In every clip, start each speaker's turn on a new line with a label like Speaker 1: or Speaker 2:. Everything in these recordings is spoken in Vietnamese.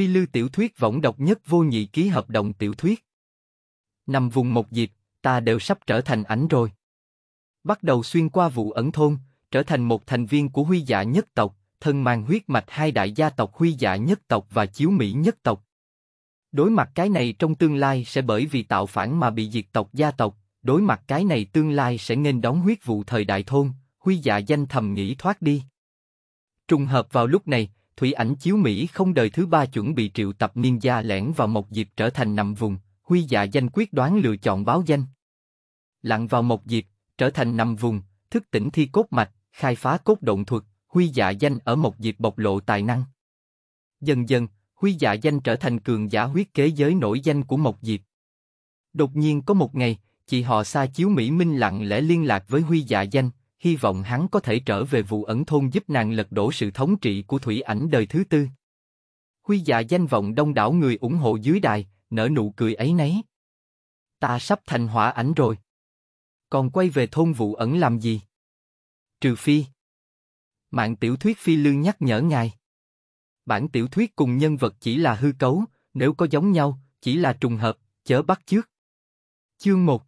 Speaker 1: Phi lưu tiểu thuyết võng độc nhất vô nhị ký hợp đồng tiểu thuyết. Nằm vùng một dịp, ta đều sắp trở thành ảnh rồi. Bắt đầu xuyên qua vụ ẩn thôn, trở thành một thành viên của huy dạ nhất tộc, thân mang huyết mạch hai đại gia tộc huy dạ nhất tộc và chiếu Mỹ nhất tộc. Đối mặt cái này trong tương lai sẽ bởi vì tạo phản mà bị diệt tộc gia tộc, đối mặt cái này tương lai sẽ nên đóng huyết vụ thời đại thôn, huy dạ danh thầm nghĩ thoát đi. Trùng hợp vào lúc này, Thủy ảnh chiếu Mỹ không đời thứ ba chuẩn bị triệu tập niên gia lẻn vào một dịp trở thành nằm vùng, huy dạ danh quyết đoán lựa chọn báo danh. Lặn vào một dịp, trở thành nằm vùng, thức tỉnh thi cốt mạch, khai phá cốt động thuật, huy dạ danh ở một dịp bộc lộ tài năng. Dần dần, huy dạ danh trở thành cường giả huyết kế giới nổi danh của một dịp. Đột nhiên có một ngày, chị họ Sa Chiếu Mỹ Minh lặng lẽ liên lạc với Huy Dạ Danh, hy vọng hắn có thể trở về vụ ẩn thôn giúp nàng lật đổ sự thống trị của thủy ảnh đời thứ tư. Huy dạ danh vọng đông đảo người ủng hộ dưới đài, nở nụ cười ấy nấy. Ta sắp thành hỏa ảnh rồi. Còn quay về thôn vụ ẩn làm gì? Trừ phi. Mạng tiểu thuyết phi lương nhắc nhở ngài. Bản tiểu thuyết cùng nhân vật chỉ là hư cấu, nếu có giống nhau, chỉ là trùng hợp, chớ bắt trước Chương 1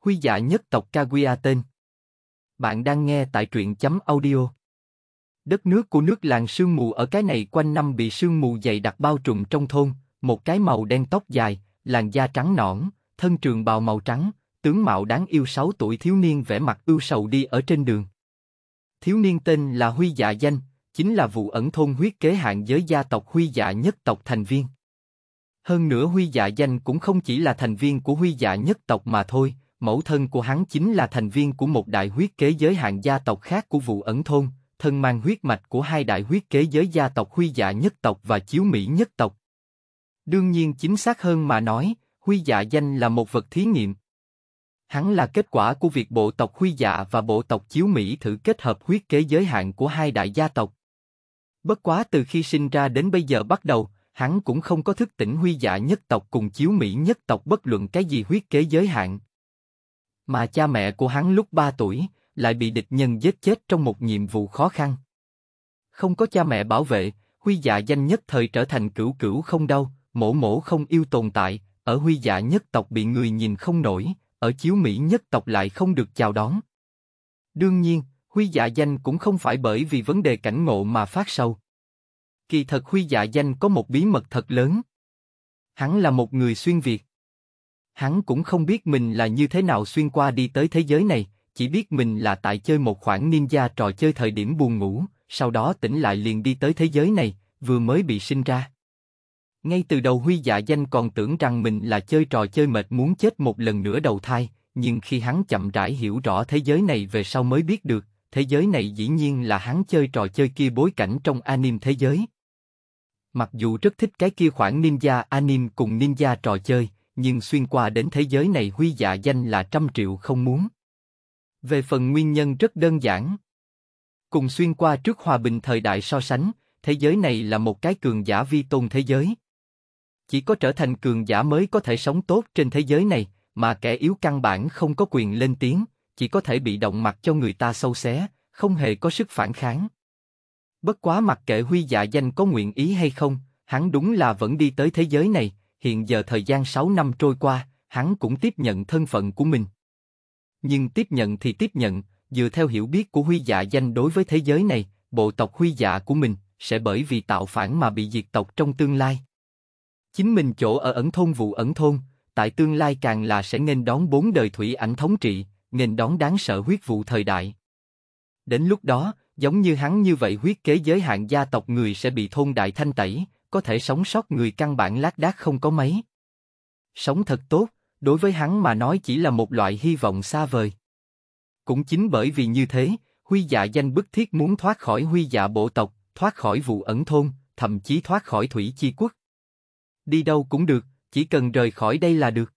Speaker 1: Huy dạ nhất tộc Kaguya tên bạn đang nghe tại truyện chấm audio. Đất nước của nước làng sương mù ở cái này quanh năm bị sương mù dày đặc bao trùm trong thôn, một cái màu đen tóc dài, làn da trắng nõn, thân trường bào màu trắng, tướng mạo đáng yêu 6 tuổi thiếu niên vẻ mặt ưu sầu đi ở trên đường. Thiếu niên tên là Huy Dạ Danh, chính là vụ ẩn thôn huyết kế hạng giới gia tộc Huy Dạ nhất tộc thành viên. Hơn nữa Huy Dạ Danh cũng không chỉ là thành viên của Huy Dạ nhất tộc mà thôi, mẫu thân của hắn chính là thành viên của một đại huyết kế giới hạn gia tộc khác của vụ ẩn thôn, thân mang huyết mạch của hai đại huyết kế giới gia tộc Huy Dạ nhất tộc và Chiếu Mỹ nhất tộc. Đương nhiên chính xác hơn mà nói, Huy Dạ danh là một vật thí nghiệm. Hắn là kết quả của việc bộ tộc Huy Dạ và bộ tộc Chiếu Mỹ thử kết hợp huyết kế giới hạn của hai đại gia tộc. Bất quá từ khi sinh ra đến bây giờ bắt đầu, hắn cũng không có thức tỉnh Huy Dạ nhất tộc cùng Chiếu Mỹ nhất tộc bất luận cái gì huyết kế giới hạn, mà cha mẹ của hắn lúc 3 tuổi lại bị địch nhân giết chết trong một nhiệm vụ khó khăn. Không có cha mẹ bảo vệ, Huy Dạ danh nhất thời trở thành cửu cửu không đau, mổ mổ không yêu tồn tại, ở Huy Dạ nhất tộc bị người nhìn không nổi, ở chiếu Mỹ nhất tộc lại không được chào đón. Đương nhiên, Huy Dạ danh cũng không phải bởi vì vấn đề cảnh ngộ mà phát sâu. Kỳ thật Huy Dạ danh có một bí mật thật lớn. Hắn là một người xuyên Việt. Hắn cũng không biết mình là như thế nào xuyên qua đi tới thế giới này, chỉ biết mình là tại chơi một khoảng ninja trò chơi thời điểm buồn ngủ, sau đó tỉnh lại liền đi tới thế giới này, vừa mới bị sinh ra. Ngay từ đầu Huy Dạ Danh còn tưởng rằng mình là chơi trò chơi mệt muốn chết một lần nữa đầu thai, nhưng khi hắn chậm rãi hiểu rõ thế giới này về sau mới biết được, thế giới này dĩ nhiên là hắn chơi trò chơi kia bối cảnh trong anime thế giới. Mặc dù rất thích cái kia khoảng ninja anime cùng ninja trò chơi, nhưng xuyên qua đến thế giới này huy dạ danh là trăm triệu không muốn. Về phần nguyên nhân rất đơn giản. Cùng xuyên qua trước hòa bình thời đại so sánh, thế giới này là một cái cường giả vi tôn thế giới. Chỉ có trở thành cường giả mới có thể sống tốt trên thế giới này, mà kẻ yếu căn bản không có quyền lên tiếng, chỉ có thể bị động mặt cho người ta sâu xé, không hề có sức phản kháng. Bất quá mặc kệ Huy dạ danh có nguyện ý hay không, hắn đúng là vẫn đi tới thế giới này, hiện giờ thời gian 6 năm trôi qua, hắn cũng tiếp nhận thân phận của mình. Nhưng tiếp nhận thì tiếp nhận, dựa theo hiểu biết của Huy Dạ danh đối với thế giới này, bộ tộc Huy Dạ của mình sẽ bởi vì tạo phản mà bị diệt tộc trong tương lai. Chính mình chỗ ở ẩn thôn vụ ẩn thôn, tại tương lai càng là sẽ nên đón bốn đời thủy ảnh thống trị, nên đón đáng sợ huyết vụ thời đại. Đến lúc đó, giống như hắn như vậy huyết kế giới hạn gia tộc người sẽ bị thôn đại thanh tẩy, có thể sống sót người căn bản lác đác không có mấy. Sống thật tốt, đối với hắn mà nói chỉ là một loại hy vọng xa vời. Cũng chính bởi vì như thế, Huy Dạ danh bức thiết muốn thoát khỏi Huy Dạ bộ tộc, thoát khỏi vụ ẩn thôn, thậm chí thoát khỏi thủy chi quốc. Đi đâu cũng được, chỉ cần rời khỏi đây là được.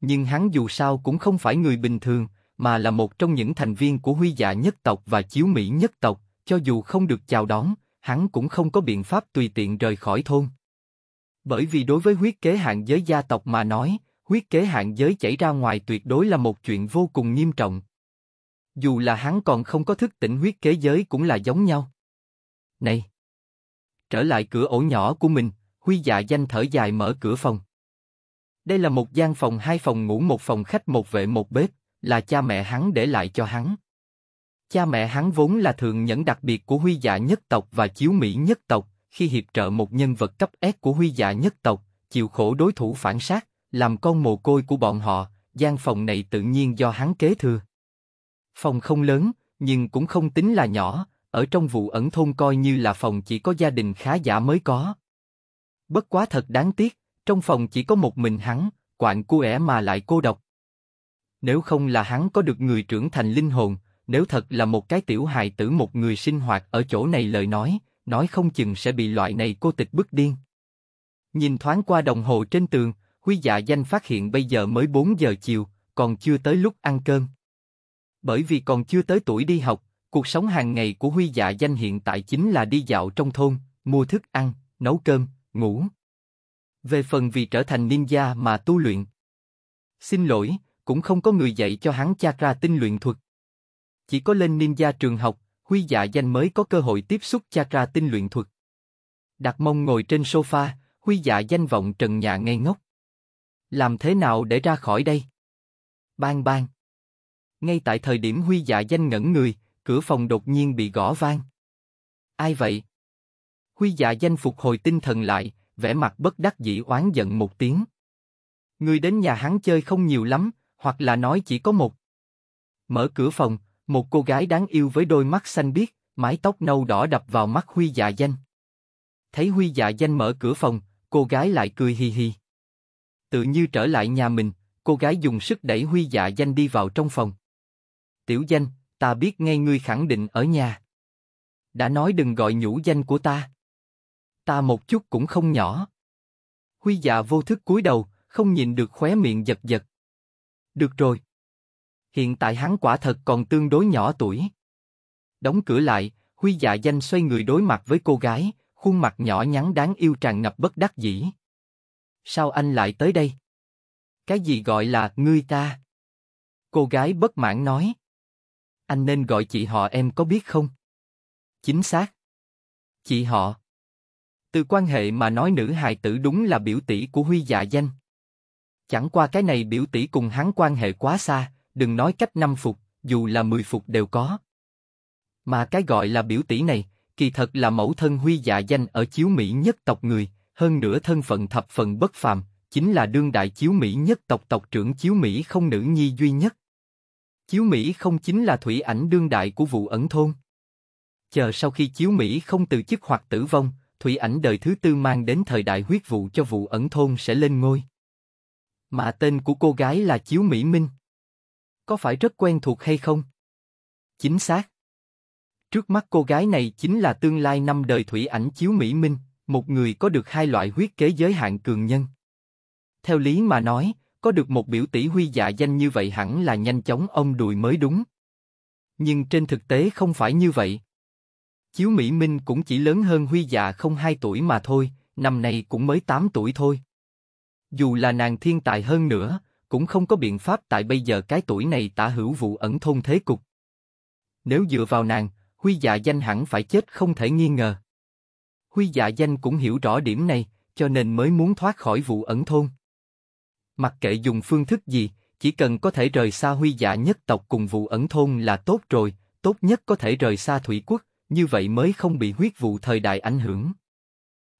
Speaker 1: Nhưng hắn dù sao cũng không phải người bình thường, mà là một trong những thành viên của Huy Dạ nhất tộc và Chiếu Mỹ nhất tộc, cho dù không được chào đón, hắn cũng không có biện pháp tùy tiện rời khỏi thôn. Bởi vì đối với huyết kế hạn giới gia tộc mà nói, huyết kế hạn giới chảy ra ngoài tuyệt đối là một chuyện vô cùng nghiêm trọng. Dù là hắn còn không có thức tỉnh huyết kế giới cũng là giống nhau. Này! Trở lại cửa ổ nhỏ của mình, Huy dạ danh thở dài mở cửa phòng. Đây là một gian phòng hai phòng ngủ một phòng khách một vệ một bếp, là cha mẹ hắn để lại cho hắn. Cha mẹ hắn vốn là thượng nhẫn đặc biệt của huy dạ nhất tộc và chiếu mỹ nhất tộc, khi hiệp trợ một nhân vật cấp S của huy dạ nhất tộc, chịu khổ đối thủ phản sát, làm con mồ côi của bọn họ, gian phòng này tự nhiên do hắn kế thừa. Phòng không lớn, nhưng cũng không tính là nhỏ, ở trong vụ ẩn thôn coi như là phòng chỉ có gia đình khá giả mới có. Bất quá thật đáng tiếc, trong phòng chỉ có một mình hắn, quạng cu ẻ mà lại cô độc. Nếu không là hắn có được người trưởng thành linh hồn, nếu thật là một cái tiểu hài tử một người sinh hoạt ở chỗ này lời nói, nói không chừng sẽ bị loại này cô tịch bức điên. Nhìn thoáng qua đồng hồ trên tường, Huy Dạ Danh phát hiện bây giờ mới 4 giờ chiều, còn chưa tới lúc ăn cơm. Bởi vì còn chưa tới tuổi đi học, cuộc sống hàng ngày của Huy Dạ Danh hiện tại chính là đi dạo trong thôn, mua thức ăn, nấu cơm, ngủ. Về phần vì trở thành ninja mà tu luyện. Xin lỗi, cũng không có người dạy cho hắn chakra tinh luyện thuật. Chỉ có lên ninja trường học, Huy dạ danh mới có cơ hội tiếp xúc chakra tinh luyện thuật. Đặt mông ngồi trên sofa, Huy dạ danh vọng trần nhà ngây ngốc. Làm thế nào để ra khỏi đây? Bang bang. Ngay tại thời điểm Huy dạ danh ngẩn người, cửa phòng đột nhiên bị gõ vang. Ai vậy? Huy dạ danh phục hồi tinh thần lại, vẻ mặt bất đắc dĩ oán giận một tiếng. Người đến nhà hắn chơi không nhiều lắm, hoặc là nói chỉ có một. Mở cửa phòng, một cô gái đáng yêu với đôi mắt xanh biếc, mái tóc nâu đỏ đập vào mắt Huy Dạ Danh. Thấy Huy Dạ Danh mở cửa phòng, cô gái lại cười hì hì. Tự như trở lại nhà mình, cô gái dùng sức đẩy Huy Dạ Danh đi vào trong phòng. Tiểu Danh, ta biết ngay ngươi khẳng định ở nhà. Đã nói đừng gọi nhũ danh của ta. Ta một chút cũng không nhỏ. Huy Dạ vô thức cúi đầu, không nhìn được khóe miệng giật giật. Được rồi, Hiện tại hắn quả thật còn tương đối nhỏ tuổi. Đóng cửa lại, Huy dạ danh xoay người đối mặt với cô gái, khuôn mặt nhỏ nhắn đáng yêu tràn ngập bất đắc dĩ. Sao anh lại tới đây? Cái gì gọi là ngươi ta? Cô gái bất mãn nói. Anh nên gọi chị họ em có biết không? Chính xác. Chị họ. Từ quan hệ mà nói nữ hài tử đúng là biểu tỷ của Huy dạ danh. Chẳng qua cái này biểu tỷ cùng hắn quan hệ quá xa, đừng nói cách năm phục, dù là mười phục đều có. Mà cái gọi là biểu tỷ này, kỳ thật là mẫu thân huy dạ danh ở chiếu Mỹ nhất tộc người, hơn nữa thân phận thập phần bất phàm, chính là đương đại chiếu Mỹ nhất tộc tộc trưởng chiếu Mỹ không nữ nhi duy nhất. Chiếu Mỹ không chính là thủy ảnh đương đại của vụ ẩn thôn. Chờ sau khi chiếu Mỹ không từ chức hoặc tử vong, thủy ảnh đời thứ tư mang đến thời đại huyết vụ cho vụ ẩn thôn sẽ lên ngôi. Mà tên của cô gái là Chiếu Mỹ Minh có phải rất quen thuộc hay không? Chính xác. Trước mắt cô gái này chính là tương lai năm đời thủy ảnh chiếu Mỹ Minh, một người có được hai loại huyết kế giới hạn cường nhân. Theo lý mà nói, có được một biểu tỷ huy dạ danh như vậy hẳn là nhanh chóng ông đùi mới đúng. Nhưng trên thực tế không phải như vậy. Chiếu Mỹ Minh cũng chỉ lớn hơn Huy dạ không hai tuổi mà thôi, năm nay cũng mới tám tuổi thôi. Dù là nàng thiên tài hơn nữa, cũng không có biện pháp tại bây giờ cái tuổi này tả hữu vụ ẩn thôn thế cục. Nếu dựa vào nàng, Huy dạ danh hẳn phải chết không thể nghi ngờ. Huy dạ danh cũng hiểu rõ điểm này, cho nên mới muốn thoát khỏi vụ ẩn thôn. Mặc kệ dùng phương thức gì, chỉ cần có thể rời xa Huy dạ nhất tộc cùng vụ ẩn thôn là tốt rồi, tốt nhất có thể rời xa Thủy quốc, như vậy mới không bị huyết vụ thời đại ảnh hưởng.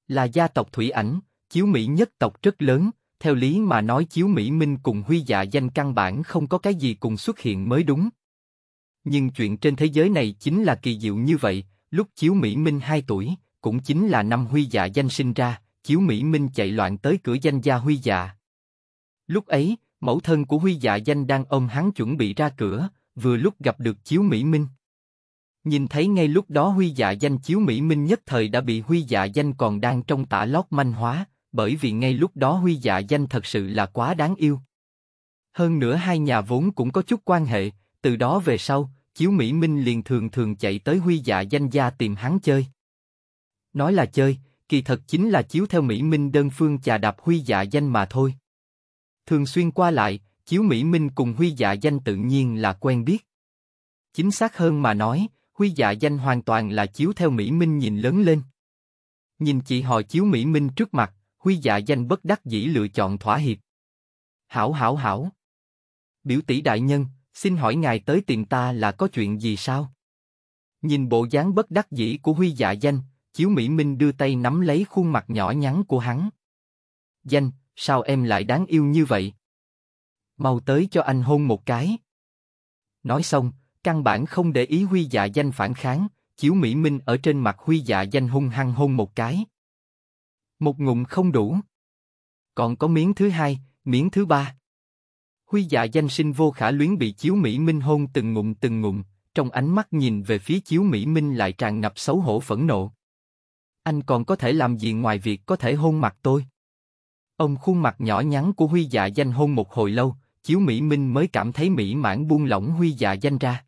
Speaker 1: Là gia tộc Thủy ảnh, chiếu Mỹ nhất tộc rất lớn, theo lý mà nói chiếu Mỹ Minh cùng Huy Dạ danh căn bản không có cái gì cùng xuất hiện mới đúng. Nhưng chuyện trên thế giới này chính là kỳ diệu như vậy, lúc chiếu Mỹ Minh 2 tuổi, cũng chính là năm Huy Dạ danh sinh ra, chiếu Mỹ Minh chạy loạn tới cửa danh gia Huy Dạ. Lúc ấy, mẫu thân của Huy Dạ danh đang ôm hắn chuẩn bị ra cửa, vừa lúc gặp được chiếu Mỹ Minh. Nhìn thấy ngay lúc đó Huy Dạ danh chiếu Mỹ Minh nhất thời đã bị Huy Dạ danh còn đang trong tả lót manh hóa, bởi vì ngay lúc đó Huy Dạ Danh thật sự là quá đáng yêu. Hơn nữa hai nhà vốn cũng có chút quan hệ, từ đó về sau, Chiếu Mỹ Minh liền thường thường chạy tới Huy Dạ Danh gia tìm hắn chơi. Nói là chơi, kỳ thật chính là chiếu theo Mỹ Minh đơn phương chà đạp Huy Dạ Danh mà thôi. Thường xuyên qua lại, Chiếu Mỹ Minh cùng Huy Dạ Danh tự nhiên là quen biết. Chính xác hơn mà nói, Huy Dạ Danh hoàn toàn là chiếu theo Mỹ Minh nhìn lớn lên. Nhìn chị họ Chiếu Mỹ Minh trước mặt, Huy dạ danh bất đắc dĩ lựa chọn thỏa hiệp. Hảo hảo hảo. Biểu tỷ đại nhân, xin hỏi ngài tới tìm ta là có chuyện gì sao? Nhìn bộ dáng bất đắc dĩ của Huy dạ danh, Chiếu Mỹ Minh đưa tay nắm lấy khuôn mặt nhỏ nhắn của hắn. Danh, sao em lại đáng yêu như vậy? Mau tới cho anh hôn một cái. Nói xong, căn bản không để ý Huy dạ danh phản kháng, Chiếu Mỹ Minh ở trên mặt Huy dạ danh hung hăng hôn một cái. Một ngụm không đủ. Còn có miếng thứ hai, miếng thứ ba. Huy dạ danh sinh vô khả luyến bị chiếu Mỹ Minh hôn từng ngụm từng ngụm, trong ánh mắt nhìn về phía chiếu Mỹ Minh lại tràn ngập xấu hổ phẫn nộ. Anh còn có thể làm gì ngoài việc có thể hôn mặt tôi? Ông khuôn mặt nhỏ nhắn của Huy dạ danh hôn một hồi lâu, chiếu Mỹ Minh mới cảm thấy mỹ mãn buông lỏng Huy dạ danh ra.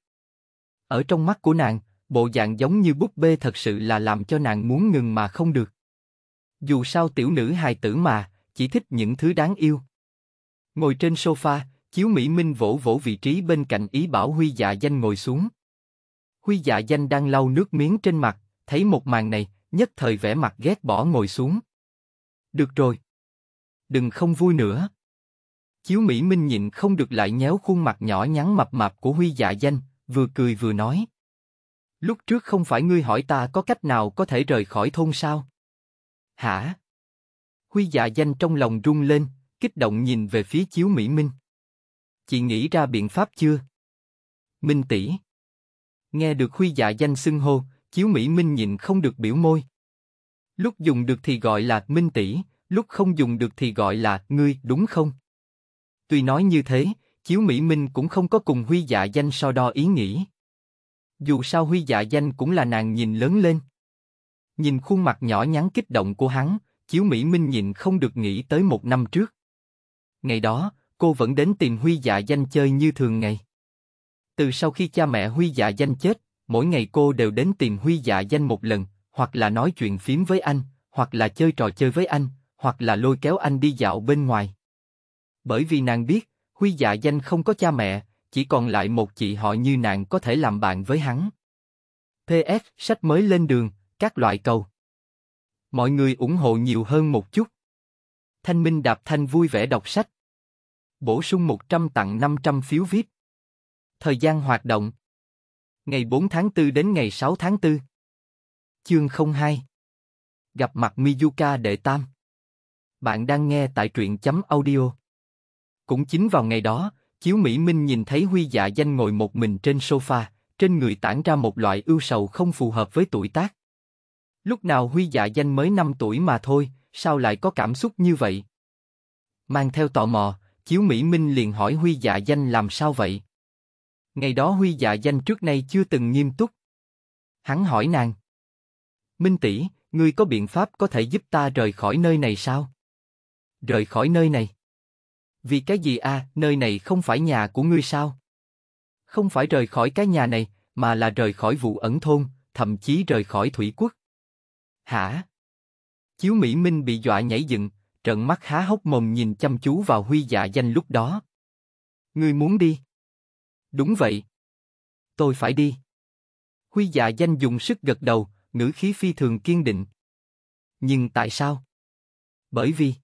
Speaker 1: Ở trong mắt của nàng, bộ dạng giống như búp bê thật sự là làm cho nàng muốn ngừng mà không được. Dù sao tiểu nữ hài tử mà, chỉ thích những thứ đáng yêu. Ngồi trên sofa, chiếu Mỹ Minh vỗ vỗ vị trí bên cạnh ý bảo Huy Dạ Danh ngồi xuống. Huy Dạ Danh đang lau nước miếng trên mặt, thấy một màn này, nhất thời vẻ mặt ghét bỏ ngồi xuống. Được rồi. Đừng không vui nữa. Chiếu Mỹ Minh nhịn không được lại nhéo khuôn mặt nhỏ nhắn mập mạp của Huy Dạ Danh, vừa cười vừa nói. Lúc trước không phải ngươi hỏi ta có cách nào có thể rời khỏi thôn sao? hả? Huy dạ danh trong lòng rung lên, kích động nhìn về phía chiếu Mỹ Minh. Chị nghĩ ra biện pháp chưa? Minh tỷ. Nghe được Huy dạ danh xưng hô, chiếu Mỹ Minh nhìn không được biểu môi. Lúc dùng được thì gọi là Minh tỷ, lúc không dùng được thì gọi là ngươi, đúng không? Tuy nói như thế, chiếu Mỹ Minh cũng không có cùng Huy dạ danh so đo ý nghĩ. Dù sao Huy dạ danh cũng là nàng nhìn lớn lên. Nhìn khuôn mặt nhỏ nhắn kích động của hắn, Chiếu Mỹ Minh nhìn không được nghĩ tới một năm trước. Ngày đó, cô vẫn đến tìm Huy Dạ Danh chơi như thường ngày. Từ sau khi cha mẹ Huy Dạ Danh chết, mỗi ngày cô đều đến tìm Huy Dạ Danh một lần, hoặc là nói chuyện phím với anh, hoặc là chơi trò chơi với anh, hoặc là lôi kéo anh đi dạo bên ngoài. Bởi vì nàng biết, Huy Dạ Danh không có cha mẹ, chỉ còn lại một chị họ như nàng có thể làm bạn với hắn. PS, sách mới lên đường, các loại cầu. Mọi người ủng hộ nhiều hơn một chút. Thanh Minh Đạp Thanh vui vẻ đọc sách. Bổ sung 100 tặng 500 phiếu VIP. Thời gian hoạt động Ngày 4 tháng 4 đến ngày 6 tháng 4 Chương 02 Gặp mặt Miyuka Đệ Tam Bạn đang nghe tại truyện chấm audio Cũng chính vào ngày đó, Chiếu Mỹ Minh nhìn thấy Huy dạ danh ngồi một mình trên sofa, trên người tản ra một loại ưu sầu không phù hợp với tuổi tác. Lúc nào Huy dạ danh mới 5 tuổi mà thôi, sao lại có cảm xúc như vậy? Mang theo tò mò, Chiếu Mỹ Minh liền hỏi Huy dạ danh làm sao vậy? Ngày đó Huy dạ danh trước nay chưa từng nghiêm túc. Hắn hỏi nàng. Minh tỷ, ngươi có biện pháp có thể giúp ta rời khỏi nơi này sao? Rời khỏi nơi này? Vì cái gì a? À, nơi này không phải nhà của ngươi sao? Không phải rời khỏi cái nhà này, mà là rời khỏi vụ ẩn thôn, thậm chí rời khỏi thủy quốc. Hả? Chiếu Mỹ Minh bị dọa nhảy dựng, trợn mắt há hốc mồm nhìn chăm chú vào Huy Dạ Danh lúc đó. Ngươi muốn đi? Đúng vậy. Tôi phải đi. Huy Dạ Danh dùng sức gật đầu, ngữ khí phi thường kiên định. Nhưng tại sao? Bởi vì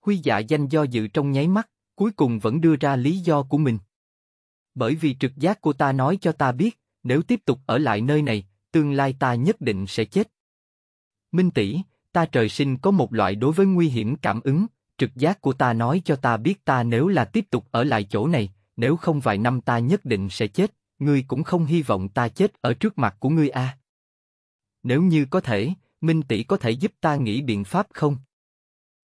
Speaker 1: Huy Dạ Danh do dự trong nháy mắt, cuối cùng vẫn đưa ra lý do của mình. Bởi vì trực giác của ta nói cho ta biết, nếu tiếp tục ở lại nơi này, tương lai ta nhất định sẽ chết. Minh tỷ, ta trời sinh có một loại đối với nguy hiểm cảm ứng, trực giác của ta nói cho ta biết ta nếu là tiếp tục ở lại chỗ này, nếu không vài năm ta nhất định sẽ chết, ngươi cũng không hy vọng ta chết ở trước mặt của ngươi a. À. Nếu như có thể, Minh tỷ có thể giúp ta nghĩ biện pháp không?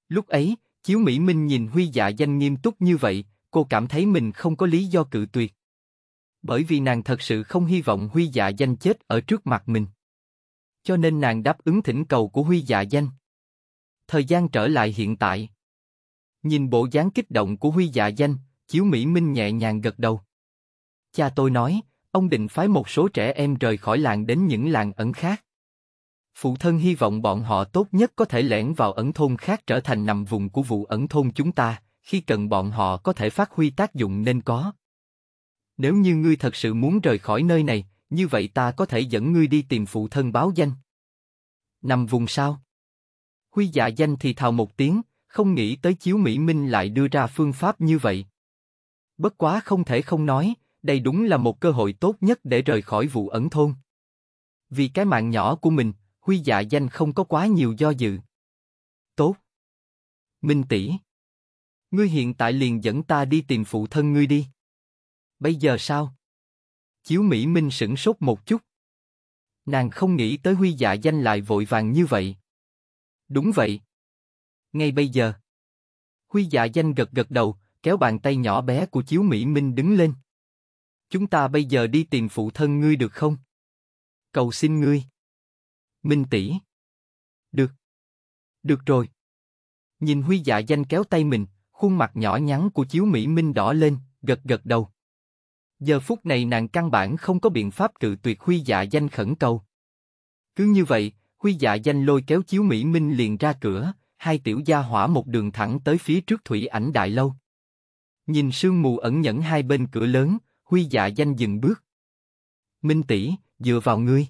Speaker 1: Lúc ấy, Chiếu Mỹ Minh nhìn Huy Dạ danh nghiêm túc như vậy, cô cảm thấy mình không có lý do cự tuyệt. Bởi vì nàng thật sự không hy vọng Huy Dạ danh chết ở trước mặt mình cho nên nàng đáp ứng thỉnh cầu của Huy Dạ Danh. Thời gian trở lại hiện tại. Nhìn bộ dáng kích động của Huy Dạ Danh, Chiếu Mỹ Minh nhẹ nhàng gật đầu. Cha tôi nói, ông định phái một số trẻ em rời khỏi làng đến những làng ẩn khác. Phụ thân hy vọng bọn họ tốt nhất có thể lẻn vào ẩn thôn khác trở thành nằm vùng của vụ ẩn thôn chúng ta, khi cần bọn họ có thể phát huy tác dụng nên có. Nếu như ngươi thật sự muốn rời khỏi nơi này, như vậy ta có thể dẫn ngươi đi tìm phụ thân báo danh. Nằm vùng sao? Huy dạ danh thì thào một tiếng, không nghĩ tới chiếu Mỹ Minh lại đưa ra phương pháp như vậy. Bất quá không thể không nói, đây đúng là một cơ hội tốt nhất để rời khỏi vụ ẩn thôn. Vì cái mạng nhỏ của mình, Huy dạ danh không có quá nhiều do dự. Tốt. Minh tỷ, Ngươi hiện tại liền dẫn ta đi tìm phụ thân ngươi đi. Bây giờ sao? Chiếu Mỹ Minh sững sốt một chút. Nàng không nghĩ tới Huy Dạ Danh lại vội vàng như vậy. Đúng vậy. Ngay bây giờ. Huy Dạ Danh gật gật đầu, kéo bàn tay nhỏ bé của Chiếu Mỹ Minh đứng lên. Chúng ta bây giờ đi tìm phụ thân ngươi được không? Cầu xin ngươi. Minh tỷ. Được. Được rồi. Nhìn Huy Dạ Danh kéo tay mình, khuôn mặt nhỏ nhắn của Chiếu Mỹ Minh đỏ lên, gật gật đầu. Giờ phút này nàng căn bản không có biện pháp cự tuyệt Huy Dạ Danh khẩn cầu. Cứ như vậy, Huy Dạ Danh lôi kéo Chiếu Mỹ Minh liền ra cửa, hai tiểu gia hỏa một đường thẳng tới phía trước thủy ảnh đại lâu. Nhìn sương mù ẩn nhẫn hai bên cửa lớn, Huy Dạ Danh dừng bước. Minh tỷ, dựa vào ngươi.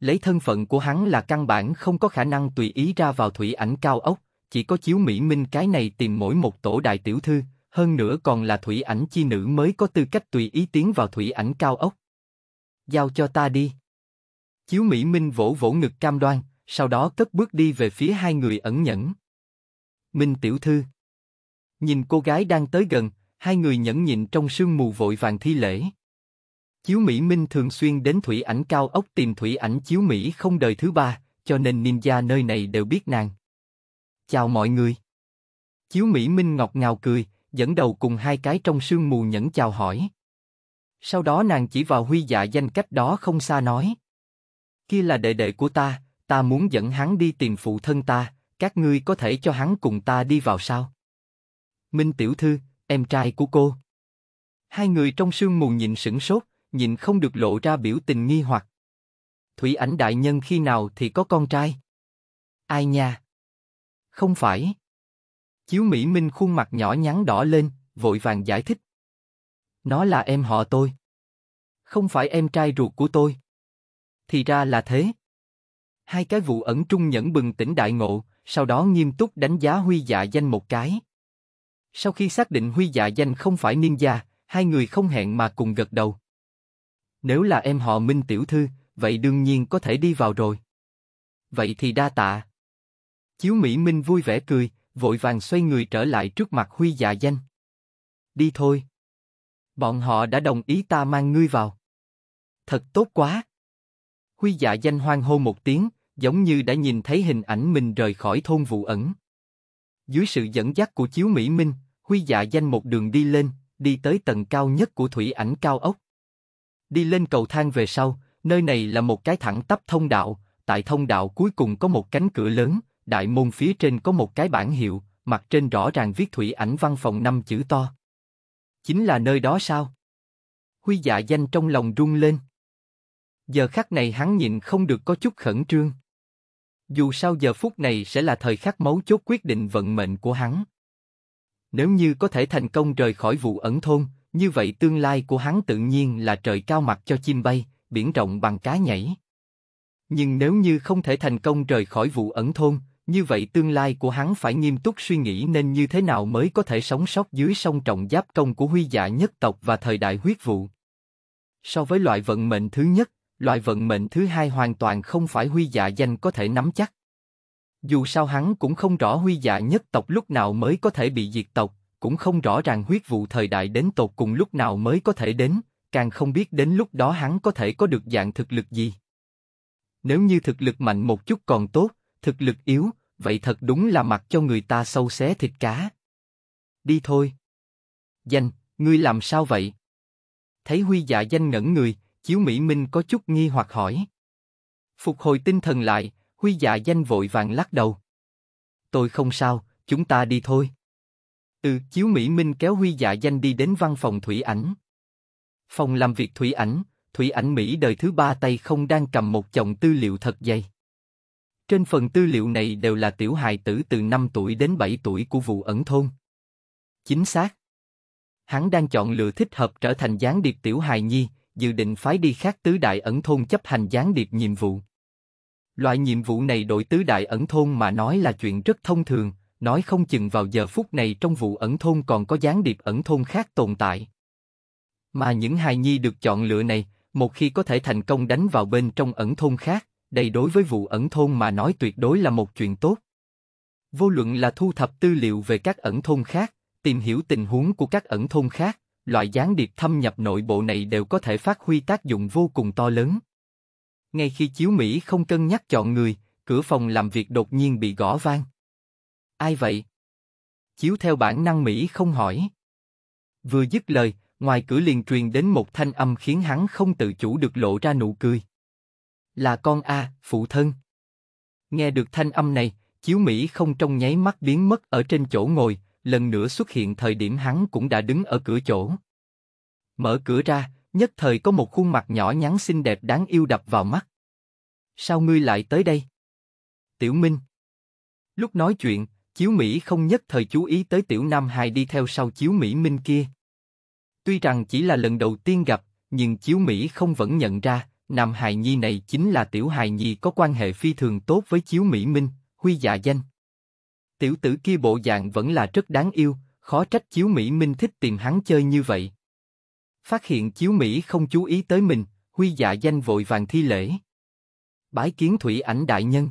Speaker 1: Lấy thân phận của hắn là căn bản không có khả năng tùy ý ra vào thủy ảnh cao ốc, chỉ có Chiếu Mỹ Minh cái này tìm mỗi một tổ đại tiểu thư, hơn nữa còn là thủy ảnh chi nữ mới có tư cách tùy ý tiến vào thủy ảnh cao ốc. Giao cho ta đi. Chiếu Mỹ Minh vỗ vỗ ngực cam đoan, sau đó cất bước đi về phía hai người ẩn nhẫn. Minh tiểu thư. Nhìn cô gái đang tới gần, hai người nhẫn nhịn trong sương mù vội vàng thi lễ. Chiếu Mỹ Minh thường xuyên đến thủy ảnh cao ốc tìm thủy ảnh chiếu Mỹ không đời thứ ba, cho nên ninja nơi này đều biết nàng. Chào mọi người. Chiếu Mỹ Minh ngọt ngào cười, dẫn đầu cùng hai cái trong sương mù nhẫn chào hỏi. Sau đó nàng chỉ vào huy dạ danh cách đó không xa nói. Kia là đệ đệ của ta, ta muốn dẫn hắn đi tìm phụ thân ta, các ngươi có thể cho hắn cùng ta đi vào sao? Minh Tiểu Thư, em trai của cô. Hai người trong sương mù nhìn sửng sốt, nhìn không được lộ ra biểu tình nghi hoặc. Thủy ảnh đại nhân khi nào thì có con trai? Ai nha? Không phải. Chiếu Mỹ Minh khuôn mặt nhỏ nhắn đỏ lên, vội vàng giải thích. Nó là em họ tôi. Không phải em trai ruột của tôi. Thì ra là thế. Hai cái vụ ẩn trung nhẫn bừng tỉnh đại ngộ, sau đó nghiêm túc đánh giá Huy Dạ Danh một cái. Sau khi xác định Huy Dạ Danh không phải niên gia hai người không hẹn mà cùng gật đầu. Nếu là em họ Minh Tiểu Thư, vậy đương nhiên có thể đi vào rồi. Vậy thì đa tạ. Chiếu Mỹ Minh vui vẻ cười, vội vàng xoay người trở lại trước mặt Huy Dạ Danh. Đi thôi. Bọn họ đã đồng ý ta mang ngươi vào. Thật tốt quá. Huy Dạ Danh hoan hô một tiếng, giống như đã nhìn thấy hình ảnh mình rời khỏi thôn vụ ẩn. Dưới sự dẫn dắt của chiếu Mỹ Minh, Huy Dạ Danh một đường đi lên, đi tới tầng cao nhất của thủy ảnh cao ốc. Đi lên cầu thang về sau, nơi này là một cái thẳng tắp thông đạo, tại thông đạo cuối cùng có một cánh cửa lớn, đại môn phía trên có một cái bản hiệu, mặt trên rõ ràng viết thủy ảnh văn phòng năm chữ to. Chính là nơi đó sao? Huy dạ danh trong lòng rung lên. Giờ khắc này hắn nhịn không được có chút khẩn trương. Dù sao giờ phút này sẽ là thời khắc mấu chốt quyết định vận mệnh của hắn. Nếu như có thể thành công rời khỏi vụ ẩn thôn, như vậy tương lai của hắn tự nhiên là trời cao mặt cho chim bay, biển rộng bằng cá nhảy. Nhưng nếu như không thể thành công rời khỏi vụ ẩn thôn, như vậy tương lai của hắn phải nghiêm túc suy nghĩ nên như thế nào mới có thể sống sót dưới sông trọng giáp công của huy dạ nhất tộc và thời đại huyết vụ. So với loại vận mệnh thứ nhất, loại vận mệnh thứ hai hoàn toàn không phải huy dạ danh có thể nắm chắc. Dù sao hắn cũng không rõ huy dạ nhất tộc lúc nào mới có thể bị diệt tộc, cũng không rõ ràng huyết vụ thời đại đến tột cùng lúc nào mới có thể đến, càng không biết đến lúc đó hắn có thể có được dạng thực lực gì. Nếu như thực lực mạnh một chút còn tốt, thực lực yếu, vậy thật đúng là mặc cho người ta sâu xé thịt cá. Đi thôi. Danh, ngươi làm sao vậy? Thấy Huy dạ danh ngẩn người, Chiếu Mỹ Minh có chút nghi hoặc hỏi. Phục hồi tinh thần lại, Huy dạ danh vội vàng lắc đầu. Tôi không sao, chúng ta đi thôi. Ừ, Chiếu Mỹ Minh kéo Huy dạ danh đi đến văn phòng Thủy Ảnh. Phòng làm việc Thủy Ảnh, Thủy Ảnh Mỹ đời thứ ba tay không đang cầm một chồng tư liệu thật dày. Trên phần tư liệu này đều là tiểu hài tử từ 5 tuổi đến 7 tuổi của vụ ẩn thôn. Chính xác. Hắn đang chọn lựa thích hợp trở thành gián điệp tiểu hài nhi, dự định phái đi khác tứ đại ẩn thôn chấp hành gián điệp nhiệm vụ. Loại nhiệm vụ này đội tứ đại ẩn thôn mà nói là chuyện rất thông thường, nói không chừng vào giờ phút này trong vụ ẩn thôn còn có gián điệp ẩn thôn khác tồn tại. Mà những hài nhi được chọn lựa này, một khi có thể thành công đánh vào bên trong ẩn thôn khác, đây đối với vụ ẩn thôn mà nói tuyệt đối là một chuyện tốt. Vô luận là thu thập tư liệu về các ẩn thôn khác, tìm hiểu tình huống của các ẩn thôn khác, loại gián điệp thâm nhập nội bộ này đều có thể phát huy tác dụng vô cùng to lớn. Ngay khi chiếu Mỹ không cân nhắc chọn người, cửa phòng làm việc đột nhiên bị gõ vang. Ai vậy? Chiếu theo bản năng Mỹ không hỏi. Vừa dứt lời, ngoài cửa liền truyền đến một thanh âm khiến hắn không tự chủ được lộ ra nụ cười là con a, phụ thân. Nghe được thanh âm này, chiếu Mỹ không trong nháy mắt biến mất ở trên chỗ ngồi, lần nữa xuất hiện thời điểm hắn cũng đã đứng ở cửa chỗ. Mở cửa ra, nhất thời có một khuôn mặt nhỏ nhắn xinh đẹp đáng yêu đập vào mắt. Sao ngươi lại tới đây? Tiểu Minh. Lúc nói chuyện, Chiếu Mỹ không nhất thời chú ý tới Tiểu Nam Hài đi theo sau Chiếu Mỹ Minh kia. Tuy rằng chỉ là lần đầu tiên gặp, nhưng Chiếu Mỹ không vẫn nhận ra, Nam hài nhi này chính là tiểu hài nhi có quan hệ phi thường tốt với chiếu mỹ minh, huy dạ danh. Tiểu tử kia bộ dạng vẫn là rất đáng yêu, khó trách chiếu mỹ minh thích tìm hắn chơi như vậy. Phát hiện chiếu mỹ không chú ý tới mình, huy dạ danh vội vàng thi lễ. Bái kiến thủy ảnh đại nhân.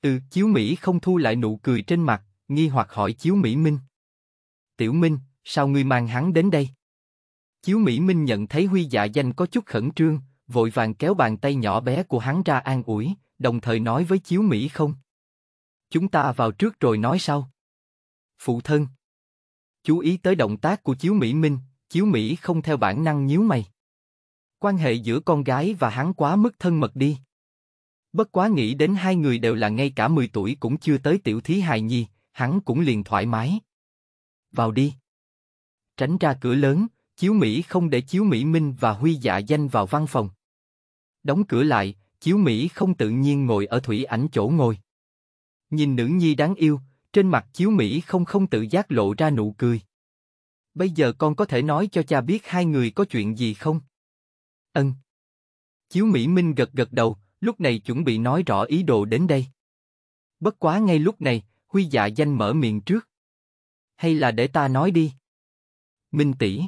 Speaker 1: từ chiếu mỹ không thu lại nụ cười trên mặt, nghi hoặc hỏi chiếu mỹ minh. Tiểu minh, sao ngươi mang hắn đến đây? Chiếu mỹ minh nhận thấy huy dạ danh có chút khẩn trương, vội vàng kéo bàn tay nhỏ bé của hắn ra an ủi, đồng thời nói với Chiếu Mỹ không. Chúng ta vào trước rồi nói sau. Phụ thân. Chú ý tới động tác của Chiếu Mỹ Minh, Chiếu Mỹ không theo bản năng nhíu mày. Quan hệ giữa con gái và hắn quá mức thân mật đi. Bất quá nghĩ đến hai người đều là ngay cả 10 tuổi cũng chưa tới tiểu thí hài nhi, hắn cũng liền thoải mái. Vào đi. Tránh ra cửa lớn, Chiếu Mỹ không để Chiếu Mỹ Minh và Huy dạ danh vào văn phòng. Đóng cửa lại, Chiếu Mỹ không tự nhiên ngồi ở thủy ảnh chỗ ngồi. Nhìn nữ nhi đáng yêu, trên mặt Chiếu Mỹ không không tự giác lộ ra nụ cười. Bây giờ con có thể nói cho cha biết hai người có chuyện gì không? Ân. Chiếu Mỹ Minh gật gật đầu, lúc này chuẩn bị nói rõ ý đồ đến đây. Bất quá ngay lúc này, Huy Dạ Danh mở miệng trước. Hay là để ta nói đi. Minh tỷ.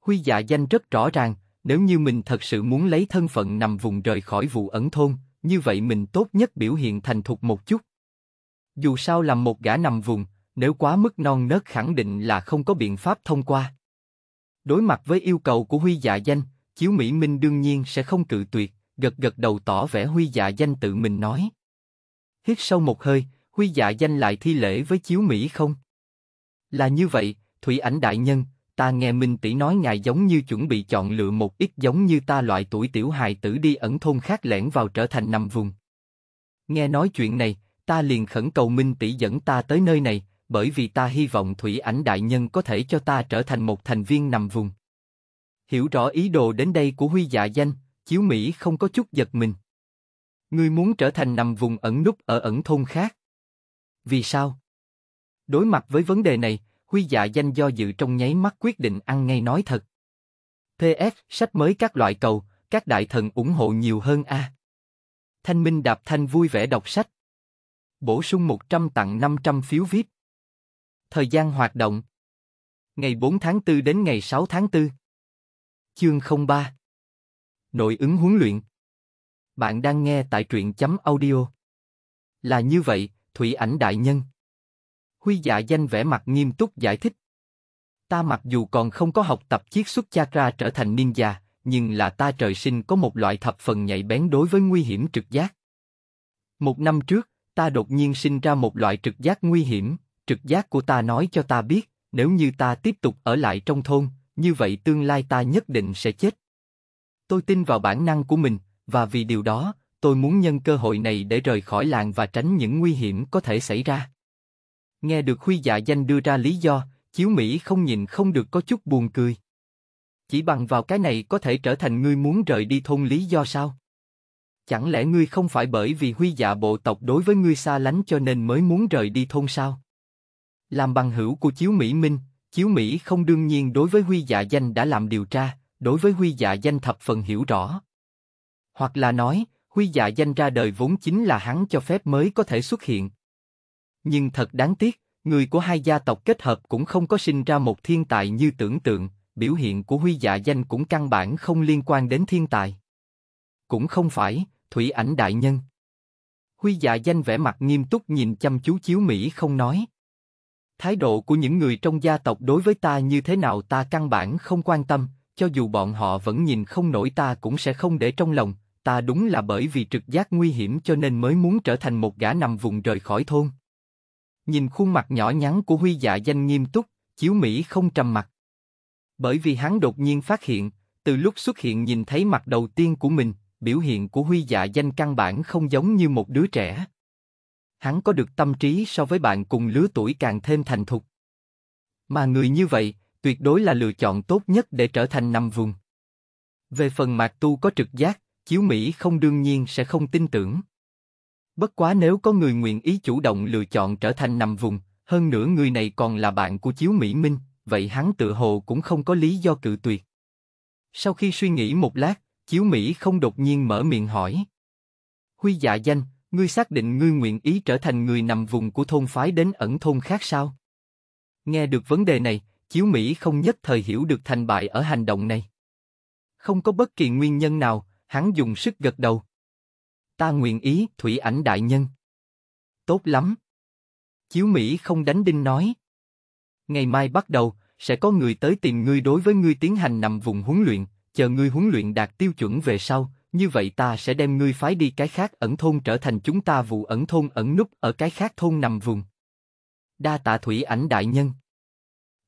Speaker 1: Huy Dạ Danh rất rõ ràng, nếu như mình thật sự muốn lấy thân phận nằm vùng rời khỏi vụ ẩn thôn, như vậy mình tốt nhất biểu hiện thành thục một chút. Dù sao làm một gã nằm vùng, nếu quá mức non nớt khẳng định là không có biện pháp thông qua. Đối mặt với yêu cầu của Huy Dạ Danh, Chiếu Mỹ Minh đương nhiên sẽ không cự tuyệt, gật gật đầu tỏ vẻ Huy Dạ Danh tự mình nói. Hít sâu một hơi, Huy Dạ Danh lại thi lễ với Chiếu Mỹ không? Là như vậy, Thủy Ảnh Đại Nhân, ta nghe Minh Tỷ nói ngài giống như chuẩn bị chọn lựa một ít giống như ta loại tuổi tiểu hài tử đi ẩn thôn khác lẻn vào trở thành nằm vùng. Nghe nói chuyện này, ta liền khẩn cầu Minh Tỷ dẫn ta tới nơi này, bởi vì ta hy vọng Thủy Ảnh Đại Nhân có thể cho ta trở thành một thành viên nằm vùng. Hiểu rõ ý đồ đến đây của Huy Dạ Danh, Chiếu Mỹ không có chút giật mình. Ngươi muốn trở thành nằm vùng ẩn núp ở ẩn thôn khác. Vì sao? Đối mặt với vấn đề này, Huy dạ danh do dự trong nháy mắt quyết định ăn ngay nói thật. PS, sách mới các loại cầu, các đại thần ủng hộ nhiều hơn a. À. Thanh Minh Đạp Thanh vui vẻ đọc sách. Bổ sung 100 tặng 500 phiếu VIP. Thời gian hoạt động. Ngày 4 tháng 4 đến ngày 6 tháng 4. Chương 03. Nội ứng huấn luyện. Bạn đang nghe tại truyện chấm audio. Là như vậy, Thủy ảnh đại nhân. Huy dạ danh vẻ mặt nghiêm túc giải thích. Ta mặc dù còn không có học tập chiết xuất chakra trở thành ninja, nhưng là ta trời sinh có một loại thập phần nhạy bén đối với nguy hiểm trực giác. Một năm trước, ta đột nhiên sinh ra một loại trực giác nguy hiểm, trực giác của ta nói cho ta biết, nếu như ta tiếp tục ở lại trong thôn, như vậy tương lai ta nhất định sẽ chết. Tôi tin vào bản năng của mình, và vì điều đó, tôi muốn nhân cơ hội này để rời khỏi làng và tránh những nguy hiểm có thể xảy ra. Nghe được Huy Dạ Danh đưa ra lý do, Chiếu Mỹ không nhìn không được có chút buồn cười. Chỉ bằng vào cái này có thể trở thành ngươi muốn rời đi thôn lý do sao? Chẳng lẽ ngươi không phải bởi vì Huy Dạ bộ tộc đối với ngươi xa lánh cho nên mới muốn rời đi thôn sao? Làm bằng hữu của Chiếu Mỹ Minh, Chiếu Mỹ không đương nhiên đối với Huy Dạ Danh đã làm điều tra, đối với Huy Dạ Danh thập phần hiểu rõ. Hoặc là nói, Huy Dạ Danh ra đời vốn chính là hắn cho phép mới có thể xuất hiện, nhưng thật đáng tiếc, người của hai gia tộc kết hợp cũng không có sinh ra một thiên tài như tưởng tượng, biểu hiện của Huy Dạ Danh cũng căn bản không liên quan đến thiên tài. Cũng không phải, Thủy Ảnh Đại Nhân. Huy Dạ Danh vẻ mặt nghiêm túc nhìn chăm chú Chiếu Mỹ không nói. Thái độ của những người trong gia tộc đối với ta như thế nào ta căn bản không quan tâm, cho dù bọn họ vẫn nhìn không nổi ta cũng sẽ không để trong lòng, ta đúng là bởi vì trực giác nguy hiểm cho nên mới muốn trở thành một gã nằm vùng rời khỏi thôn. Nhìn khuôn mặt nhỏ nhắn của Huy Dạ danh nghiêm túc, Chiếu Mỹ không trầm mặt. Bởi vì hắn đột nhiên phát hiện, từ lúc xuất hiện nhìn thấy mặt đầu tiên của mình, biểu hiện của Huy Dạ danh căn bản không giống như một đứa trẻ. Hắn có được tâm trí so với bạn cùng lứa tuổi càng thêm thành thục. Mà người như vậy, tuyệt đối là lựa chọn tốt nhất để trở thành nằm vùng. Về phần Mạc Tu có trực giác, Chiếu Mỹ không đương nhiên sẽ không tin tưởng. Bất quá nếu có người nguyện ý chủ động lựa chọn trở thành nằm vùng, hơn nữa người này còn là bạn của Chiếu Mỹ Minh, vậy hắn tự hồ cũng không có lý do cự tuyệt. Sau khi suy nghĩ một lát, Chiếu Mỹ không đột nhiên mở miệng hỏi. Huy dạ danh, ngươi xác định ngươi nguyện ý trở thành người nằm vùng của thôn phái đến ẩn thôn khác sao? Nghe được vấn đề này, Chiếu Mỹ không nhất thời hiểu được thành bại ở hành động này. Không có bất kỳ nguyên nhân nào, hắn dùng sức gật đầu. Ta nguyện ý, Thủy Ảnh đại nhân. Tốt lắm. Chiếu Mỹ không đánh đinh nói. Ngày mai bắt đầu, sẽ có người tới tìm ngươi đối với ngươi tiến hành nằm vùng huấn luyện, chờ ngươi huấn luyện đạt tiêu chuẩn về sau, như vậy ta sẽ đem ngươi phái đi cái khác ẩn thôn trở thành chúng ta vụ ẩn thôn ẩn núp ở cái khác thôn nằm vùng. Đa tạ Thủy Ảnh đại nhân.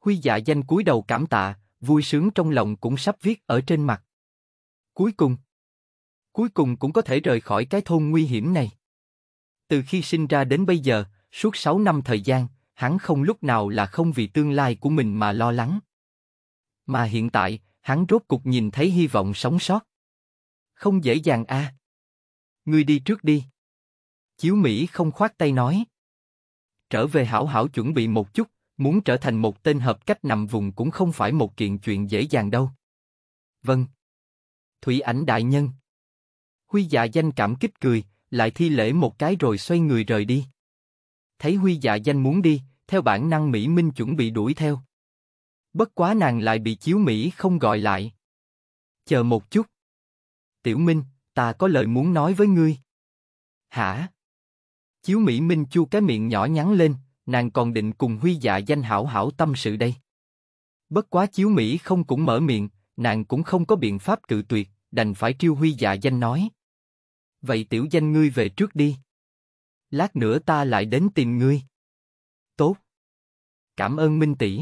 Speaker 1: Huy dạ danh cúi đầu cảm tạ, vui sướng trong lòng cũng sắp viết ở trên mặt. Cuối cùng cuối cùng cũng có thể rời khỏi cái thôn nguy hiểm này. Từ khi sinh ra đến bây giờ, suốt 6 năm thời gian, hắn không lúc nào là không vì tương lai của mình mà lo lắng. Mà hiện tại, hắn rốt cục nhìn thấy hy vọng sống sót. Không dễ dàng a. À. Ngươi đi trước đi. Chiếu Mỹ không khoát tay nói. Trở về hảo hảo chuẩn bị một chút, muốn trở thành một tên hợp cách nằm vùng cũng không phải một kiện chuyện dễ dàng đâu. Vâng. Thủy ảnh đại nhân. Huy dạ danh cảm kích cười, lại thi lễ một cái rồi xoay người rời đi. Thấy Huy dạ danh muốn đi, theo bản năng Mỹ Minh chuẩn bị đuổi theo. Bất quá nàng lại bị chiếu Mỹ không gọi lại. Chờ một chút. Tiểu Minh, ta có lời muốn nói với ngươi. Hả? Chiếu Mỹ Minh chu cái miệng nhỏ nhắn lên, nàng còn định cùng Huy dạ danh hảo hảo tâm sự đây. Bất quá Chiếu Mỹ không cũng mở miệng, nàng cũng không có biện pháp cự tuyệt, đành phải triêu Huy dạ danh nói vậy tiểu danh ngươi về trước đi. Lát nữa ta lại đến tìm ngươi. Tốt. Cảm ơn Minh tỷ.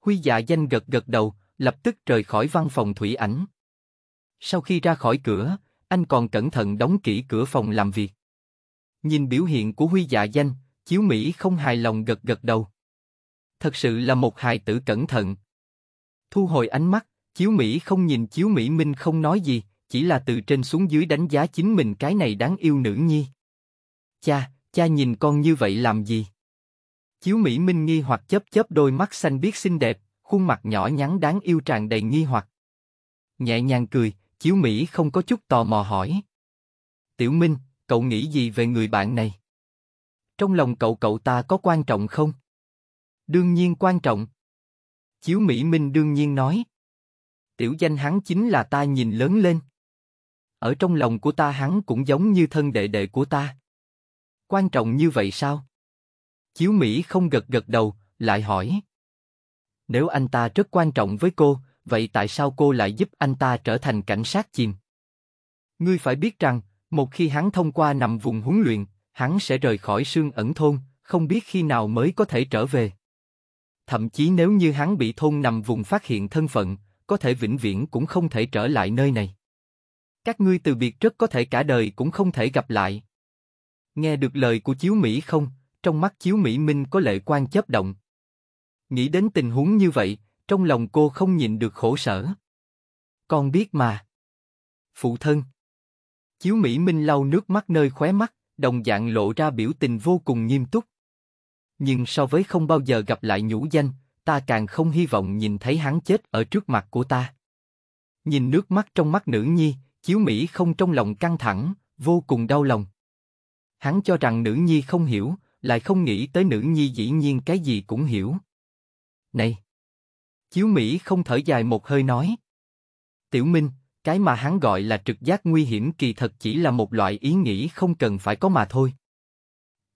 Speaker 1: Huy dạ danh gật gật đầu, lập tức rời khỏi văn phòng thủy ảnh. Sau khi ra khỏi cửa, anh còn cẩn thận đóng kỹ cửa phòng làm việc. Nhìn biểu hiện của Huy dạ danh, Chiếu Mỹ không hài lòng gật gật đầu. Thật sự là một hài tử cẩn thận. Thu hồi ánh mắt, Chiếu Mỹ không nhìn Chiếu Mỹ Minh không nói gì, chỉ là từ trên xuống dưới đánh giá chính mình cái này đáng yêu nữ nhi. Cha, cha nhìn con như vậy làm gì? Chiếu Mỹ Minh nghi hoặc chớp chớp đôi mắt xanh biết xinh đẹp, khuôn mặt nhỏ nhắn đáng yêu tràn đầy nghi hoặc. Nhẹ nhàng cười, Chiếu Mỹ không có chút tò mò hỏi. Tiểu Minh, cậu nghĩ gì về người bạn này? Trong lòng cậu cậu ta có quan trọng không? Đương nhiên quan trọng. Chiếu Mỹ Minh đương nhiên nói. Tiểu danh hắn chính là ta nhìn lớn lên ở trong lòng của ta hắn cũng giống như thân đệ đệ của ta. Quan trọng như vậy sao? Chiếu Mỹ không gật gật đầu, lại hỏi. Nếu anh ta rất quan trọng với cô, vậy tại sao cô lại giúp anh ta trở thành cảnh sát chìm? Ngươi phải biết rằng, một khi hắn thông qua nằm vùng huấn luyện, hắn sẽ rời khỏi sương ẩn thôn, không biết khi nào mới có thể trở về. Thậm chí nếu như hắn bị thôn nằm vùng phát hiện thân phận, có thể vĩnh viễn cũng không thể trở lại nơi này. Các ngươi từ biệt rất có thể cả đời cũng không thể gặp lại. Nghe được lời của Chiếu Mỹ không, trong mắt Chiếu Mỹ Minh có lệ quan chớp động. Nghĩ đến tình huống như vậy, trong lòng cô không nhịn được khổ sở. Con biết mà. Phụ thân. Chiếu Mỹ Minh lau nước mắt nơi khóe mắt, đồng dạng lộ ra biểu tình vô cùng nghiêm túc. Nhưng so với không bao giờ gặp lại nhũ danh, ta càng không hy vọng nhìn thấy hắn chết ở trước mặt của ta. Nhìn nước mắt trong mắt nữ nhi, Chiếu Mỹ không trong lòng căng thẳng, vô cùng đau lòng. Hắn cho rằng nữ nhi không hiểu, lại không nghĩ tới nữ nhi dĩ nhiên cái gì cũng hiểu. Này! Chiếu Mỹ không thở dài một hơi nói. Tiểu Minh, cái mà hắn gọi là trực giác nguy hiểm kỳ thật chỉ là một loại ý nghĩ không cần phải có mà thôi.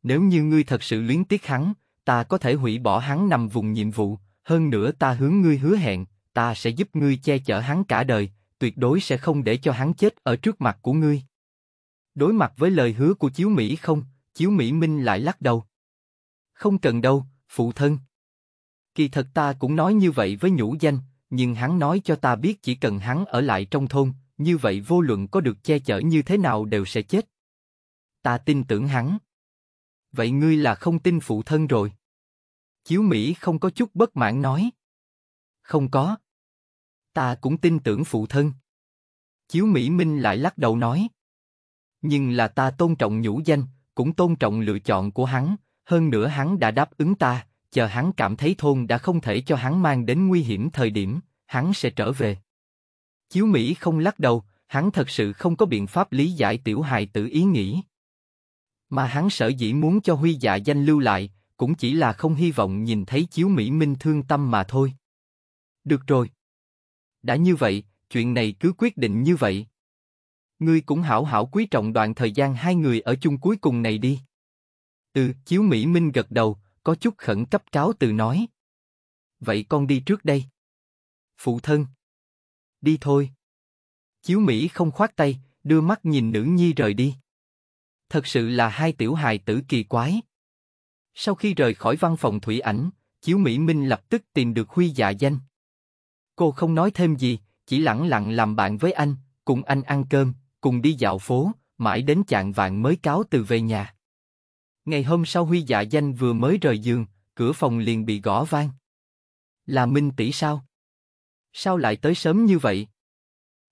Speaker 1: Nếu như ngươi thật sự luyến tiếc hắn, ta có thể hủy bỏ hắn nằm vùng nhiệm vụ, hơn nữa ta hướng ngươi hứa hẹn, ta sẽ giúp ngươi che chở hắn cả đời, tuyệt đối sẽ không để cho hắn chết ở trước mặt của ngươi. Đối mặt với lời hứa của Chiếu Mỹ không, Chiếu Mỹ Minh lại lắc đầu. Không cần đâu, phụ thân. Kỳ thật ta cũng nói như vậy với nhũ danh, nhưng hắn nói cho ta biết chỉ cần hắn ở lại trong thôn, như vậy vô luận có được che chở như thế nào đều sẽ chết. Ta tin tưởng hắn. Vậy ngươi là không tin phụ thân rồi. Chiếu Mỹ không có chút bất mãn nói. Không có, Ta cũng tin tưởng phụ thân. Chiếu Mỹ Minh lại lắc đầu nói. Nhưng là ta tôn trọng nhũ danh, cũng tôn trọng lựa chọn của hắn, hơn nữa hắn đã đáp ứng ta, chờ hắn cảm thấy thôn đã không thể cho hắn mang đến nguy hiểm thời điểm, hắn sẽ trở về. Chiếu Mỹ không lắc đầu, hắn thật sự không có biện pháp lý giải tiểu hài tử ý nghĩ. Mà hắn sở dĩ muốn cho Huy dạ danh lưu lại, cũng chỉ là không hy vọng nhìn thấy Chiếu Mỹ Minh thương tâm mà thôi. Được rồi đã như vậy, chuyện này cứ quyết định như vậy. Ngươi cũng hảo hảo quý trọng đoạn thời gian hai người ở chung cuối cùng này đi. Từ chiếu Mỹ Minh gật đầu, có chút khẩn cấp cáo từ nói. Vậy con đi trước đây. Phụ thân. Đi thôi. Chiếu Mỹ không khoát tay, đưa mắt nhìn nữ nhi rời đi. Thật sự là hai tiểu hài tử kỳ quái. Sau khi rời khỏi văn phòng Thủy Ảnh, Chiếu Mỹ Minh lập tức tìm được Huy Dạ Danh. Cô không nói thêm gì, chỉ lặng lặng làm bạn với anh, cùng anh ăn cơm, cùng đi dạo phố, mãi đến chạng vạng mới cáo từ về nhà. Ngày hôm sau Huy Dạ Danh vừa mới rời giường, cửa phòng liền bị gõ vang. Là Minh tỷ sao? Sao lại tới sớm như vậy?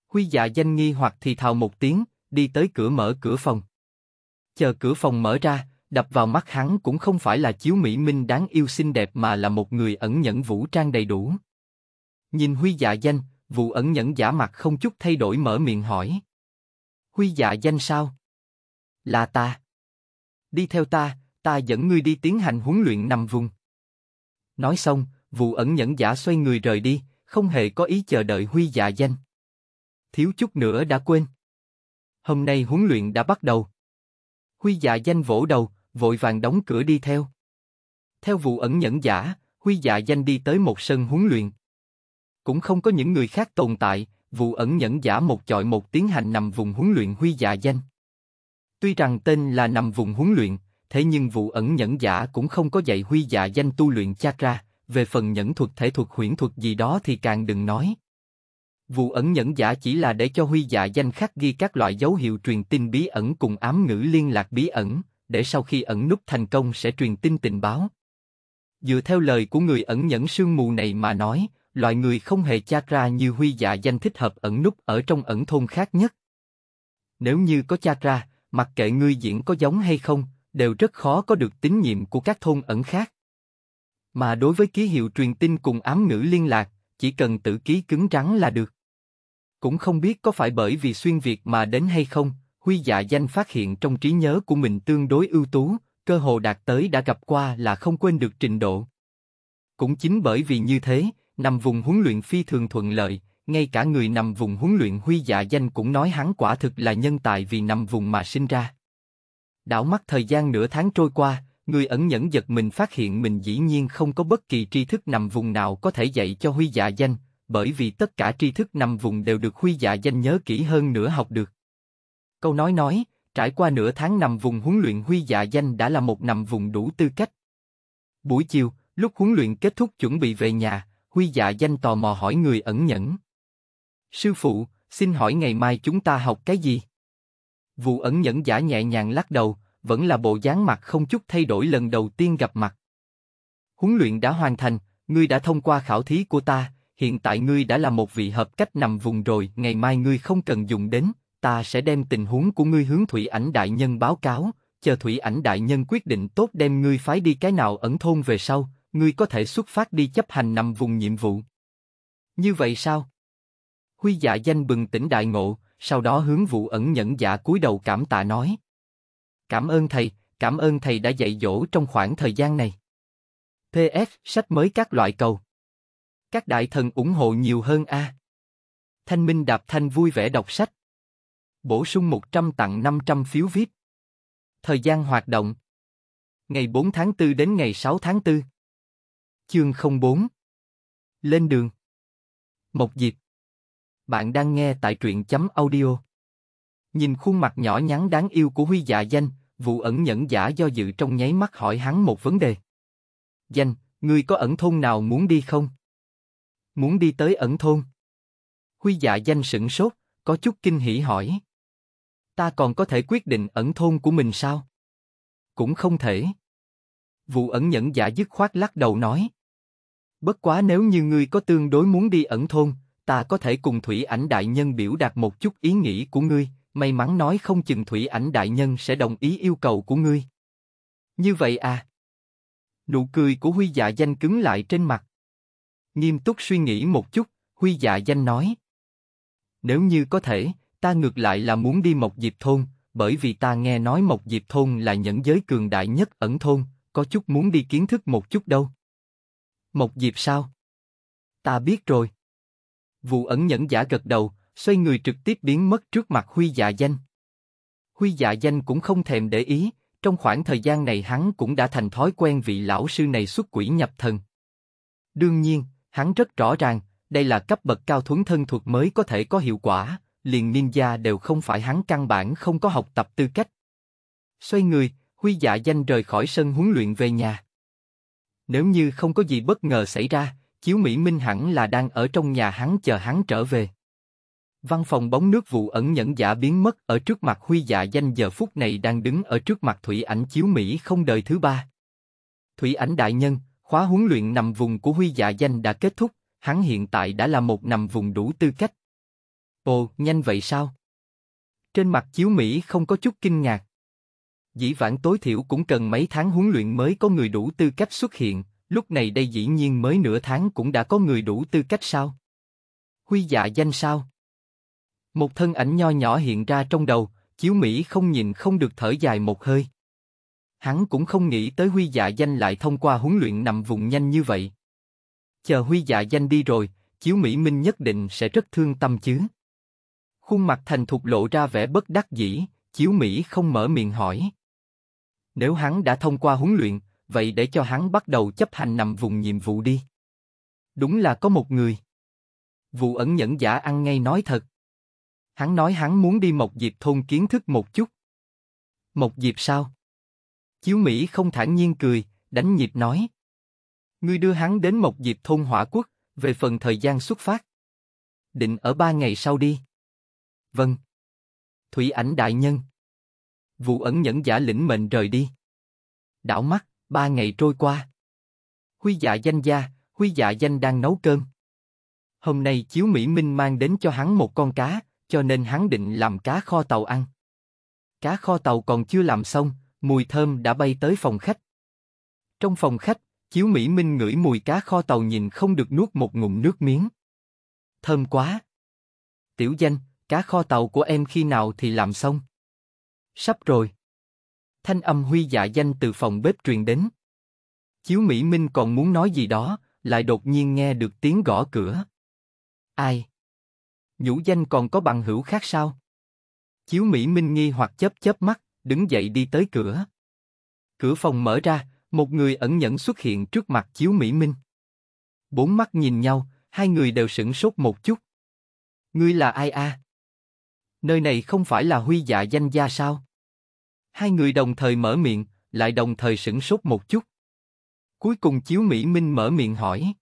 Speaker 1: Huy Dạ Danh nghi hoặc thì thào một tiếng, đi tới cửa mở cửa phòng. Chờ cửa phòng mở ra, đập vào mắt hắn cũng không phải là chiếu mỹ minh đáng yêu xinh đẹp mà là một người ẩn nhẫn vũ trang đầy đủ. Nhìn Huy dạ danh, vụ ẩn nhẫn giả mặt không chút thay đổi mở miệng hỏi. Huy dạ danh sao? Là ta. Đi theo ta, ta dẫn ngươi đi tiến hành huấn luyện nằm vùng. Nói xong, vụ ẩn nhẫn giả xoay người rời đi, không hề có ý chờ đợi Huy dạ danh. Thiếu chút nữa đã quên. Hôm nay huấn luyện đã bắt đầu. Huy dạ danh vỗ đầu, vội vàng đóng cửa đi theo. Theo vụ ẩn nhẫn giả, Huy dạ danh đi tới một sân huấn luyện. Cũng không có những người khác tồn tại, vụ ẩn nhẫn giả một chọi một tiến hành nằm vùng huấn luyện huy dạ danh. Tuy rằng tên là nằm vùng huấn luyện, thế nhưng vụ ẩn nhẫn giả cũng không có dạy huy dạ danh tu luyện chakra, về phần nhẫn thuật thể thuật huyễn thuật gì đó thì càng đừng nói. Vụ ẩn nhẫn giả chỉ là để cho huy dạ danh khắc ghi các loại dấu hiệu truyền tin bí ẩn cùng ám ngữ liên lạc bí ẩn, để sau khi ẩn nút thành công sẽ truyền tin tình báo. Dựa theo lời của người ẩn nhẫn sương mù này mà nói, loại người không hề chakra như huy dạ danh thích hợp ẩn núp ở trong ẩn thôn khác nhất. Nếu như có chakra, mặc kệ ngươi diễn có giống hay không, đều rất khó có được tín nhiệm của các thôn ẩn khác. Mà đối với ký hiệu truyền tin cùng ám ngữ liên lạc, chỉ cần tự ký cứng rắn là được. Cũng không biết có phải bởi vì xuyên Việt mà đến hay không, Huy dạ danh phát hiện trong trí nhớ của mình tương đối ưu tú, cơ hồ đạt tới đã gặp qua là không quên được trình độ. Cũng chính bởi vì như thế, nằm vùng huấn luyện phi thường thuận lợi, ngay cả người nằm vùng huấn luyện Huy Dạ Danh cũng nói hắn quả thực là nhân tài vì nằm vùng mà sinh ra. Đảo mắt thời gian nửa tháng trôi qua, người ẩn nhẫn giật mình phát hiện mình dĩ nhiên không có bất kỳ tri thức nằm vùng nào có thể dạy cho Huy Dạ Danh, bởi vì tất cả tri thức nằm vùng đều được Huy Dạ Danh nhớ kỹ hơn nửa học được. Câu nói nói, trải qua nửa tháng nằm vùng huấn luyện Huy Dạ Danh đã là một nằm vùng đủ tư cách. Buổi chiều, lúc huấn luyện kết thúc chuẩn bị về nhà, Huy dạ danh tò mò hỏi người ẩn nhẫn. Sư phụ, xin hỏi ngày mai chúng ta học cái gì? Vụ ẩn nhẫn giả nhẹ nhàng lắc đầu, vẫn là bộ dáng mặt không chút thay đổi lần đầu tiên gặp mặt. Huấn luyện đã hoàn thành, ngươi đã thông qua khảo thí của ta, hiện tại ngươi đã là một vị hợp cách nằm vùng rồi, ngày mai ngươi không cần dùng đến, ta sẽ đem tình huống của ngươi hướng Thủy Ảnh Đại Nhân báo cáo, chờ Thủy Ảnh Đại Nhân quyết định tốt đem ngươi phái đi cái nào ẩn thôn về sau, ngươi có thể xuất phát đi chấp hành nằm vùng nhiệm vụ. Như vậy sao? Huy dạ danh bừng tỉnh đại ngộ, sau đó hướng vụ ẩn nhẫn dạ cúi đầu cảm tạ nói. Cảm ơn thầy, cảm ơn thầy đã dạy dỗ trong khoảng thời gian này. PS, sách mới các loại cầu. Các đại thần ủng hộ nhiều hơn A. Thanh Minh Đạp Thanh vui vẻ đọc sách. Bổ sung 100 tặng 500 phiếu VIP. Thời gian hoạt động. Ngày 4 tháng 4 đến ngày 6 tháng 4. Chương 04 Lên đường Mộc Diệp Bạn đang nghe tại truyện chấm audio Nhìn khuôn mặt nhỏ nhắn đáng yêu của Huy dạ danh, vụ ẩn nhẫn giả do dự trong nháy mắt hỏi hắn một vấn đề. Danh, ngươi có ẩn thôn nào muốn đi không? Muốn đi tới ẩn thôn? Huy dạ danh sững sốt, có chút kinh hỉ hỏi. Ta còn có thể quyết định ẩn thôn của mình sao? Cũng không thể. Vụ ẩn nhẫn giả dứt khoát lắc đầu nói. Bất quá nếu như ngươi có tương đối muốn đi ẩn thôn, ta có thể cùng Thủy Ảnh Đại Nhân biểu đạt một chút ý nghĩ của ngươi, may mắn nói không chừng Thủy Ảnh Đại Nhân sẽ đồng ý yêu cầu của ngươi. Như vậy à? Nụ cười của Huy Dạ Danh cứng lại trên mặt. Nghiêm túc suy nghĩ một chút, Huy Dạ Danh nói. Nếu như có thể, ta ngược lại là muốn đi Mộc Diệp Thôn, bởi vì ta nghe nói Mộc Diệp Thôn là những giới cường đại nhất ẩn thôn, có chút muốn đi kiến thức một chút đâu. Một dịp sao? Ta biết rồi. Vụ ẩn nhẫn giả gật đầu, xoay người trực tiếp biến mất trước mặt Huy Dạ Danh. Huy Dạ Danh cũng không thèm để ý, trong khoảng thời gian này hắn cũng đã thành thói quen vị lão sư này xuất quỷ nhập thần. Đương nhiên, hắn rất rõ ràng, đây là cấp bậc cao thuấn thân thuật mới có thể có hiệu quả, liền ninja đều không phải hắn căn bản không có học tập tư cách. Xoay người, Huy Dạ Danh rời khỏi sân huấn luyện về nhà. Nếu như không có gì bất ngờ xảy ra, Chiếu Mỹ Minh hẳn là đang ở trong nhà hắn chờ hắn trở về. Văn phòng bóng nước vụ ẩn nhẫn giả biến mất ở trước mặt Huy Dạ danh giờ phút này đang đứng ở trước mặt Thủy Ảnh Chiếu Mỹ không đời thứ ba. Thủy Ảnh đại nhân, khóa huấn luyện nằm vùng của Huy Dạ danh đã kết thúc, hắn hiện tại đã là một nằm vùng đủ tư cách. Ồ, nhanh vậy sao? Trên mặt Chiếu Mỹ không có chút kinh ngạc. Dĩ vãng tối thiểu cũng cần mấy tháng huấn luyện mới có người đủ tư cách xuất hiện, lúc này đây dĩ nhiên mới nửa tháng cũng đã có người đủ tư cách sao? Huy dạ danh sao? Một thân ảnh nho nhỏ hiện ra trong đầu, chiếu Mỹ không nhìn không được thở dài một hơi. Hắn cũng không nghĩ tới Huy dạ danh lại thông qua huấn luyện nằm vùng nhanh như vậy. Chờ Huy dạ danh đi rồi, chiếu Mỹ Minh nhất định sẽ rất thương tâm chứ. Khuôn mặt thành thục lộ ra vẻ bất đắc dĩ, chiếu Mỹ không mở miệng hỏi. Nếu hắn đã thông qua huấn luyện, vậy để cho hắn bắt đầu chấp hành nằm vùng nhiệm vụ đi. Đúng là có một người. Vụ ẩn nhẫn giả ăn ngay nói thật. Hắn nói hắn muốn đi Mộc Diệp thôn kiến thức một chút. Mộc Diệp sao? Chiếu Mỹ không thản nhiên cười, đánh nhịp nói. Ngươi đưa hắn đến Mộc Diệp thôn hỏa quốc, về phần thời gian xuất phát. Định ở ba ngày sau đi. Vâng. Thủy ảnh đại nhân. Vụ ẩn nhẫn giả lĩnh mệnh rời đi. Đảo mắt, ba ngày trôi qua. Huy dạ danh gia, Huy dạ danh đang nấu cơm. Hôm nay Chiếu Mỹ Minh mang đến cho hắn một con cá, cho nên hắn định làm cá kho tàu ăn. Cá kho tàu còn chưa làm xong, mùi thơm đã bay tới phòng khách. Trong phòng khách, Chiếu Mỹ Minh ngửi mùi cá kho tàu nhìn không được nuốt một ngụm nước miếng. Thơm quá! Tiểu danh, cá kho tàu của em khi nào thì làm xong? Sắp rồi. Thanh âm huy dạ danh từ phòng bếp truyền đến. Chiếu Mỹ Minh còn muốn nói gì đó, lại đột nhiên nghe được tiếng gõ cửa. Ai? Nhũ danh còn có bằng hữu khác sao? Chiếu Mỹ Minh nghi hoặc chớp chớp mắt, đứng dậy đi tới cửa. Cửa phòng mở ra, một người ẩn nhẫn xuất hiện trước mặt Chiếu Mỹ Minh. Bốn mắt nhìn nhau, hai người đều sửng sốt một chút. Ngươi là ai a? À? nơi này không phải là huy dạ danh gia sao? Hai người đồng thời mở miệng, lại đồng thời sửng sốt một chút. Cuối cùng Chiếu Mỹ Minh mở miệng hỏi.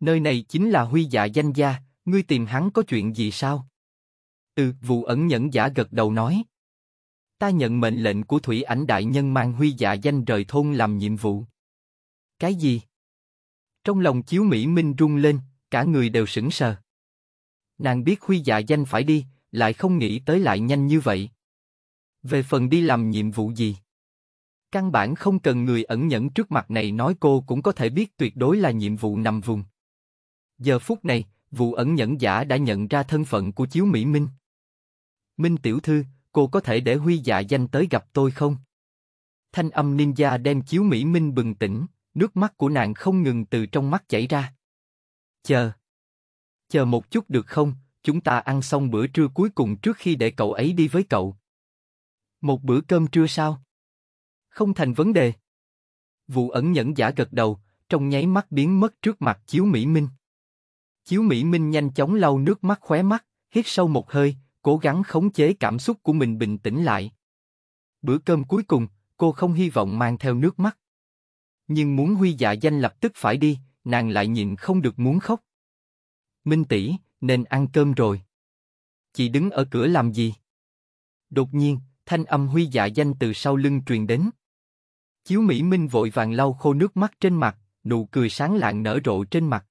Speaker 1: Nơi này chính là huy dạ danh gia, ngươi tìm hắn có chuyện gì sao? Ừ, vụ ẩn nhẫn giả gật đầu nói. Ta nhận mệnh lệnh của Thủy Ảnh Đại Nhân mang huy dạ danh rời thôn làm nhiệm vụ. Cái gì? Trong lòng Chiếu Mỹ Minh rung lên, cả người đều sững sờ. Nàng biết huy dạ danh phải đi, lại không nghĩ tới lại nhanh như vậy. Về phần đi làm nhiệm vụ gì? Căn bản không cần người ẩn nhẫn trước mặt này nói cô cũng có thể biết tuyệt đối là nhiệm vụ nằm vùng. Giờ phút này, vụ ẩn nhẫn giả đã nhận ra thân phận của Chiếu Mỹ Minh. Minh tiểu thư, cô có thể để Huy dạ danh tới gặp tôi không? Thanh âm ninja đem Chiếu Mỹ Minh bừng tỉnh, nước mắt của nàng không ngừng từ trong mắt chảy ra. Chờ. Chờ một chút được không, chúng ta ăn xong bữa trưa cuối cùng trước khi để cậu ấy đi với cậu. Một bữa cơm trưa sao? Không thành vấn đề. Vụ ẩn nhẫn giả gật đầu, trong nháy mắt biến mất trước mặt Chiếu Mỹ Minh. Chiếu Mỹ Minh nhanh chóng lau nước mắt khóe mắt, hít sâu một hơi, cố gắng khống chế cảm xúc của mình bình tĩnh lại. Bữa cơm cuối cùng, cô không hy vọng mang theo nước mắt. Nhưng muốn Huy dạ danh lập tức phải đi, nàng lại nhìn không được muốn khóc. Minh tỷ, nên ăn cơm rồi. Chị đứng ở cửa làm gì? Đột nhiên, thanh âm huy dạ danh từ sau lưng truyền đến. Chiếu Mỹ Minh vội vàng lau khô nước mắt trên mặt, nụ cười sáng lạng nở rộ trên mặt.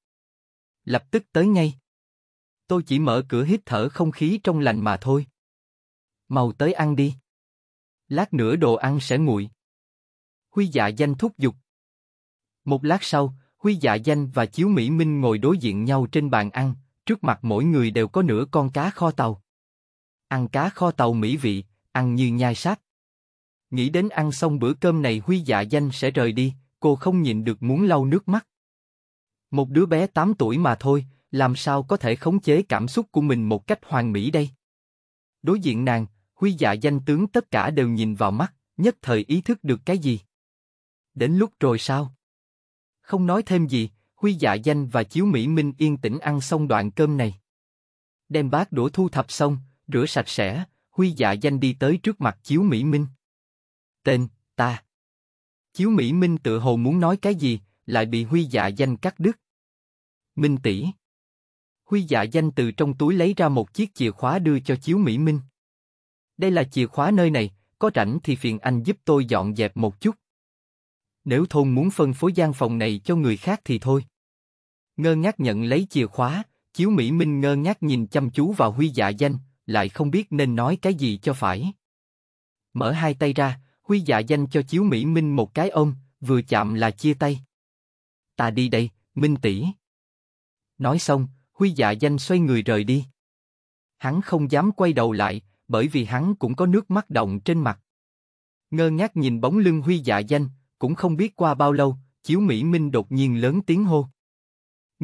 Speaker 1: Lập tức tới ngay. Tôi chỉ mở cửa hít thở không khí trong lành mà thôi. Mau tới ăn đi. Lát nữa đồ ăn sẽ nguội. Huy dạ danh thúc giục. Một lát sau, Huy dạ danh và Chiếu Mỹ Minh ngồi đối diện nhau trên bàn ăn, Trước mặt mỗi người đều có nửa con cá kho tàu. Ăn cá kho tàu mỹ vị, ăn như nhai sát. Nghĩ đến ăn xong bữa cơm này Huy dạ danh sẽ rời đi, cô không nhìn được muốn lau nước mắt. Một đứa bé 8 tuổi mà thôi, làm sao có thể khống chế cảm xúc của mình một cách hoàn mỹ đây? Đối diện nàng, Huy dạ danh tướng tất cả đều nhìn vào mắt, nhất thời ý thức được cái gì? Đến lúc rồi sao? Không nói thêm gì, huy dạ danh và Chiếu Mỹ Minh yên tĩnh ăn xong đoạn cơm này. Đem bát đũa thu thập xong, rửa sạch sẽ, Huy dạ danh đi tới trước mặt Chiếu Mỹ Minh. Tên, ta. Chiếu Mỹ Minh tự hồ muốn nói cái gì, lại bị Huy dạ danh cắt đứt. Minh tỷ. Huy dạ danh từ trong túi lấy ra một chiếc chìa khóa đưa cho Chiếu Mỹ Minh. Đây là chìa khóa nơi này, có rảnh thì phiền anh giúp tôi dọn dẹp một chút. Nếu thôn muốn phân phối gian phòng này cho người khác thì thôi ngơ ngác nhận lấy chìa khóa, chiếu Mỹ Minh ngơ ngác nhìn chăm chú vào Huy Dạ Danh, lại không biết nên nói cái gì cho phải. Mở hai tay ra, Huy Dạ Danh cho chiếu Mỹ Minh một cái ôm, vừa chạm là chia tay. Ta đi đây, Minh tỷ. Nói xong, Huy Dạ Danh xoay người rời đi. Hắn không dám quay đầu lại, bởi vì hắn cũng có nước mắt động trên mặt. Ngơ ngác nhìn bóng lưng Huy Dạ Danh, cũng không biết qua bao lâu, chiếu Mỹ Minh đột nhiên lớn tiếng hô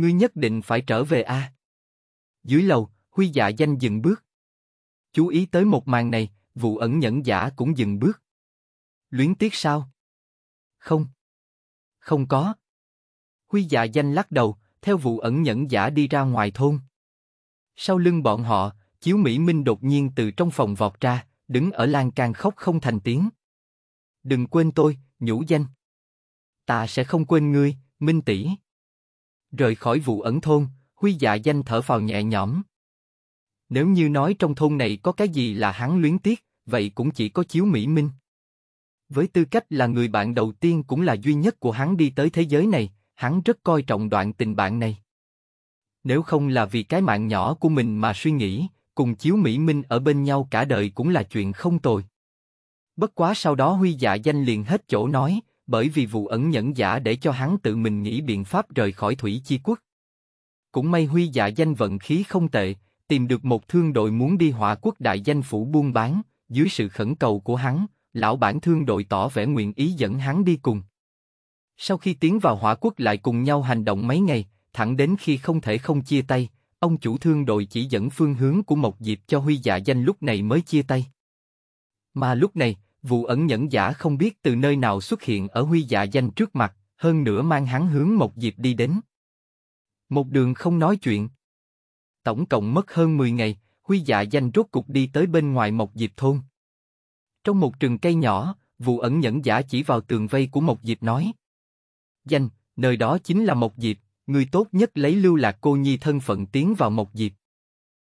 Speaker 1: ngươi nhất định phải trở về a. Dưới lầu, Huy Dạ Danh dừng bước. Chú ý tới một màn này, vụ ẩn nhẫn giả cũng dừng bước. Luyến tiếc sao? Không. Không có. Huy Dạ Danh lắc đầu, theo vụ ẩn nhẫn giả đi ra ngoài thôn. Sau lưng bọn họ, Chiếu Mỹ Minh đột nhiên từ trong phòng vọt ra, đứng ở lan can khóc không thành tiếng. Đừng quên tôi, nhũ danh. Ta sẽ không quên ngươi, Minh tỷ. Rời khỏi vụ ẩn thôn, Huy dạ danh thở phào nhẹ nhõm. Nếu như nói trong thôn này có cái gì là hắn luyến tiếc, vậy cũng chỉ có chiếu Mỹ Minh. Với tư cách là người bạn đầu tiên cũng là duy nhất của hắn đi tới thế giới này, hắn rất coi trọng đoạn tình bạn này. Nếu không là vì cái mạng nhỏ của mình mà suy nghĩ, cùng chiếu Mỹ Minh ở bên nhau cả đời cũng là chuyện không tồi. Bất quá sau đó Huy dạ danh liền hết chỗ nói, bởi vì vụ ẩn nhẫn giả để cho hắn tự mình nghĩ biện pháp rời khỏi thủy chi quốc. Cũng may Huy giả dạ danh vận khí không tệ, tìm được một thương đội muốn đi hỏa quốc đại danh phủ buôn bán, dưới sự khẩn cầu của hắn, lão bản thương đội tỏ vẻ nguyện ý dẫn hắn đi cùng. Sau khi tiến vào hỏa quốc lại cùng nhau hành động mấy ngày, thẳng đến khi không thể không chia tay, ông chủ thương đội chỉ dẫn phương hướng của Mộc Diệp cho Huy giả dạ danh lúc này mới chia tay. Mà lúc này, vụ ẩn nhẫn giả không biết từ nơi nào xuất hiện ở huy dạ danh trước mặt, hơn nữa mang hắn hướng một dịp đi đến. Một đường không nói chuyện. Tổng cộng mất hơn 10 ngày, huy dạ danh rốt cục đi tới bên ngoài một dịp thôn. Trong một trường cây nhỏ, vụ ẩn nhẫn giả chỉ vào tường vây của một dịp nói. Danh, nơi đó chính là một dịp, người tốt nhất lấy lưu lạc cô nhi thân phận tiến vào một dịp.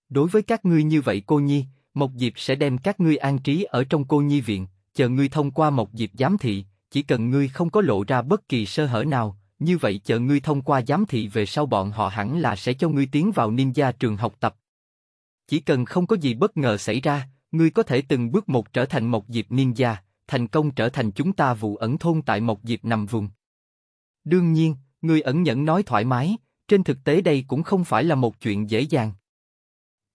Speaker 1: Đối với các ngươi như vậy cô nhi, một dịp sẽ đem các ngươi an trí ở trong cô nhi viện chờ ngươi thông qua một dịp giám thị, chỉ cần ngươi không có lộ ra bất kỳ sơ hở nào, như vậy chờ ngươi thông qua giám thị về sau bọn họ hẳn là sẽ cho ngươi tiến vào ninja trường học tập. Chỉ cần không có gì bất ngờ xảy ra, ngươi có thể từng bước một trở thành một dịp ninja, thành công trở thành chúng ta vụ ẩn thôn tại một dịp nằm vùng. Đương nhiên, ngươi ẩn nhẫn nói thoải mái, trên thực tế đây cũng không phải là một chuyện dễ dàng.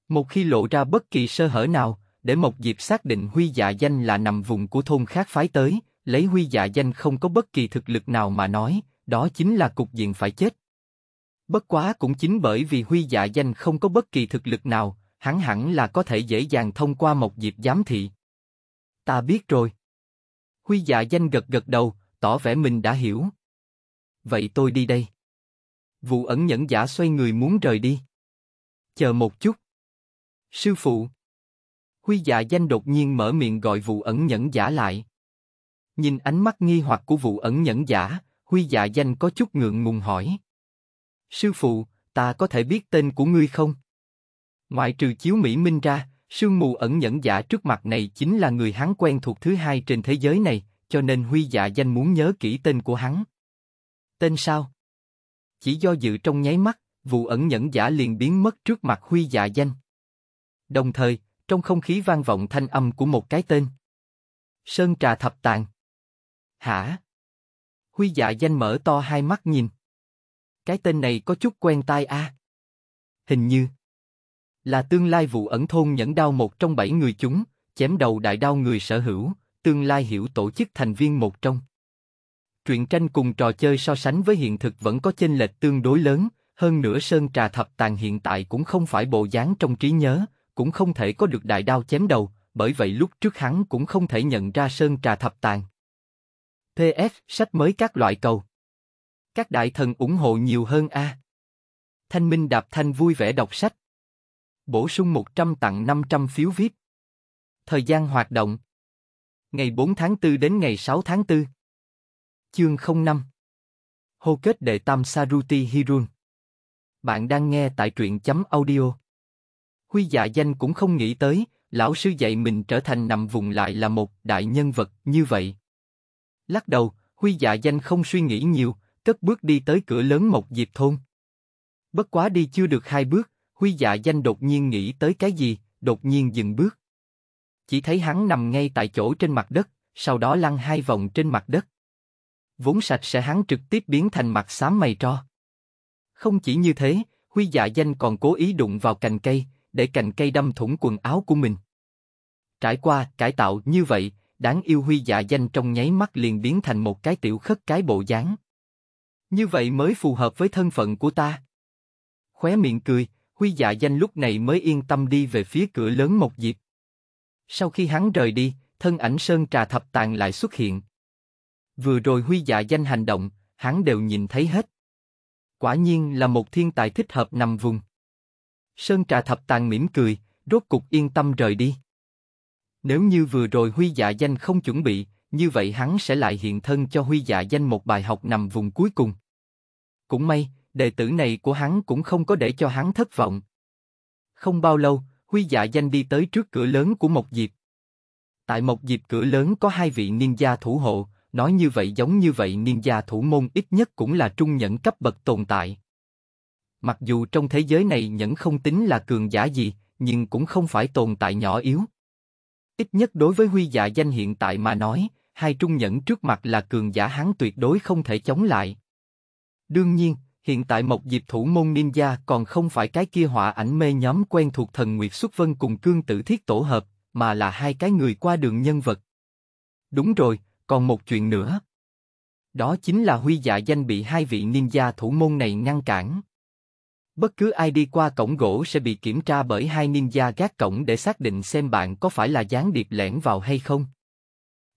Speaker 1: Một khi lộ ra bất kỳ sơ hở nào, để Mộc Diệp xác định Huy Dạ Danh là nằm vùng của thôn khác phái tới, lấy Huy Dạ Danh không có bất kỳ thực lực nào mà nói, đó chính là cục diện phải chết. Bất quá cũng chính bởi vì Huy Dạ Danh không có bất kỳ thực lực nào, hắn hẳn là có thể dễ dàng thông qua Mộc Diệp giám thị. Ta biết rồi. Huy Dạ Danh gật gật đầu, tỏ vẻ mình đã hiểu. Vậy tôi đi đây. Vụ ẩn nhẫn giả xoay người muốn rời đi. Chờ một chút. Sư phụ, Huy dạ danh đột nhiên mở miệng gọi vụ ẩn nhẫn giả lại. Nhìn ánh mắt nghi hoặc của vụ ẩn nhẫn giả, Huy dạ danh có chút ngượng ngùng hỏi. Sư phụ, ta có thể biết tên của ngươi không? Ngoại trừ chiếu Mỹ Minh ra, sương mù ẩn nhẫn giả trước mặt này chính là người hắn quen thuộc thứ hai trên thế giới này, cho nên Huy dạ danh muốn nhớ kỹ tên của hắn. Tên sao? Chỉ do dự trong nháy mắt, vụ ẩn nhẫn giả liền biến mất trước mặt Huy dạ danh. Đồng thời, trong không khí vang vọng thanh âm của một cái tên. Sơn trà thập tàng Hả? Huy dạ danh mở to hai mắt nhìn. Cái tên này có chút quen tai a. À? Hình như là tương lai vụ ẩn thôn nhẫn đau một trong bảy người chúng, chém đầu đại đao người sở hữu, tương lai hiểu tổ chức thành viên một trong. Truyện tranh cùng trò chơi so sánh với hiện thực vẫn có chênh lệch tương đối lớn, hơn nữa Sơn Trà Thập Tàng hiện tại cũng không phải bộ dáng trong trí nhớ, cũng không thể có được đại đao chém đầu, bởi vậy lúc trước hắn cũng không thể nhận ra Sơn Trà Thập Tàng. PS, sách mới các loại cầu. Các đại thần ủng hộ nhiều hơn a. Thanh Minh Đạp Thanh vui vẻ đọc sách. Bổ sung 100 tặng 500 phiếu VIP. Thời gian hoạt động. Ngày 4 tháng 4 đến ngày 6 tháng 4. Chương 05 Hô kết đệ tam Saruti Hirun Bạn đang nghe tại truyện chấm audio Huy dạ danh cũng không nghĩ tới, lão sư dạy mình trở thành nằm vùng lại là một đại nhân vật như vậy. Lắc đầu, Huy dạ danh không suy nghĩ nhiều, cất bước đi tới cửa lớn một diệp thôn. Bất quá đi chưa được hai bước, Huy dạ danh đột nhiên nghĩ tới cái gì, đột nhiên dừng bước. Chỉ thấy hắn nằm ngay tại chỗ trên mặt đất, sau đó lăn hai vòng trên mặt đất. Vốn sạch sẽ hắn trực tiếp biến thành mặt xám mày tro. Không chỉ như thế, Huy dạ danh còn cố ý đụng vào cành cây, để cành cây đâm thủng quần áo của mình. Trải qua cải tạo như vậy, đáng yêu huy dạ danh trong nháy mắt liền biến thành một cái tiểu khất cái bộ dáng. Như vậy mới phù hợp với thân phận của ta. Khóe miệng cười, huy dạ danh lúc này mới yên tâm đi về phía cửa lớn một dịp. Sau khi hắn rời đi, thân ảnh sơn trà thập tàn lại xuất hiện. Vừa rồi huy dạ danh hành động, hắn đều nhìn thấy hết. Quả nhiên là một thiên tài thích hợp nằm vùng. Sơn Trà Thập Tàng mỉm cười, rốt cục yên tâm rời đi. Nếu như vừa rồi Huy Dạ Danh không chuẩn bị, như vậy hắn sẽ lại hiện thân cho Huy Dạ Danh một bài học nằm vùng cuối cùng. Cũng may, đệ tử này của hắn cũng không có để cho hắn thất vọng. Không bao lâu, Huy Dạ Danh đi tới trước cửa lớn của Mộc Diệp. Tại Mộc Diệp cửa lớn có hai vị niên gia thủ hộ, nói như vậy giống như vậy niên gia thủ môn ít nhất cũng là trung nhẫn cấp bậc tồn tại. Mặc dù trong thế giới này nhẫn không tính là cường giả gì, nhưng cũng không phải tồn tại nhỏ yếu. Ít nhất đối với Huy Dạ danh hiện tại mà nói, hai trung nhẫn trước mặt là cường giả hắn tuyệt đối không thể chống lại. Đương nhiên, hiện tại một dịp thủ môn ninja còn không phải cái kia họa ảnh mê nhóm quen thuộc thần Nguyệt Xuất Vân cùng cương tử thiết tổ hợp, mà là hai cái người qua đường nhân vật. Đúng rồi, còn một chuyện nữa. Đó chính là Huy Dạ danh bị hai vị ninja thủ môn này ngăn cản. Bất cứ ai đi qua cổng gỗ sẽ bị kiểm tra bởi hai ninja gác cổng để xác định xem bạn có phải là gián điệp lẻn vào hay không.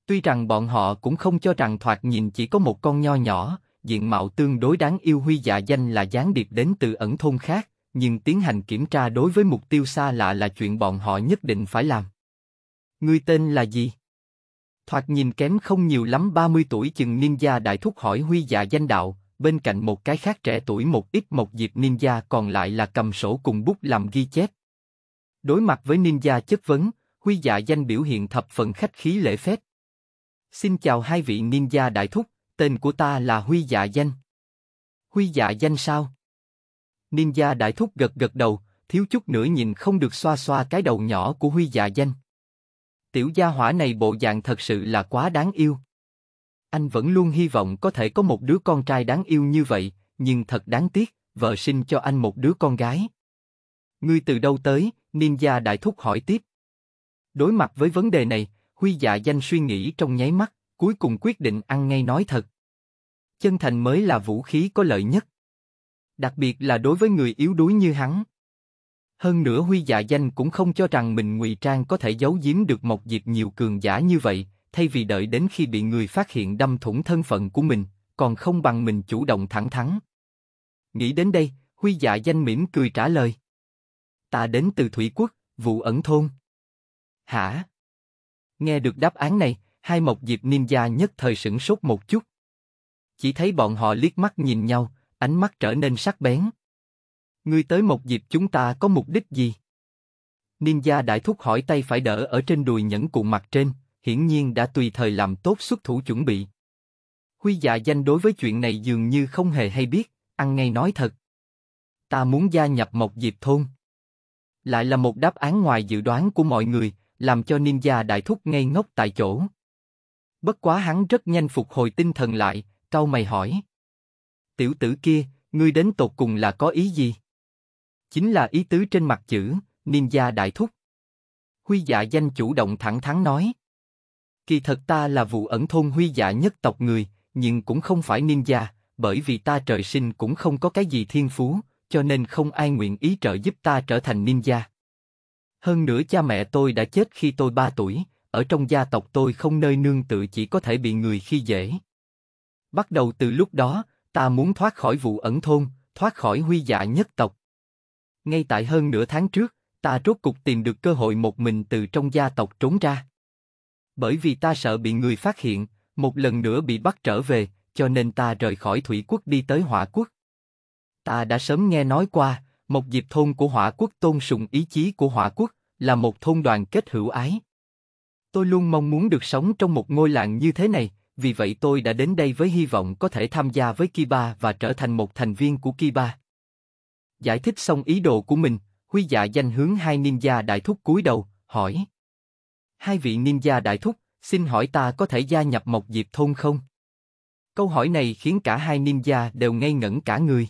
Speaker 1: Tuy rằng bọn họ cũng không cho rằng thoạt nhìn chỉ có một con nho nhỏ, diện mạo tương đối đáng yêu huy dạ danh là gián điệp đến từ ẩn thôn khác, nhưng tiến hành kiểm tra đối với mục tiêu xa lạ là chuyện bọn họ nhất định phải làm. người tên là gì? Thoạt nhìn kém không nhiều lắm 30 tuổi chừng ninja đại thúc hỏi huy dạ danh đạo, bên cạnh một cái khác trẻ tuổi một ít một diệp ninja còn lại là cầm sổ cùng bút làm ghi chép. Đối mặt với ninja chất vấn, Huy dạ danh biểu hiện thập phần khách khí lễ phép. Xin chào hai vị ninja đại thúc, tên của ta là Huy dạ danh. Huy dạ danh sao? Ninja đại thúc gật gật đầu, thiếu chút nữa nhìn không được xoa xoa cái đầu nhỏ của Huy dạ danh. Tiểu gia hỏa này bộ dạng thật sự là quá đáng yêu. Anh vẫn luôn hy vọng có thể có một đứa con trai đáng yêu như vậy, nhưng thật đáng tiếc, vợ sinh cho anh một đứa con gái. Ngươi từ đâu tới? Ninja đại thúc hỏi tiếp. Đối mặt với vấn đề này, Huy dạ danh suy nghĩ trong nháy mắt, cuối cùng quyết định ăn ngay nói thật. Chân thành mới là vũ khí có lợi nhất. Đặc biệt là đối với người yếu đuối như hắn. Hơn nữa Huy dạ danh cũng không cho rằng mình ngụy trang có thể giấu giếm được một dịp nhiều cường giả như vậy, thay vì đợi đến khi bị người phát hiện đâm thủng thân phận của mình, còn không bằng mình chủ động thẳng thắn. Nghĩ đến đây, Huy Dạ danh mỉm cười trả lời. Ta đến từ Thủy Quốc, vụ ẩn thôn. Hả? Nghe được đáp án này, hai mộc diệp ninja nhất thời sửng sốt một chút. Chỉ thấy bọn họ liếc mắt nhìn nhau, ánh mắt trở nên sắc bén. Ngươi tới mộc diệp chúng ta có mục đích gì? Ninja đại thúc hỏi tay phải đỡ ở trên đùi nhẫn cụ mặt trên, hiển nhiên đã tùy thời làm tốt xuất thủ chuẩn bị. Huy dạ danh đối với chuyện này dường như không hề hay biết, ăn ngay nói thật. Ta muốn gia nhập một Diệp Thôn. Lại là một đáp án ngoài dự đoán của mọi người, làm cho Niêm Gia đại thúc ngây ngốc tại chỗ. Bất quá hắn rất nhanh phục hồi tinh thần lại, cau mày hỏi. Tiểu tử kia, ngươi đến tột cùng là có ý gì? Chính là ý tứ trên mặt chữ, Niêm Gia đại thúc. Huy dạ danh chủ động thẳng thắn nói. Kỳ thật ta là vụ ẩn thôn huy dạ nhất tộc người, nhưng cũng không phải ninja, bởi vì ta trời sinh cũng không có cái gì thiên phú, cho nên không ai nguyện ý trợ giúp ta trở thành ninja. Hơn nữa cha mẹ tôi đã chết khi tôi 3 tuổi, ở trong gia tộc tôi không nơi nương tựa chỉ có thể bị người khi dễ. Bắt đầu từ lúc đó, ta muốn thoát khỏi vụ ẩn thôn, thoát khỏi huy dạ nhất tộc. Ngay tại hơn nửa tháng trước, ta rốt cục tìm được cơ hội một mình từ trong gia tộc trốn ra bởi vì ta sợ bị người phát hiện, một lần nữa bị bắt trở về, cho nên ta rời khỏi thủy quốc đi tới hỏa quốc. Ta đã sớm nghe nói qua, một diệp thôn của hỏa quốc tôn sùng ý chí của hỏa quốc, là một thôn đoàn kết hữu ái. Tôi luôn mong muốn được sống trong một ngôi làng như thế này, vì vậy tôi đã đến đây với hy vọng có thể tham gia với Kiba và trở thành một thành viên của Kiba. Giải thích xong ý đồ của mình, Huy dạ danh hướng hai ninja đại thúc cúi đầu, hỏi. Hai vị niêm gia đại thúc, xin hỏi ta có thể gia nhập một Diệp Thôn không? Câu hỏi này khiến cả hai niêm gia đều ngây ngẩn cả người.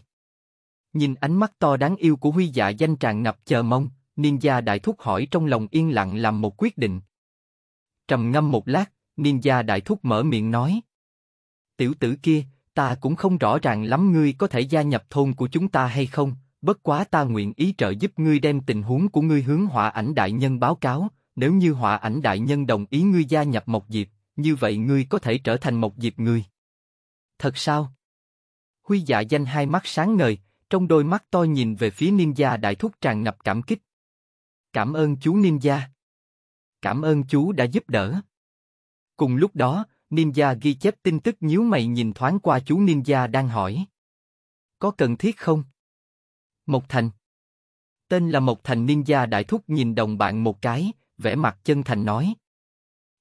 Speaker 1: Nhìn ánh mắt to đáng yêu của Huy Dạ danh tràn ngập chờ mong, niêm gia đại thúc hỏi trong lòng yên lặng làm một quyết định. Trầm ngâm một lát, niêm gia đại thúc mở miệng nói. Tiểu tử kia, ta cũng không rõ ràng lắm ngươi có thể gia nhập thôn của chúng ta hay không, bất quá ta nguyện ý trợ giúp ngươi đem tình huống của ngươi hướng hỏa ảnh đại nhân báo cáo, nếu như họa ảnh đại nhân đồng ý ngươi gia nhập Mộc Diệp, như vậy ngươi có thể trở thành Mộc Diệp người. Thật sao? Huy dạ danh hai mắt sáng ngời, trong đôi mắt to nhìn về phía ninja đại thúc tràn ngập cảm kích. Cảm ơn chú ninja. Cảm ơn chú đã giúp đỡ. Cùng lúc đó, ninja ghi chép tin tức nhíu mày nhìn thoáng qua chú ninja đang hỏi. Có cần thiết không? Mộc Thành. Tên là Mộc Thành ninja đại thúc nhìn đồng bạn một cái, vẻ mặt chân thành nói.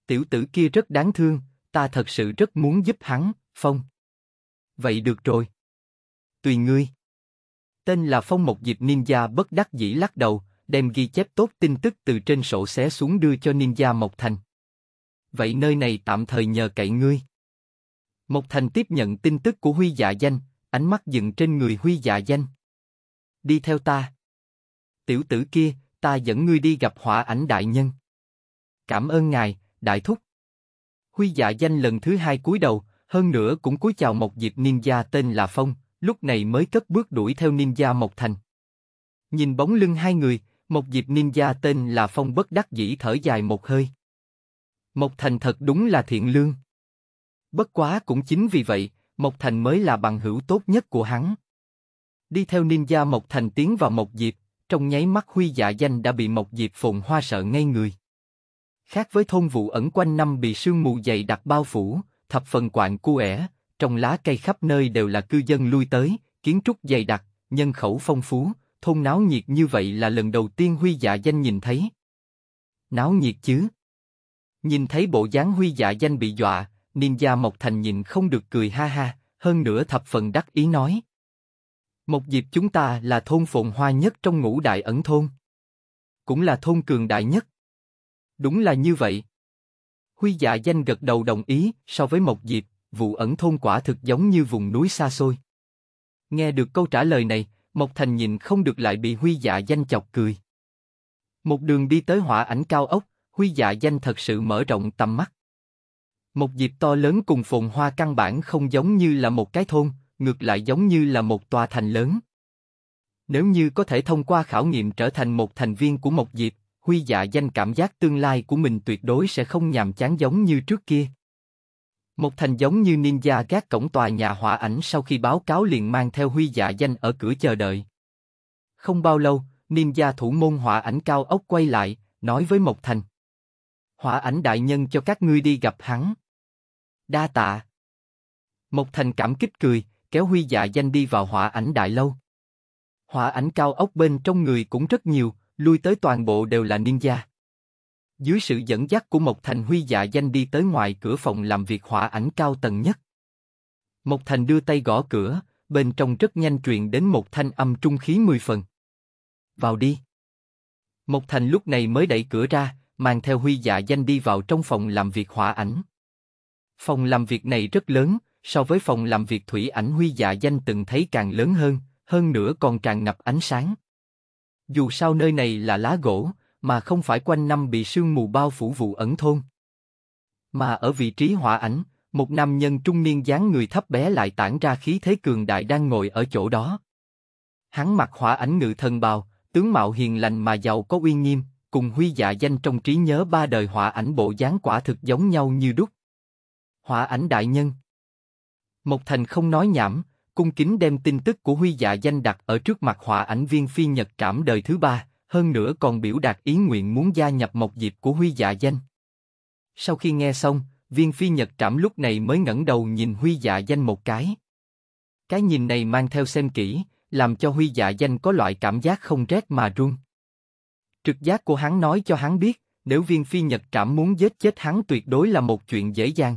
Speaker 1: Tiểu tử kia rất đáng thương, ta thật sự rất muốn giúp hắn, Phong. Vậy được rồi. Tùy ngươi. Tên là Phong một dịp ninja bất đắc dĩ lắc đầu, đem ghi chép tốt tin tức từ trên sổ xé xuống đưa cho ninja Mộc Thành. Vậy nơi này tạm thời nhờ cậy ngươi. Mộc Thành tiếp nhận tin tức của Huy Dạ Danh, ánh mắt dựng trên người Huy Dạ Danh. Đi theo ta. Tiểu tử kia, ta dẫn ngươi đi gặp hỏa ảnh đại nhân. Cảm ơn ngài, đại thúc. Huy dạ danh lần thứ hai cúi đầu, hơn nữa cũng cúi chào một diệp ninja tên là Phong, lúc này mới cất bước đuổi theo ninja Mộc Thành. Nhìn bóng lưng hai người, một diệp ninja tên là Phong bất đắc dĩ thở dài một hơi. Mộc Thành thật đúng là thiện lương. Bất quá cũng chính vì vậy, Mộc Thành mới là bằng hữu tốt nhất của hắn. Đi theo ninja Mộc Thành tiến vào một Diệp, trong nháy mắt Huy Dạ Danh đã bị Mộc Diệp Phồn Hoa sợ ngay người. Khác với thôn vụ ẩn quanh năm bị sương mù dày đặc bao phủ, thập phần quạng cu ẻ, trong lá cây khắp nơi đều là cư dân lui tới, kiến trúc dày đặc, nhân khẩu phong phú, thôn náo nhiệt như vậy là lần đầu tiên Huy Dạ Danh nhìn thấy. Náo nhiệt chứ? Nhìn thấy bộ dáng Huy Dạ Danh bị dọa, Ninh Gia Mộc Thành nhìn không được cười ha ha, hơn nữa thập phần đắc ý nói. Một dịp chúng ta là thôn phồn hoa nhất trong ngũ đại ẩn thôn. Cũng là thôn cường đại nhất. Đúng là như vậy. Huy dạ danh gật đầu đồng ý, so với một dịp, vụ ẩn thôn quả thực giống như vùng núi xa xôi. Nghe được câu trả lời này, Mộc Thành nhìn không được lại bị Huy dạ danh chọc cười. Một đường đi tới hỏa ảnh cao ốc, Huy dạ danh thật sự mở rộng tầm mắt. Một dịp to lớn cùng phồn hoa căn bản không giống như là một cái thôn, ngược lại giống như là một tòa thành lớn. Nếu như có thể thông qua khảo nghiệm trở thành một thành viên của Mộc Diệp, Huy dạ danh cảm giác tương lai của mình tuyệt đối sẽ không nhàm chán giống như trước kia. Một thành giống như ninja gác cổng tòa nhà hỏa ảnh sau khi báo cáo liền mang theo Huy dạ danh ở cửa chờ đợi. Không bao lâu, ninja thủ môn hỏa ảnh cao ốc quay lại, nói với Mộc Thành. Hỏa ảnh đại nhân cho các ngươi đi gặp hắn. Đa tạ. Mộc Thành cảm kích cười, kéo Huy Dạ Danh đi vào hỏa ảnh đại lâu. Hỏa ảnh cao ốc bên trong người cũng rất nhiều, lui tới toàn bộ đều là ninja. Dưới sự dẫn dắt của Mộc Thành Huy Dạ Danh đi tới ngoài cửa phòng làm việc hỏa ảnh cao tầng nhất. Mộc Thành đưa tay gõ cửa, bên trong rất nhanh truyền đến một thanh âm trung khí mười phần. Vào đi. Mộc Thành lúc này mới đẩy cửa ra, mang theo Huy Dạ Danh đi vào trong phòng làm việc hỏa ảnh. Phòng làm việc này rất lớn, so với phòng làm việc Thủy Ảnh Huy dạ danh từng thấy càng lớn hơn, hơn nữa còn tràn ngập ánh sáng. Dù sao nơi này là lá gỗ, mà không phải quanh năm bị sương mù bao phủ vụ ẩn thôn. Mà ở vị trí hỏa ảnh, một nam nhân trung niên dáng người thấp bé lại tản ra khí thế cường đại đang ngồi ở chỗ đó. Hắn mặc hỏa ảnh ngự thần bào, tướng mạo hiền lành mà giàu có uy nghiêm, cùng huy dạ danh trong trí nhớ ba đời hỏa ảnh bộ dáng quả thực giống nhau như đúc. Hỏa ảnh đại nhân Mộc Thành không nói nhảm, cung kính đem tin tức của Huy Dạ danh đặt ở trước mặt họa ảnh viên phi nhật trảm đời thứ ba, hơn nữa còn biểu đạt ý nguyện muốn gia nhập Mộc Diệp của Huy Dạ danh. Sau khi nghe xong, viên phi nhật trảm lúc này mới ngẩng đầu nhìn Huy Dạ danh một cái. Cái nhìn này mang theo xem kỹ, làm cho Huy Dạ danh có loại cảm giác không rét mà run. Trực giác của hắn nói cho hắn biết, nếu viên phi nhật trảm muốn giết chết hắn tuyệt đối là một chuyện dễ dàng.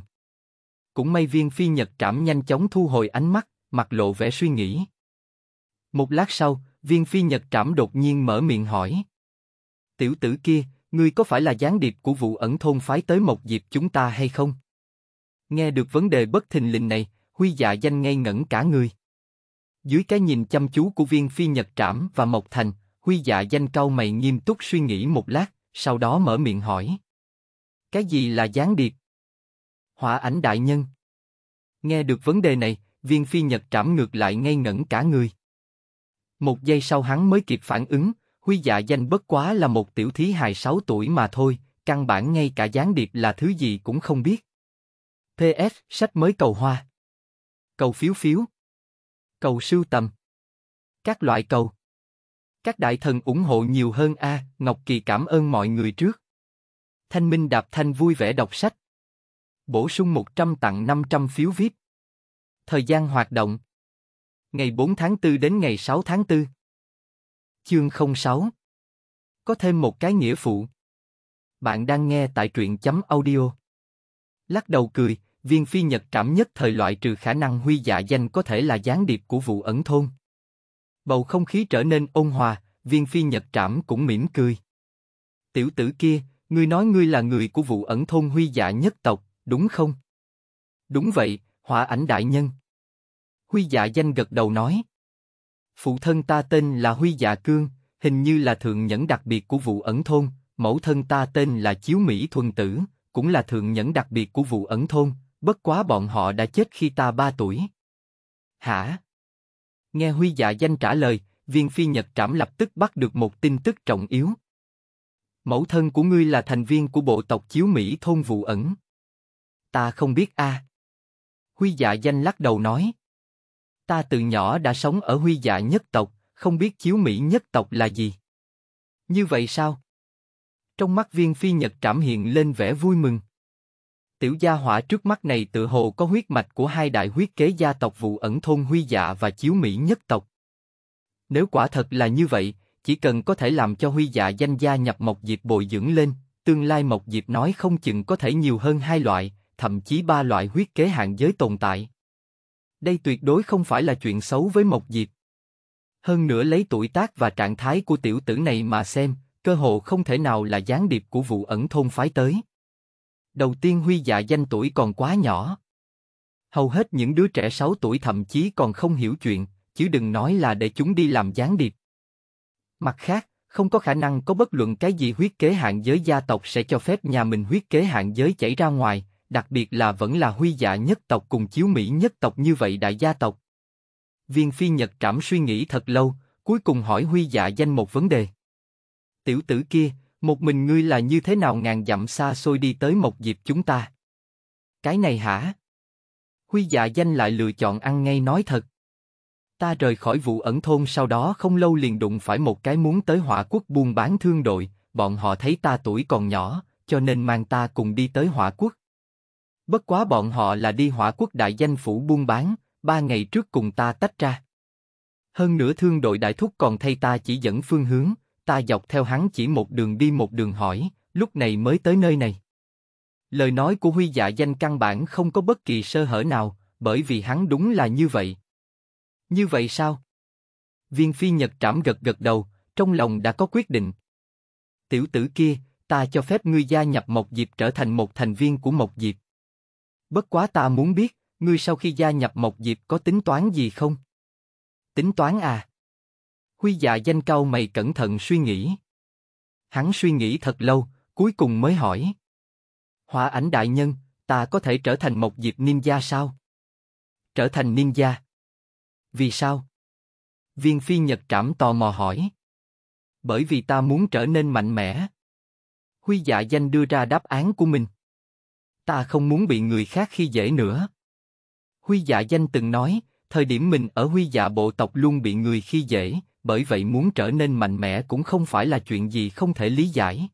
Speaker 1: Cũng may viên phi nhật trảm nhanh chóng thu hồi ánh mắt, mặt lộ vẻ suy nghĩ. Một lát sau, viên phi nhật trảm đột nhiên mở miệng hỏi. Tiểu tử kia, ngươi có phải là gián điệp của vụ ẩn thôn phái tới một dịp chúng ta hay không? Nghe được vấn đề bất thình lình này, Huy dạ danh ngây ngẩn cả người. Dưới cái nhìn chăm chú của viên phi nhật trảm và Mộc Thành, Huy dạ danh cau mày nghiêm túc suy nghĩ một lát, sau đó mở miệng hỏi. Cái gì là gián điệp? hỏa ảnh đại nhân. Nghe được vấn đề này, viên phi nhật trảm ngược lại ngây ngẩn cả người. Một giây sau hắn mới kịp phản ứng, huy dạ danh bất quá là một tiểu thí hài 6 tuổi mà thôi, căn bản ngay cả gián điệp là thứ gì cũng không biết. PS, sách mới cầu hoa. Cầu phiếu phiếu. Cầu sưu tầm. Các loại cầu. Các đại thần ủng hộ nhiều hơn A, Ngọc Kỳ cảm ơn mọi người trước. Thanh Minh Đạp Thanh vui vẻ đọc sách, Bổ sung 100 tặng 500 phiếu VIP. Thời gian hoạt động Ngày 4 tháng 4 đến ngày 6 tháng 4 Chương 06 Có thêm một cái nghĩa phụ Bạn đang nghe tại truyện chấm audio Lắc đầu cười, viên phi nhật trảm nhất thời loại trừ khả năng huy dạ danh có thể là gián điệp của vụ ẩn thôn. Bầu không khí trở nên ôn hòa, viên phi nhật trảm cũng mỉm cười. Tiểu tử kia, ngươi nói ngươi là người của vụ ẩn thôn huy dạ nhất tộc, đúng không? Đúng vậy, hỏa ảnh đại nhân. Huy dạ danh gật đầu nói. Phụ thân ta tên là Huy dạ cương, hình như là thượng nhẫn đặc biệt của vụ ẩn thôn, mẫu thân ta tên là Chiếu Mỹ Thuần Tử, cũng là thượng nhẫn đặc biệt của vụ ẩn thôn, bất quá bọn họ đã chết khi ta ba tuổi. Hả? Nghe Huy dạ danh trả lời, viên phi nhật trảm lập tức bắt được một tin tức trọng yếu. Mẫu thân của ngươi là thành viên của bộ tộc Chiếu Mỹ thôn vụ ẩn. Ta không biết a. Huy dạ danh lắc đầu nói. Ta từ nhỏ đã sống ở huy dạ nhất tộc, không biết chiếu Mỹ nhất tộc là gì. Như vậy sao? Trong mắt viên phi nhật trảm hiện lên vẻ vui mừng. Tiểu gia hỏa trước mắt này tự hồ có huyết mạch của hai đại huyết kế gia tộc vụ ẩn thôn huy dạ và chiếu Mỹ nhất tộc. Nếu quả thật là như vậy, chỉ cần có thể làm cho huy dạ danh gia nhập mộc diệp bồi dưỡng lên, tương lai mộc diệp nói không chừng có thể nhiều hơn hai loại, thậm chí ba loại huyết kế hạn giới tồn tại. Đây tuyệt đối không phải là chuyện xấu với Mộc Diệp. Hơn nữa lấy tuổi tác và trạng thái của tiểu tử này mà xem, cơ hồ không thể nào là gián điệp của vụ ẩn thôn phái tới. Đầu tiên Huy dạ danh tuổi còn quá nhỏ. Hầu hết những đứa trẻ 6 tuổi thậm chí còn không hiểu chuyện, chứ đừng nói là để chúng đi làm gián điệp. Mặt khác, không có khả năng có bất luận cái gì huyết kế hạn giới gia tộc sẽ cho phép nhà mình huyết kế hạn giới chảy ra ngoài, đặc biệt là vẫn là huy dạ nhất tộc cùng chiếu Mỹ nhất tộc như vậy đại gia tộc. Viên phi Nhật Trảm suy nghĩ thật lâu, cuối cùng hỏi huy dạ danh một vấn đề. Tiểu tử kia, một mình ngươi là như thế nào ngàn dặm xa xôi đi tới một dịp chúng ta? Cái này hả? Huy dạ danh lại lựa chọn ăn ngay nói thật. Ta rời khỏi vụ ẩn thôn sau đó không lâu liền đụng phải một cái muốn tới hỏa quốc buôn bán thương đội, bọn họ thấy ta tuổi còn nhỏ, cho nên mang ta cùng đi tới hỏa quốc. Bất quá bọn họ là đi hỏa quốc đại danh phủ buôn bán, ba ngày trước cùng ta tách ra. Hơn nữa thương đội đại thúc còn thay ta chỉ dẫn phương hướng, ta dọc theo hắn chỉ một đường đi một đường hỏi, lúc này mới tới nơi này. Lời nói của Huy dạ danh căn bản không có bất kỳ sơ hở nào, bởi vì hắn đúng là như vậy. Như vậy sao? Viên phi nhật trảm gật gật đầu, trong lòng đã có quyết định. Tiểu tử kia, ta cho phép ngươi gia nhập Mộc Diệp trở thành một thành viên của Mộc Diệp. Bất quá ta muốn biết, ngươi sau khi gia nhập Mộc Diệp có tính toán gì không? Tính toán à? Huy dạ danh cao mày cẩn thận suy nghĩ. Hắn suy nghĩ thật lâu, cuối cùng mới hỏi. Hỏa ảnh đại nhân, ta có thể trở thành Mộc Diệp ninja sao? Trở thành ninja? Vì sao? Viên phi nhật trảm tò mò hỏi. Bởi vì ta muốn trở nên mạnh mẽ. Huy dạ danh đưa ra đáp án của mình ta không muốn bị người khác khi dễ nữa. Huy dạ danh từng nói, thời điểm mình ở huy dạ bộ tộc luôn bị người khi dễ, bởi vậy muốn trở nên mạnh mẽ cũng không phải là chuyện gì không thể lý giải.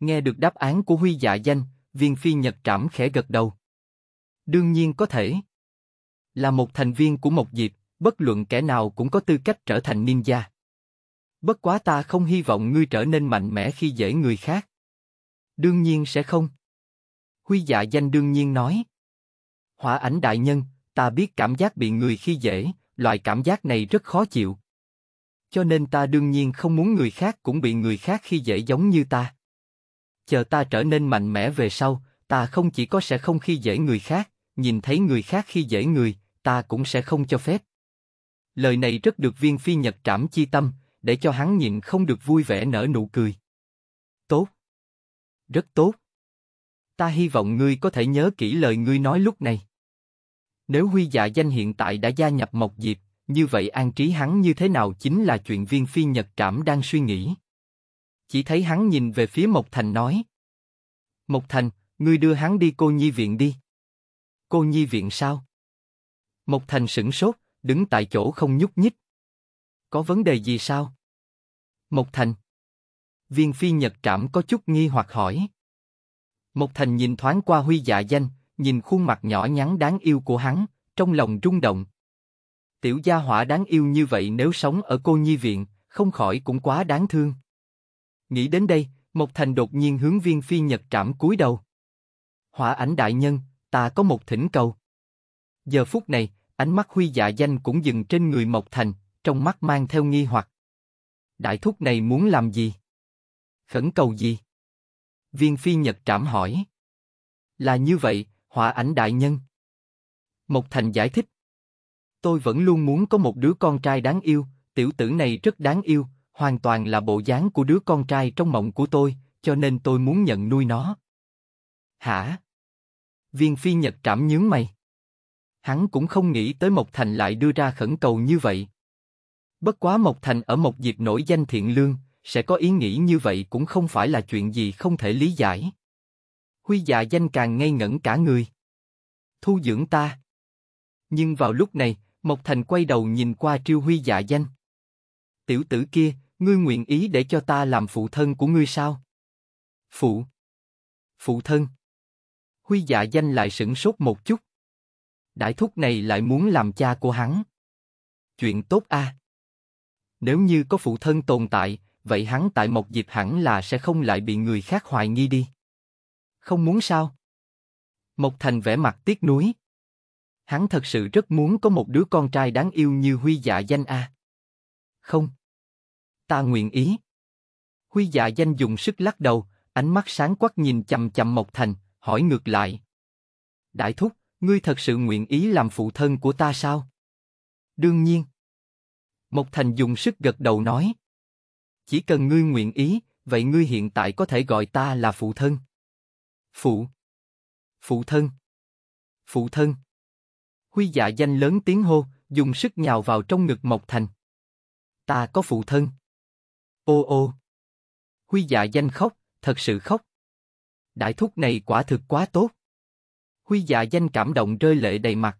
Speaker 1: Nghe được đáp án của huy dạ danh, viên phi nhật trảm khẽ gật đầu. Đương nhiên có thể. Là một thành viên của Mộc Diệp, bất luận kẻ nào cũng có tư cách trở thành ninja. Bất quá ta không hy vọng ngươi trở nên mạnh mẽ khi dễ người khác. Đương nhiên sẽ không. Huy dạ danh đương nhiên nói. Hỏa ảnh đại nhân, ta biết cảm giác bị người khi dễ, loại cảm giác này rất khó chịu. Cho nên ta đương nhiên không muốn người khác cũng bị người khác khi dễ giống như ta. Chờ ta trở nên mạnh mẽ về sau, ta không chỉ có sẽ không khi dễ người khác, nhìn thấy người khác khi dễ người, ta cũng sẽ không cho phép. Lời này rất được viên phi nhật trảm chi tâm, để cho hắn nhịn không được vui vẻ nở nụ cười. Tốt. Rất tốt ta hy vọng ngươi có thể nhớ kỹ lời ngươi nói lúc này. Nếu Huy Dạ danh hiện tại đã gia nhập Mộc Diệp, như vậy an trí hắn như thế nào chính là chuyện viên phi nhật cảm đang suy nghĩ. Chỉ thấy hắn nhìn về phía Mộc Thành nói. Mộc Thành, ngươi đưa hắn đi cô nhi viện đi. Cô nhi viện sao? Mộc Thành sửng sốt, đứng tại chỗ không nhúc nhích. Có vấn đề gì sao? Mộc Thành. Viên phi nhật cảm có chút nghi hoặc hỏi. Mộc Thành nhìn thoáng qua Huy Dạ Danh, nhìn khuôn mặt nhỏ nhắn đáng yêu của hắn, trong lòng rung động. Tiểu gia hỏa đáng yêu như vậy nếu sống ở cô nhi viện, không khỏi cũng quá đáng thương. Nghĩ đến đây, Mộc Thành đột nhiên hướng viên phi nhật trảm cúi đầu. Hỏa ảnh đại nhân, ta có một thỉnh cầu. Giờ phút này, ánh mắt huy dạ danh cũng dừng trên người Mộc Thành, trong mắt mang theo nghi hoặc. Đại thúc này muốn làm gì? Khẩn cầu gì? Viên phi nhật trảm hỏi. Là như vậy, hỏa ảnh đại nhân. Mộc Thành giải thích. Tôi vẫn luôn muốn có một đứa con trai đáng yêu, tiểu tử này rất đáng yêu, hoàn toàn là bộ dáng của đứa con trai trong mộng của tôi, cho nên tôi muốn nhận nuôi nó. Hả? Viên phi nhật trảm nhướng mày. Hắn cũng không nghĩ tới Mộc Thành lại đưa ra khẩn cầu như vậy. Bất quá Mộc Thành ở một dịp nổi danh thiện lương, sẽ có ý nghĩ như vậy cũng không phải là chuyện gì không thể lý giải. Huy dạ danh càng ngây ngẩn cả người. Thu dưỡng ta. Nhưng vào lúc này, Mộc Thành quay đầu nhìn qua triêu huy dạ danh. Tiểu tử kia, ngươi nguyện ý để cho ta làm phụ thân của ngươi sao? Phụ. Phụ thân. Huy dạ danh lại sửng sốt một chút. Đại thúc này lại muốn làm cha của hắn. Chuyện tốt a. À? Nếu như có phụ thân tồn tại, vậy hắn tại một dịp hẳn là sẽ không lại bị người khác hoài nghi đi. Không muốn sao? Mộc Thành vẽ mặt tiếc nuối. Hắn thật sự rất muốn có một đứa con trai đáng yêu như Huy Dạ Danh a. Không. Ta nguyện ý. Huy Dạ Danh dùng sức lắc đầu, ánh mắt sáng quắc nhìn chầm chầm Mộc Thành, hỏi ngược lại. Đại thúc, ngươi thật sự nguyện ý làm phụ thân của ta sao? Đương nhiên. Mộc Thành dùng sức gật đầu nói. Chỉ cần ngươi nguyện ý, vậy ngươi hiện tại có thể gọi ta là phụ thân. Phụ. Phụ thân. Phụ thân. Huy dạ danh lớn tiếng hô, dùng sức nhào vào trong ngực Mộc Thành. Ta có phụ thân. Ô ô. Huy dạ danh khóc, thật sự khóc. Đại thúc này quả thực quá tốt. Huy dạ danh cảm động rơi lệ đầy mặt.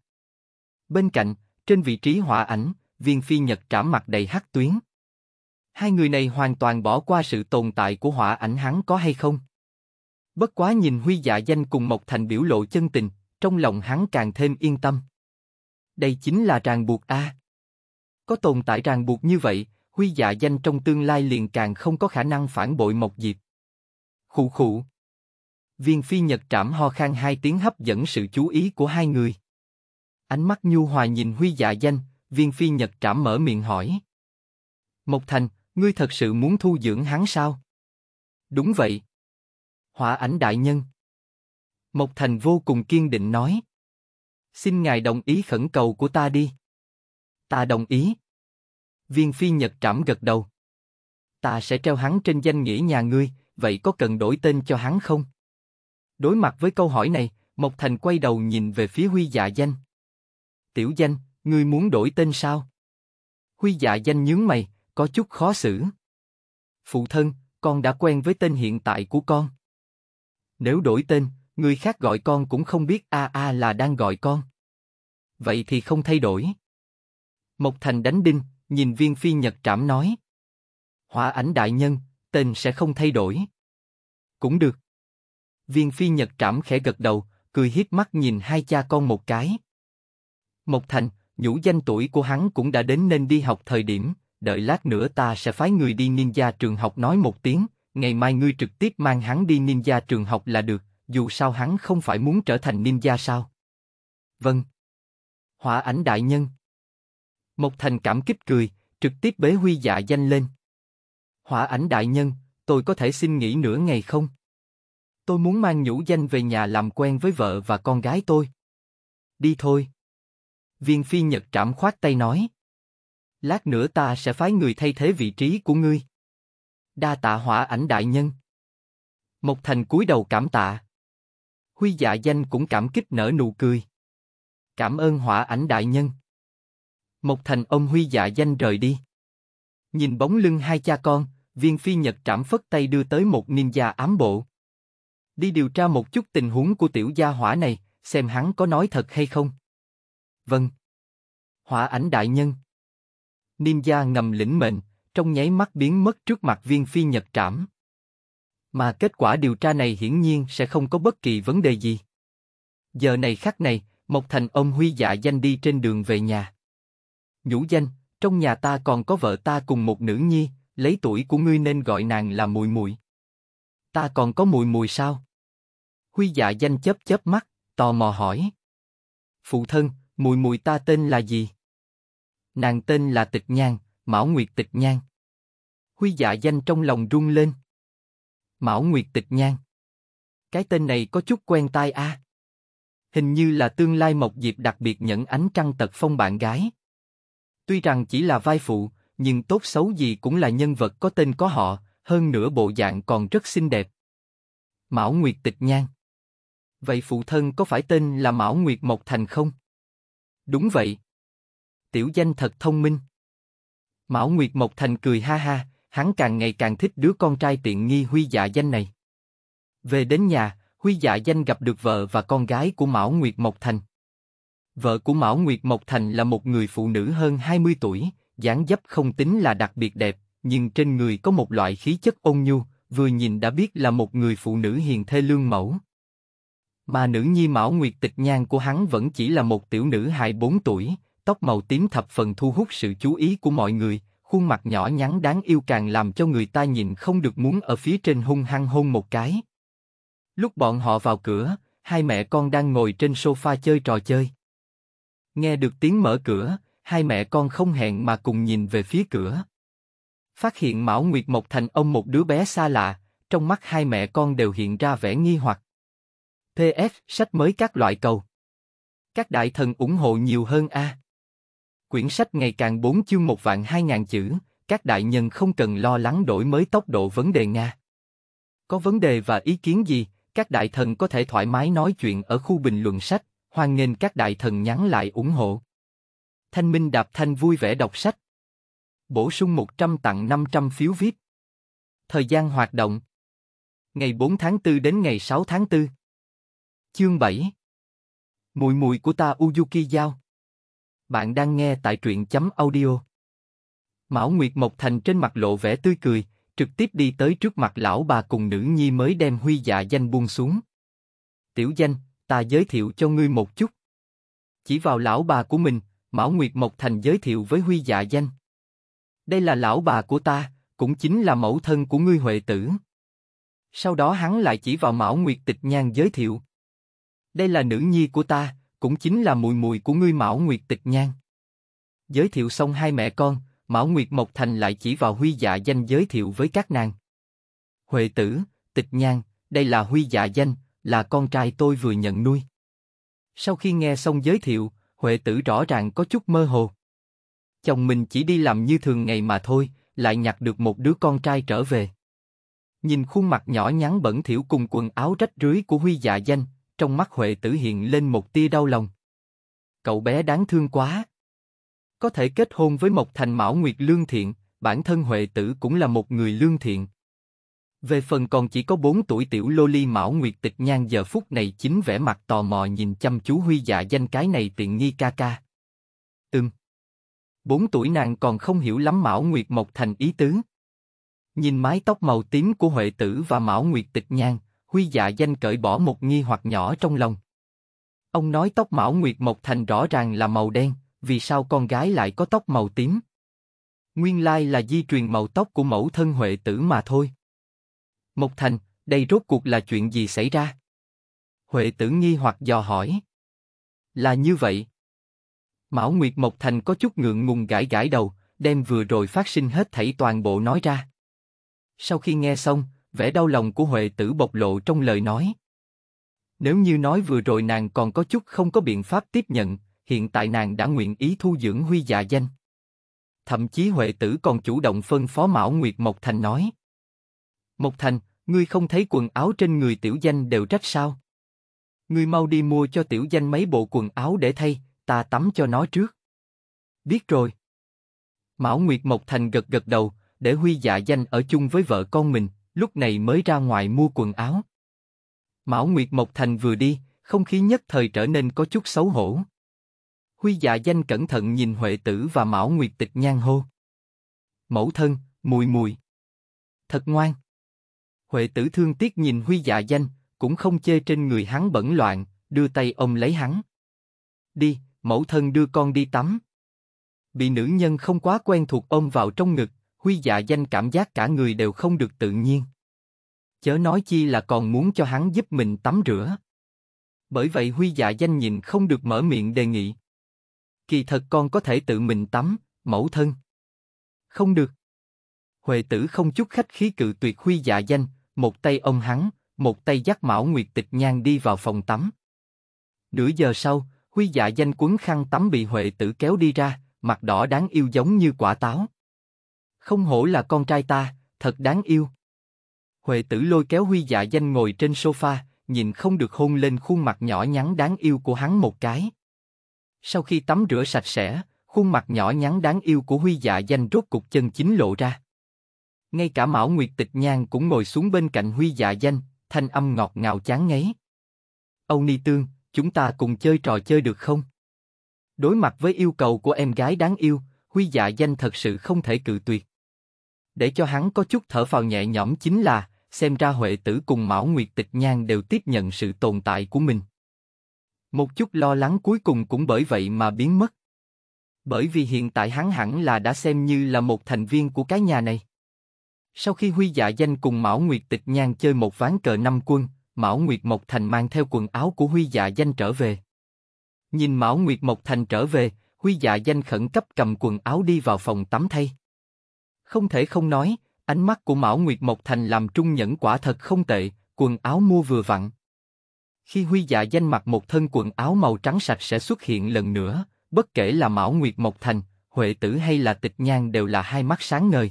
Speaker 1: Bên cạnh, trên vị trí họa ảnh, viên phi nhật trảm mặt đầy hắc tuyến hai người này hoàn toàn bỏ qua sự tồn tại của hỏa ảnh hắn có hay không. Bất quá nhìn Huy Dạ Danh cùng Mộc Thành biểu lộ chân tình, trong lòng hắn càng thêm yên tâm. Đây chính là ràng buộc a. Có tồn tại ràng buộc như vậy, Huy Dạ Danh trong tương lai liền càng không có khả năng phản bội Mộc Diệp. khủ khủ Viên phi nhật trảm ho khang hai tiếng hấp dẫn sự chú ý của hai người. Ánh mắt nhu hòa nhìn Huy Dạ Danh, viên phi nhật trảm mở miệng hỏi. Mộc Thành, Ngươi thật sự muốn thu dưỡng hắn sao? Đúng vậy. Hỏa ảnh đại nhân. Mộc Thành vô cùng kiên định nói. Xin ngài đồng ý khẩn cầu của ta đi. Ta đồng ý. Viên phi nhật trảm gật đầu. Ta sẽ treo hắn trên danh nghĩa nhà ngươi, vậy có cần đổi tên cho hắn không? Đối mặt với câu hỏi này, Mộc Thành quay đầu nhìn về phía Huy Dạ Danh. Tiểu Danh, ngươi muốn đổi tên sao? Huy Dạ Danh nhướng mày, có chút khó xử. Phụ thân, con đã quen với tên hiện tại của con. Nếu đổi tên, người khác gọi con cũng không biết a a là đang gọi con. Vậy thì không thay đổi. Mộc Thành đánh đinh, nhìn viên phi nhật trảm nói. Hỏa ảnh đại nhân, tên sẽ không thay đổi. Cũng được. Viên phi nhật trảm khẽ gật đầu, cười hiếp mắt nhìn hai cha con một cái. Mộc Thành, nhũ danh tuổi của hắn cũng đã đến nên đi học thời điểm, đợi lát nữa ta sẽ phái người đi ninja trường học nói một tiếng, ngày mai ngươi trực tiếp mang hắn đi ninja trường học là được, dù sao hắn không phải muốn trở thành ninja sao. Vâng. Hỏa ảnh đại nhân. Mộc Thành cảm kích cười, trực tiếp bế huy dạ danh lên. Hỏa ảnh đại nhân, tôi có thể xin nghỉ nửa ngày không? Tôi muốn mang nhũ danh về nhà làm quen với vợ và con gái tôi. Đi thôi. Viên phi nhật trảm khoát tay nói. Lát nữa ta sẽ phái người thay thế vị trí của ngươi. Đa tạ hỏa ảnh đại nhân. Mộc Thành cúi đầu cảm tạ. Huy dạ danh cũng cảm kích nở nụ cười. Cảm ơn hỏa ảnh đại nhân. Mộc Thành ôm Huy dạ danh rời đi. Nhìn bóng lưng hai cha con, viên phi nhật trảm phất tay đưa tới một ninja ám bộ. Đi điều tra một chút tình huống của tiểu gia hỏa này, xem hắn có nói thật hay không. Vâng. Hỏa ảnh đại nhân ninja ngầm lĩnh mệnh, trong nháy mắt biến mất trước mặt viên phi nhật trảm. Mà kết quả điều tra này hiển nhiên sẽ không có bất kỳ vấn đề gì. Giờ này khắc này, Mộc Thành ôm Huy dạ danh đi trên đường về nhà. Nhũ danh, trong nhà ta còn có vợ ta cùng một nữ nhi, lấy tuổi của ngươi nên gọi nàng là mùi mùi. Ta còn có mùi mùi sao? Huy dạ danh chớp chớp mắt, tò mò hỏi. Phụ thân, mùi mùi ta tên là gì? Nàng tên là Tịch Nhan, Mão Nguyệt Tịch Nhan. Huy dạ danh trong lòng rung lên. Mão Nguyệt Tịch Nhan. Cái tên này có chút quen tai a. À. Hình như là tương lai Mộc Diệp đặc biệt nhận ánh trăng tật phong bạn gái. Tuy rằng chỉ là vai phụ, nhưng tốt xấu gì cũng là nhân vật có tên có họ, hơn nữa bộ dạng còn rất xinh đẹp. Mão Nguyệt Tịch Nhan. Vậy phụ thân có phải tên là Mão Nguyệt Mộc Thành không? Đúng vậy tiểu danh thật thông minh. Mão Nguyệt Mộc Thành cười ha ha, hắn càng ngày càng thích đứa con trai tiện nghi Huy Dạ Danh này. Về đến nhà, Huy Dạ Danh gặp được vợ và con gái của Mão Nguyệt Mộc Thành. Vợ của Mão Nguyệt Mộc Thành là một người phụ nữ hơn 20 tuổi, dáng dấp không tính là đặc biệt đẹp, nhưng trên người có một loại khí chất ôn nhu, vừa nhìn đã biết là một người phụ nữ hiền thê lương mẫu. Mà nữ nhi Mão Nguyệt Tịch Nhan của hắn vẫn chỉ là một tiểu nữ hài 4 tuổi, tóc màu tím thập phần thu hút sự chú ý của mọi người, khuôn mặt nhỏ nhắn đáng yêu càng làm cho người ta nhìn không được muốn ở phía trên hung hăng hôn một cái. Lúc bọn họ vào cửa, hai mẹ con đang ngồi trên sofa chơi trò chơi. Nghe được tiếng mở cửa, hai mẹ con không hẹn mà cùng nhìn về phía cửa. Phát hiện Mão Nguyệt Mộc thành ông một đứa bé xa lạ, trong mắt hai mẹ con đều hiện ra vẻ nghi hoặc. PS, sách mới các loại cầu. Các đại thần ủng hộ nhiều hơn a. À. Quyển sách ngày càng bốn chương một vạn hai ngàn chữ, các đại nhân không cần lo lắng đổi mới tốc độ vấn đề Nga. Có vấn đề và ý kiến gì, các đại thần có thể thoải mái nói chuyện ở khu bình luận sách, hoan nghênh các đại thần nhắn lại ủng hộ. Thanh Minh Đạp Thanh vui vẻ đọc sách. Bổ sung 100 tặng 500 phiếu VIP. Thời gian hoạt động Ngày 4 tháng 4 đến ngày 6 tháng 4 Chương 7 Mùi mùi của ta Uyuki Giao bạn đang nghe tại truyện chấm audio. Mão Nguyệt Mộc Thành trên mặt lộ vẻ tươi cười, trực tiếp đi tới trước mặt lão bà cùng nữ nhi mới đem huy dạ danh buông xuống. Tiểu danh, ta giới thiệu cho ngươi một chút. Chỉ vào lão bà của mình, Mão Nguyệt Mộc Thành giới thiệu với huy dạ danh. Đây là lão bà của ta, cũng chính là mẫu thân của ngươi Huệ Tử. Sau đó hắn lại chỉ vào Mão Nguyệt Tịch Nhan giới thiệu. Đây là nữ nhi của ta, cũng chính là mùi mùi của ngươi Mão Nguyệt Tịch Nhan. Giới thiệu xong hai mẹ con, Mão Nguyệt Mộc Thành lại chỉ vào Huy Dạ Danh giới thiệu với các nàng. Huệ tử, Tịch Nhan, đây là Huy Dạ Danh, là con trai tôi vừa nhận nuôi. Sau khi nghe xong giới thiệu, Huệ tử rõ ràng có chút mơ hồ. Chồng mình chỉ đi làm như thường ngày mà thôi, lại nhặt được một đứa con trai trở về. Nhìn khuôn mặt nhỏ nhắn bẩn thỉu cùng quần áo rách rưới của Huy Dạ Danh, trong mắt Huệ Tử hiện lên một tia đau lòng. Cậu bé đáng thương quá. Có thể kết hôn với Mộc Thành Mão Nguyệt lương thiện, bản thân Huệ Tử cũng là một người lương thiện. Về phần còn chỉ có 4 tuổi tiểu Loli Mão Nguyệt Tịch Nhan giờ phút này chính vẻ mặt tò mò nhìn chăm chú Huy dạ danh cái này tiện nghi ca ca. Ừm. 4 tuổi nàng còn không hiểu lắm Mão Nguyệt Mộc Thành ý tứ. Nhìn mái tóc màu tím của Huệ Tử và Mão Nguyệt Tịch Nhan, Huy dạ danh cởi bỏ một nghi hoặc nhỏ trong lòng. Ông nói tóc Mão Nguyệt Mộc Thành rõ ràng là màu đen, vì sao con gái lại có tóc màu tím? Nguyên lai là di truyền màu tóc của mẫu thân Huệ tử mà thôi. Mộc Thành, đây rốt cuộc là chuyện gì xảy ra? Huệ tử nghi hoặc dò hỏi. Là như vậy. Mão Nguyệt Mộc Thành có chút ngượng ngùng gãi gãi đầu, đem vừa rồi phát sinh hết thảy toàn bộ nói ra. Sau khi nghe xong, vẻ đau lòng của Huệ tử bộc lộ trong lời nói. Nếu như nói vừa rồi nàng còn có chút không có biện pháp tiếp nhận, hiện tại nàng đã nguyện ý thu dưỡng Huy dạ danh. Thậm chí Huệ tử còn chủ động phân phó Mão Nguyệt Mộc Thành nói. Mộc Thành, ngươi không thấy quần áo trên người tiểu danh đều rách sao? Ngươi mau đi mua cho tiểu danh mấy bộ quần áo để thay, ta tắm cho nó trước. Biết rồi. Mão Nguyệt Mộc Thành gật gật đầu, để Huy dạ danh ở chung với vợ con mình, lúc này mới ra ngoài mua quần áo. Mão Nguyệt Mộc Thành vừa đi, không khí nhất thời trở nên có chút xấu hổ. Huy dạ danh cẩn thận nhìn Huệ Tử và Mão Nguyệt Tịch nhan hô. Mẫu thân, mùi mùi. Thật ngoan. Huệ Tử thương tiếc nhìn Huy dạ danh, cũng không chê trên người hắn bẩn loạn, đưa tay ông lấy hắn. Đi, mẫu thân đưa con đi tắm. Bị nữ nhân không quá quen thuộc ôm vào trong ngực, Huy dạ danh cảm giác cả người đều không được tự nhiên. Chớ nói chi là còn muốn cho hắn giúp mình tắm rửa. Bởi vậy Huy dạ danh nhìn không được mở miệng đề nghị. Kỳ thật con có thể tự mình tắm, mẫu thân. Không được. Huệ tử không chút khách khí cự tuyệt Huy dạ danh, một tay ông hắn, một tay dắt Mão Nguyệt Tịch Nhan đi vào phòng tắm. Nửa giờ sau, Huy dạ danh cuốn khăn tắm bị Huệ tử kéo đi ra, mặt đỏ đáng yêu giống như quả táo. Không hổ là con trai ta, thật đáng yêu. Huệ tử lôi kéo Huy dạ danh ngồi trên sofa, nhìn không được hôn lên khuôn mặt nhỏ nhắn đáng yêu của hắn một cái. Sau khi tắm rửa sạch sẽ, khuôn mặt nhỏ nhắn đáng yêu của Huy dạ danh rốt cục chân chính lộ ra. Ngay cả Mão Nguyệt Tịch Nhan cũng ngồi xuống bên cạnh Huy dạ danh, thanh âm ngọt ngào chán ngấy. Âu Ni Tương, chúng ta cùng chơi trò chơi được không? Đối mặt với yêu cầu của em gái đáng yêu, Huy dạ danh thật sự không thể cự tuyệt để cho hắn có chút thở phào nhẹ nhõm chính là, xem ra Huệ Tử cùng Mão Nguyệt Tịch Nhan đều tiếp nhận sự tồn tại của mình. Một chút lo lắng cuối cùng cũng bởi vậy mà biến mất. Bởi vì hiện tại hắn hẳn là đã xem như là một thành viên của cái nhà này. Sau khi Huy Dạ Danh cùng Mão Nguyệt Tịch Nhan chơi một ván cờ năm quân, Mão Nguyệt Mộc Thành mang theo quần áo của Huy Dạ Danh trở về. Nhìn Mão Nguyệt Mộc Thành trở về, Huy Dạ Danh khẩn cấp cầm quần áo đi vào phòng tắm thay. Không thể không nói, ánh mắt của Mão Nguyệt Mộc Thành làm trung nhẫn quả thật không tệ, quần áo mua vừa vặn. Khi Huy Dạ danh mặc một thân quần áo màu trắng sạch sẽ xuất hiện lần nữa, bất kể là Mão Nguyệt Mộc Thành, Huệ Tử hay là Tịch Nhan đều là hai mắt sáng ngời.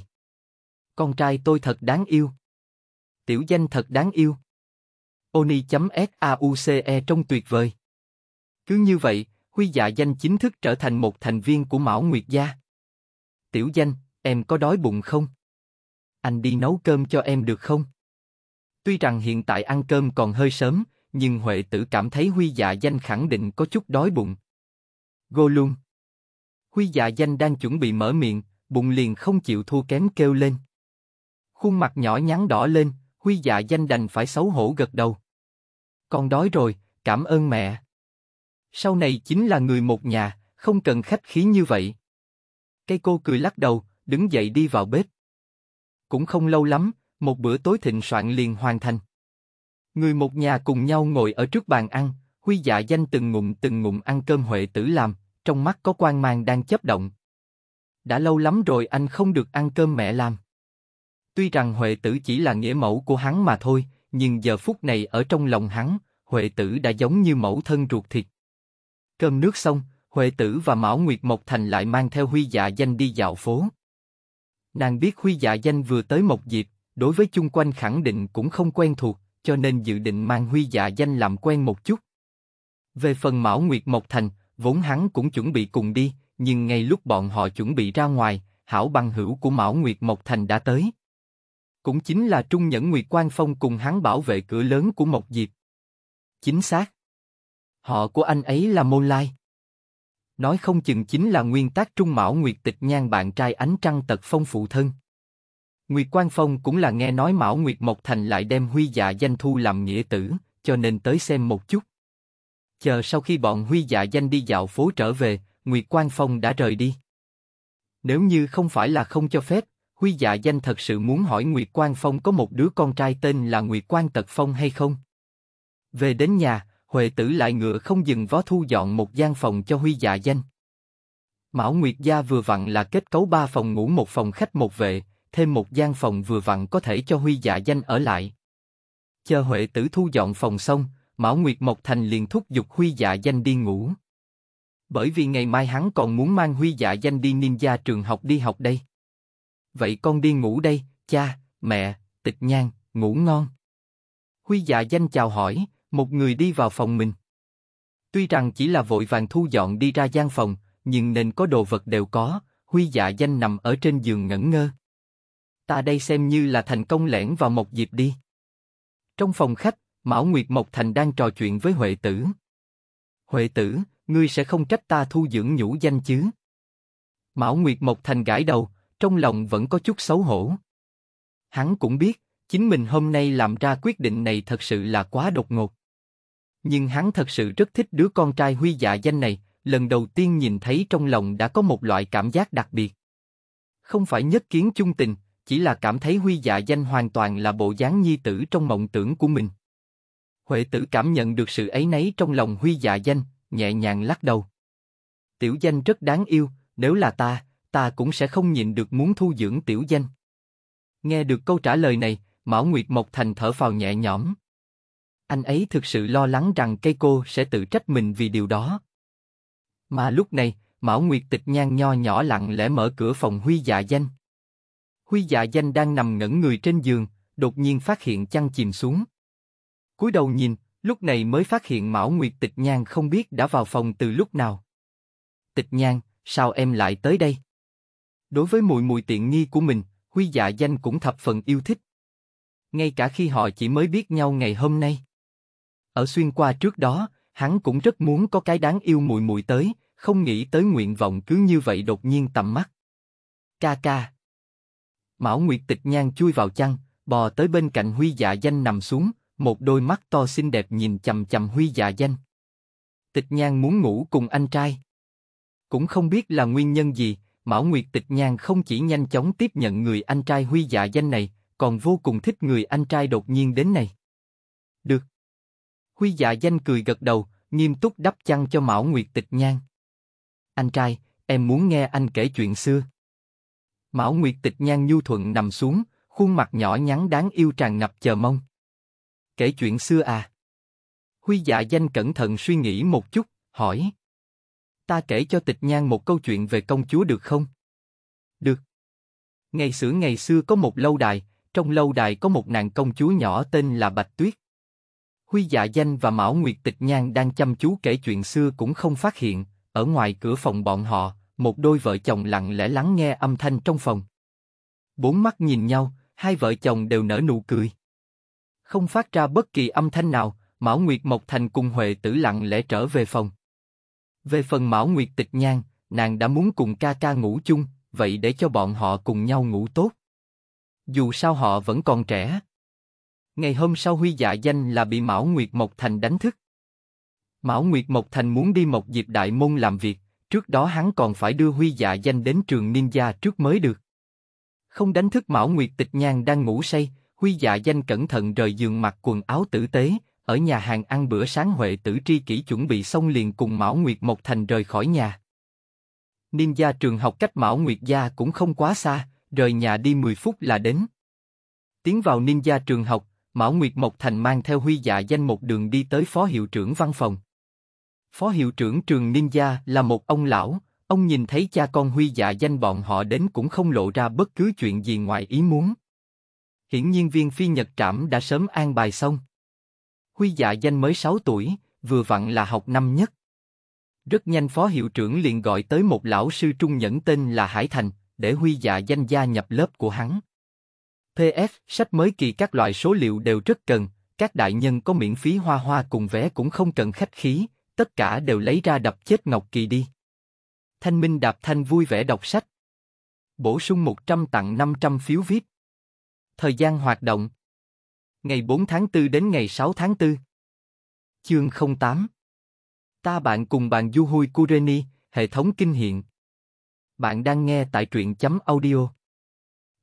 Speaker 1: Con trai tôi thật đáng yêu. Tiểu danh thật đáng yêu. Oni.sauce trong tuyệt vời. Cứ như vậy, Huy Dạ danh chính thức trở thành một thành viên của Mão Nguyệt gia. Tiểu danh, Em có đói bụng không? Anh đi nấu cơm cho em được không? Tuy rằng hiện tại ăn cơm còn hơi sớm, nhưng Huệ tử cảm thấy Huy dạ danh khẳng định có chút đói bụng. Gô luôn. Huy dạ danh đang chuẩn bị mở miệng, bụng liền không chịu thua kém kêu lên. Khuôn mặt nhỏ nhắn đỏ lên, Huy dạ danh đành phải xấu hổ gật đầu. Con đói rồi, cảm ơn mẹ. Sau này chính là người một nhà, không cần khách khí như vậy. Cây cô cười lắc đầu, đứng dậy đi vào bếp. Cũng không lâu lắm, một bữa tối thịnh soạn liền hoàn thành. Người một nhà cùng nhau ngồi ở trước bàn ăn, Huy dạ danh từng ngụm từng ngụm ăn cơm Huệ tử làm, trong mắt có quan mang đang chấp động. Đã lâu lắm rồi anh không được ăn cơm mẹ làm. Tuy rằng Huệ tử chỉ là nghĩa mẫu của hắn mà thôi, nhưng giờ phút này ở trong lòng hắn, Huệ tử đã giống như mẫu thân ruột thịt. Cơm nước xong, Huệ tử và Mão Nguyệt Mộc Thành lại mang theo Huy dạ danh đi dạo phố. Nàng biết Huy Dạ Danh vừa tới Mộc Diệp, đối với chung quanh khẳng định cũng không quen thuộc, cho nên dự định mang Huy Dạ Danh làm quen một chút. Về phần Mão Nguyệt Mộc Thành, vốn hắn cũng chuẩn bị cùng đi, nhưng ngay lúc bọn họ chuẩn bị ra ngoài, hảo bằng hữu của Mão Nguyệt Mộc Thành đã tới. Cũng chính là Trung Nhẫn Nguyệt quang Phong cùng hắn bảo vệ cửa lớn của Mộc Diệp. Chính xác. Họ của anh ấy là Môn Lai nói không chừng chính là nguyên tác trung mão Nguyệt Tịch Nhan bạn trai ánh trăng tật phong phụ thân. Nguyệt Quang Phong cũng là nghe nói Mão Nguyệt Mộc Thành lại đem Huy Dạ Danh thu làm nghĩa tử, cho nên tới xem một chút. Chờ sau khi bọn Huy Dạ Danh đi dạo phố trở về, Nguyệt Quang Phong đã rời đi. Nếu như không phải là không cho phép, Huy Dạ Danh thật sự muốn hỏi Nguyệt Quang Phong có một đứa con trai tên là Nguyệt Quang Tật Phong hay không. Về đến nhà, Huệ tử lại ngựa không dừng vó thu dọn một gian phòng cho Huy dạ danh. Mão Nguyệt Gia vừa vặn là kết cấu ba phòng ngủ một phòng khách một vệ, thêm một gian phòng vừa vặn có thể cho Huy dạ danh ở lại. Chờ Huệ tử thu dọn phòng xong, Mão Nguyệt Mộc Thành liền thúc giục Huy dạ danh đi ngủ. Bởi vì ngày mai hắn còn muốn mang Huy dạ danh đi ninja trường học đi học đây. Vậy con đi ngủ đây, cha, mẹ, tịch nhang, ngủ ngon. Huy dạ danh chào hỏi, một người đi vào phòng mình. Tuy rằng chỉ là vội vàng thu dọn đi ra gian phòng, nhưng nên có đồ vật đều có, Huy dạ danh nằm ở trên giường ngẩn ngơ. Ta đây xem như là thành công lẻn vào một dịp đi. Trong phòng khách, Mão Nguyệt Mộc Thành đang trò chuyện với Huệ Tử. Huệ Tử, ngươi sẽ không trách ta thu dưỡng nhũ danh chứ? Mão Nguyệt Mộc Thành gãi đầu, trong lòng vẫn có chút xấu hổ. Hắn cũng biết, chính mình hôm nay làm ra quyết định này thật sự là quá đột ngột nhưng hắn thật sự rất thích đứa con trai Huy Dạ danh này. Lần đầu tiên nhìn thấy trong lòng đã có một loại cảm giác đặc biệt. Không phải nhất kiến chung tình, chỉ là cảm thấy Huy Dạ danh hoàn toàn là bộ dáng nhi tử trong mộng tưởng của mình. Huệ tử cảm nhận được sự ấy nấy trong lòng Huy Dạ danh, nhẹ nhàng lắc đầu. Tiểu danh rất đáng yêu, nếu là ta, ta cũng sẽ không nhịn được muốn thu dưỡng tiểu danh. Nghe được câu trả lời này, Mão Nguyệt Mộc Thành thở phào nhẹ nhõm. Anh ấy thực sự lo lắng rằng cây cô sẽ tự trách mình vì điều đó. Mà lúc này, Mão Nguyệt Tịch Nhan nho nhỏ lặng lẽ mở cửa phòng Huy Dạ Danh. Huy Dạ Danh đang nằm ngẩn người trên giường, đột nhiên phát hiện chăn chìm xuống. cúi đầu nhìn, lúc này mới phát hiện Mão Nguyệt Tịch Nhan không biết đã vào phòng từ lúc nào. Tịch Nhan, sao em lại tới đây? Đối với mùi mùi tiện nghi của mình, Huy Dạ Danh cũng thập phần yêu thích. Ngay cả khi họ chỉ mới biết nhau ngày hôm nay. Ở xuyên qua trước đó, hắn cũng rất muốn có cái đáng yêu mùi mùi tới, không nghĩ tới nguyện vọng cứ như vậy đột nhiên tầm mắt. Ca ca. Mão Nguyệt Tịch Nhan chui vào chăn, bò tới bên cạnh Huy Dạ Danh nằm xuống, một đôi mắt to xinh đẹp nhìn chầm chầm Huy Dạ Danh. Tịch Nhan muốn ngủ cùng anh trai. Cũng không biết là nguyên nhân gì, Mão Nguyệt Tịch Nhan không chỉ nhanh chóng tiếp nhận người anh trai Huy Dạ Danh này, còn vô cùng thích người anh trai đột nhiên đến này. Huy dạ danh cười gật đầu, nghiêm túc đắp chăn cho Mão Nguyệt Tịch Nhan. Anh trai, em muốn nghe anh kể chuyện xưa. Mão Nguyệt Tịch Nhan nhu thuận nằm xuống, khuôn mặt nhỏ nhắn đáng yêu tràn ngập chờ mong. Kể chuyện xưa à? Huy dạ danh cẩn thận suy nghĩ một chút, hỏi. Ta kể cho Tịch Nhan một câu chuyện về công chúa được không? Được. Ngày xưa ngày xưa có một lâu đài, trong lâu đài có một nàng công chúa nhỏ tên là Bạch Tuyết. Huy Dạ Danh và Mão Nguyệt Tịch Nhan đang chăm chú kể chuyện xưa cũng không phát hiện, ở ngoài cửa phòng bọn họ, một đôi vợ chồng lặng lẽ lắng nghe âm thanh trong phòng. Bốn mắt nhìn nhau, hai vợ chồng đều nở nụ cười. Không phát ra bất kỳ âm thanh nào, Mão Nguyệt Mộc Thành cùng Huệ Tử lặng lẽ trở về phòng. Về phần Mão Nguyệt Tịch Nhan, nàng đã muốn cùng ca ca ngủ chung, vậy để cho bọn họ cùng nhau ngủ tốt. Dù sao họ vẫn còn trẻ. Ngày hôm sau Huy dạ danh là bị Mão Nguyệt Mộc Thành đánh thức. Mão Nguyệt Mộc Thành muốn đi Mộc Diệp Đại Môn làm việc, trước đó hắn còn phải đưa Huy dạ danh đến trường ninja trước mới được. Không đánh thức Mão Nguyệt Tịch nhang đang ngủ say, Huy dạ danh cẩn thận rời giường mặc quần áo tử tế, ở nhà hàng ăn bữa sáng Huệ Tử Tri kỹ chuẩn bị xong liền cùng Mão Nguyệt Mộc Thành rời khỏi nhà. Ninja trường học cách Mão Nguyệt Gia cũng không quá xa, rời nhà đi 10 phút là đến. Tiến vào Ninja trường học, Mão Nguyệt Mộc Thành mang theo Huy Dạ danh một đường đi tới phó hiệu trưởng văn phòng. Phó hiệu trưởng trường Ninh Gia là một ông lão, ông nhìn thấy cha con Huy Dạ danh bọn họ đến cũng không lộ ra bất cứ chuyện gì ngoài ý muốn. Hiển nhiên viên phi nhật trảm đã sớm an bài xong. Huy Dạ danh mới 6 tuổi, vừa vặn là học năm nhất. Rất nhanh phó hiệu trưởng liền gọi tới một lão sư trung nhẫn tên là Hải Thành, để Huy Dạ danh gia nhập lớp của hắn. PS, sách mới kỳ các loại số liệu đều rất cần, các đại nhân có miễn phí hoa hoa cùng vé cũng không cần khách khí, tất cả đều lấy ra đập chết Ngọc Kỳ đi. Thanh Minh Đạp Thanh vui vẻ đọc sách. Bổ sung 100 tặng 500 phiếu viết. Thời gian hoạt động. Ngày 4 tháng 4 đến ngày 6 tháng 4. Chương 08. Ta bạn cùng bạn Du Hui Kureni, hệ thống kinh hiện. Bạn đang nghe tại truyện chấm audio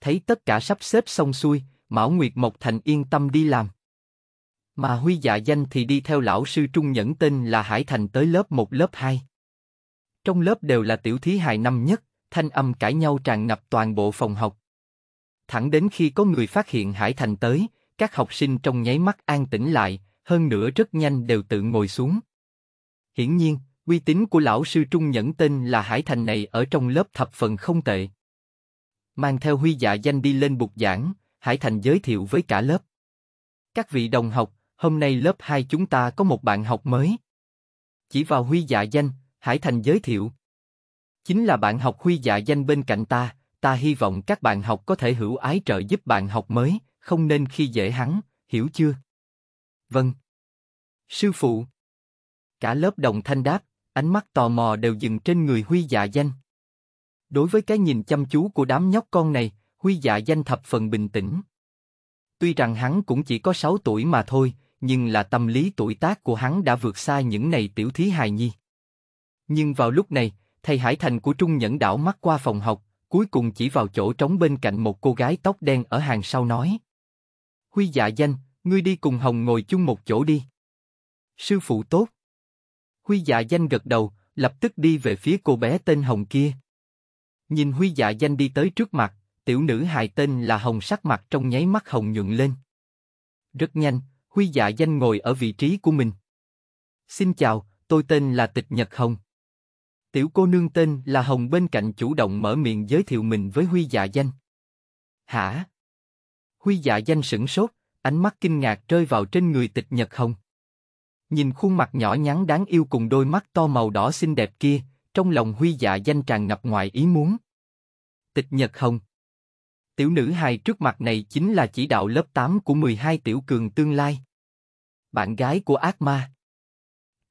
Speaker 1: thấy tất cả sắp xếp xong xuôi, Mão Nguyệt Mộc Thành yên tâm đi làm. Mà Huy Dạ Danh thì đi theo lão sư trung nhẫn tên là Hải Thành tới lớp 1 lớp 2. Trong lớp đều là tiểu thí hài năm nhất, thanh âm cãi nhau tràn ngập toàn bộ phòng học. Thẳng đến khi có người phát hiện Hải Thành tới, các học sinh trong nháy mắt an tĩnh lại, hơn nữa rất nhanh đều tự ngồi xuống. Hiển nhiên, uy tín của lão sư trung nhẫn tên là Hải Thành này ở trong lớp thập phần không tệ mang theo huy dạ danh đi lên bục giảng, Hải Thành giới thiệu với cả lớp. Các vị đồng học, hôm nay lớp 2 chúng ta có một bạn học mới. Chỉ vào huy dạ danh, Hải Thành giới thiệu. Chính là bạn học huy dạ danh bên cạnh ta, ta hy vọng các bạn học có thể hữu ái trợ giúp bạn học mới, không nên khi dễ hắn, hiểu chưa? Vâng. Sư phụ. Cả lớp đồng thanh đáp, ánh mắt tò mò đều dừng trên người huy dạ danh. Đối với cái nhìn chăm chú của đám nhóc con này, Huy dạ danh thập phần bình tĩnh. Tuy rằng hắn cũng chỉ có 6 tuổi mà thôi, nhưng là tâm lý tuổi tác của hắn đã vượt xa những này tiểu thí hài nhi. Nhưng vào lúc này, thầy Hải Thành của Trung Nhẫn Đảo mắt qua phòng học, cuối cùng chỉ vào chỗ trống bên cạnh một cô gái tóc đen ở hàng sau nói. Huy dạ danh, ngươi đi cùng Hồng ngồi chung một chỗ đi. Sư phụ tốt. Huy dạ danh gật đầu, lập tức đi về phía cô bé tên Hồng kia. Nhìn Huy Dạ Danh đi tới trước mặt, tiểu nữ hài tên là Hồng sắc mặt trong nháy mắt hồng nhuận lên. Rất nhanh, Huy Dạ Danh ngồi ở vị trí của mình. Xin chào, tôi tên là Tịch Nhật Hồng. Tiểu cô nương tên là Hồng bên cạnh chủ động mở miệng giới thiệu mình với Huy Dạ Danh. Hả? Huy Dạ Danh sửng sốt, ánh mắt kinh ngạc rơi vào trên người Tịch Nhật Hồng. Nhìn khuôn mặt nhỏ nhắn đáng yêu cùng đôi mắt to màu đỏ xinh đẹp kia, trong lòng Huy dạ danh tràn ngập ngoài ý muốn. Tịch Nhật Hồng Tiểu nữ hài trước mặt này chính là chỉ đạo lớp 8 của 12 tiểu cường tương lai. Bạn gái của ác ma.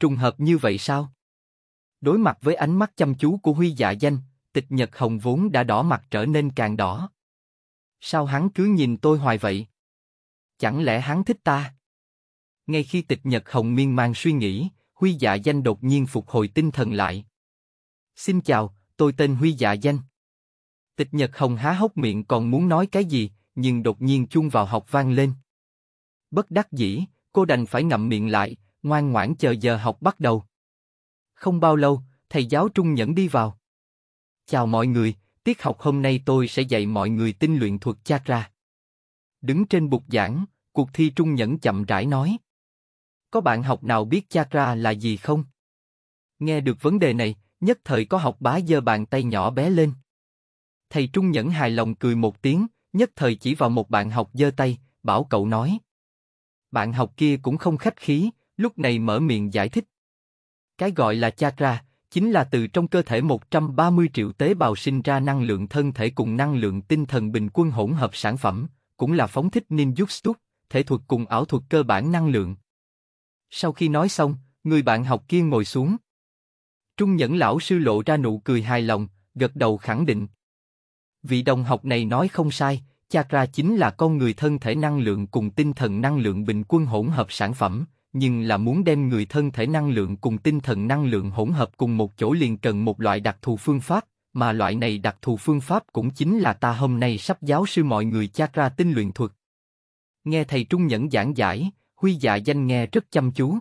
Speaker 1: Trùng hợp như vậy sao? Đối mặt với ánh mắt chăm chú của Huy dạ danh, tịch Nhật Hồng vốn đã đỏ mặt trở nên càng đỏ. Sao hắn cứ nhìn tôi hoài vậy? Chẳng lẽ hắn thích ta? Ngay khi tịch Nhật Hồng miên man suy nghĩ, Huy dạ danh đột nhiên phục hồi tinh thần lại, Xin chào, tôi tên Huy Dạ Danh. Tịch Nhật Hồng há hốc miệng còn muốn nói cái gì, nhưng đột nhiên chuông vào học vang lên. Bất đắc dĩ, cô đành phải ngậm miệng lại, ngoan ngoãn chờ giờ học bắt đầu. Không bao lâu, thầy giáo Trung Nhẫn đi vào. Chào mọi người, tiết học hôm nay tôi sẽ dạy mọi người tinh luyện thuật chakra. Đứng trên bục giảng, cuộc thi Trung Nhẫn chậm rãi nói. Có bạn học nào biết chakra là gì không? Nghe được vấn đề này, nhất thời có học bá giơ bàn tay nhỏ bé lên. Thầy Trung Nhẫn hài lòng cười một tiếng, nhất thời chỉ vào một bạn học giơ tay, bảo cậu nói. Bạn học kia cũng không khách khí, lúc này mở miệng giải thích. Cái gọi là chakra, chính là từ trong cơ thể 130 triệu tế bào sinh ra năng lượng thân thể cùng năng lượng tinh thần bình quân hỗn hợp sản phẩm, cũng là phóng thích ninjutsu, thể thuật cùng ảo thuật cơ bản năng lượng. Sau khi nói xong, người bạn học kia ngồi xuống. Trung nhẫn lão sư lộ ra nụ cười hài lòng, gật đầu khẳng định. Vị đồng học này nói không sai, chakra chính là con người thân thể năng lượng cùng tinh thần năng lượng bình quân hỗn hợp sản phẩm, nhưng là muốn đem người thân thể năng lượng cùng tinh thần năng lượng hỗn hợp cùng một chỗ liền cần một loại đặc thù phương pháp, mà loại này đặc thù phương pháp cũng chính là ta hôm nay sắp giáo sư mọi người chakra tinh luyện thuật. Nghe thầy Trung Nhẫn giảng giải, Huy dạ danh nghe rất chăm chú,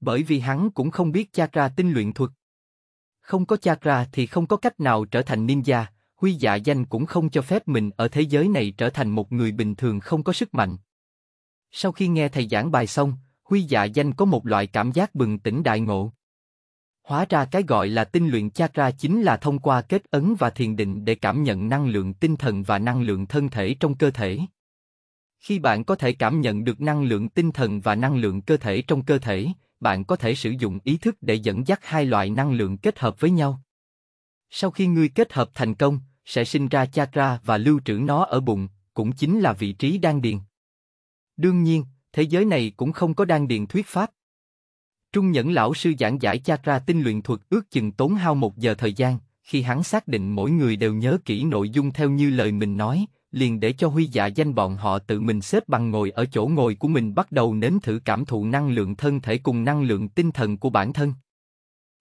Speaker 1: bởi vì hắn cũng không biết chakra tinh luyện thuật. Không có chakra thì không có cách nào trở thành ninja, Huy Dạ Danh cũng không cho phép mình ở thế giới này trở thành một người bình thường không có sức mạnh. Sau khi nghe thầy giảng bài xong, Huy Dạ Danh có một loại cảm giác bừng tỉnh đại ngộ. Hóa ra cái gọi là tinh luyện chakra chính là thông qua kết ấn và thiền định để cảm nhận năng lượng tinh thần và năng lượng thân thể trong cơ thể. Khi bạn có thể cảm nhận được năng lượng tinh thần và năng lượng cơ thể trong cơ thể, bạn có thể sử dụng ý thức để dẫn dắt hai loại năng lượng kết hợp với nhau. Sau khi ngươi kết hợp thành công, sẽ sinh ra chakra và lưu trữ nó ở bụng, cũng chính là vị trí đan điền. Đương nhiên, thế giới này cũng không có đan điền thuyết pháp. Trung nhẫn lão sư giảng giải chakra tinh luyện thuật ước chừng tốn hao một giờ thời gian, khi hắn xác định mỗi người đều nhớ kỹ nội dung theo như lời mình nói, liền để cho Huy Dạ danh bọn họ tự mình xếp bằng ngồi ở chỗ ngồi của mình bắt đầu nếm thử cảm thụ năng lượng thân thể cùng năng lượng tinh thần của bản thân.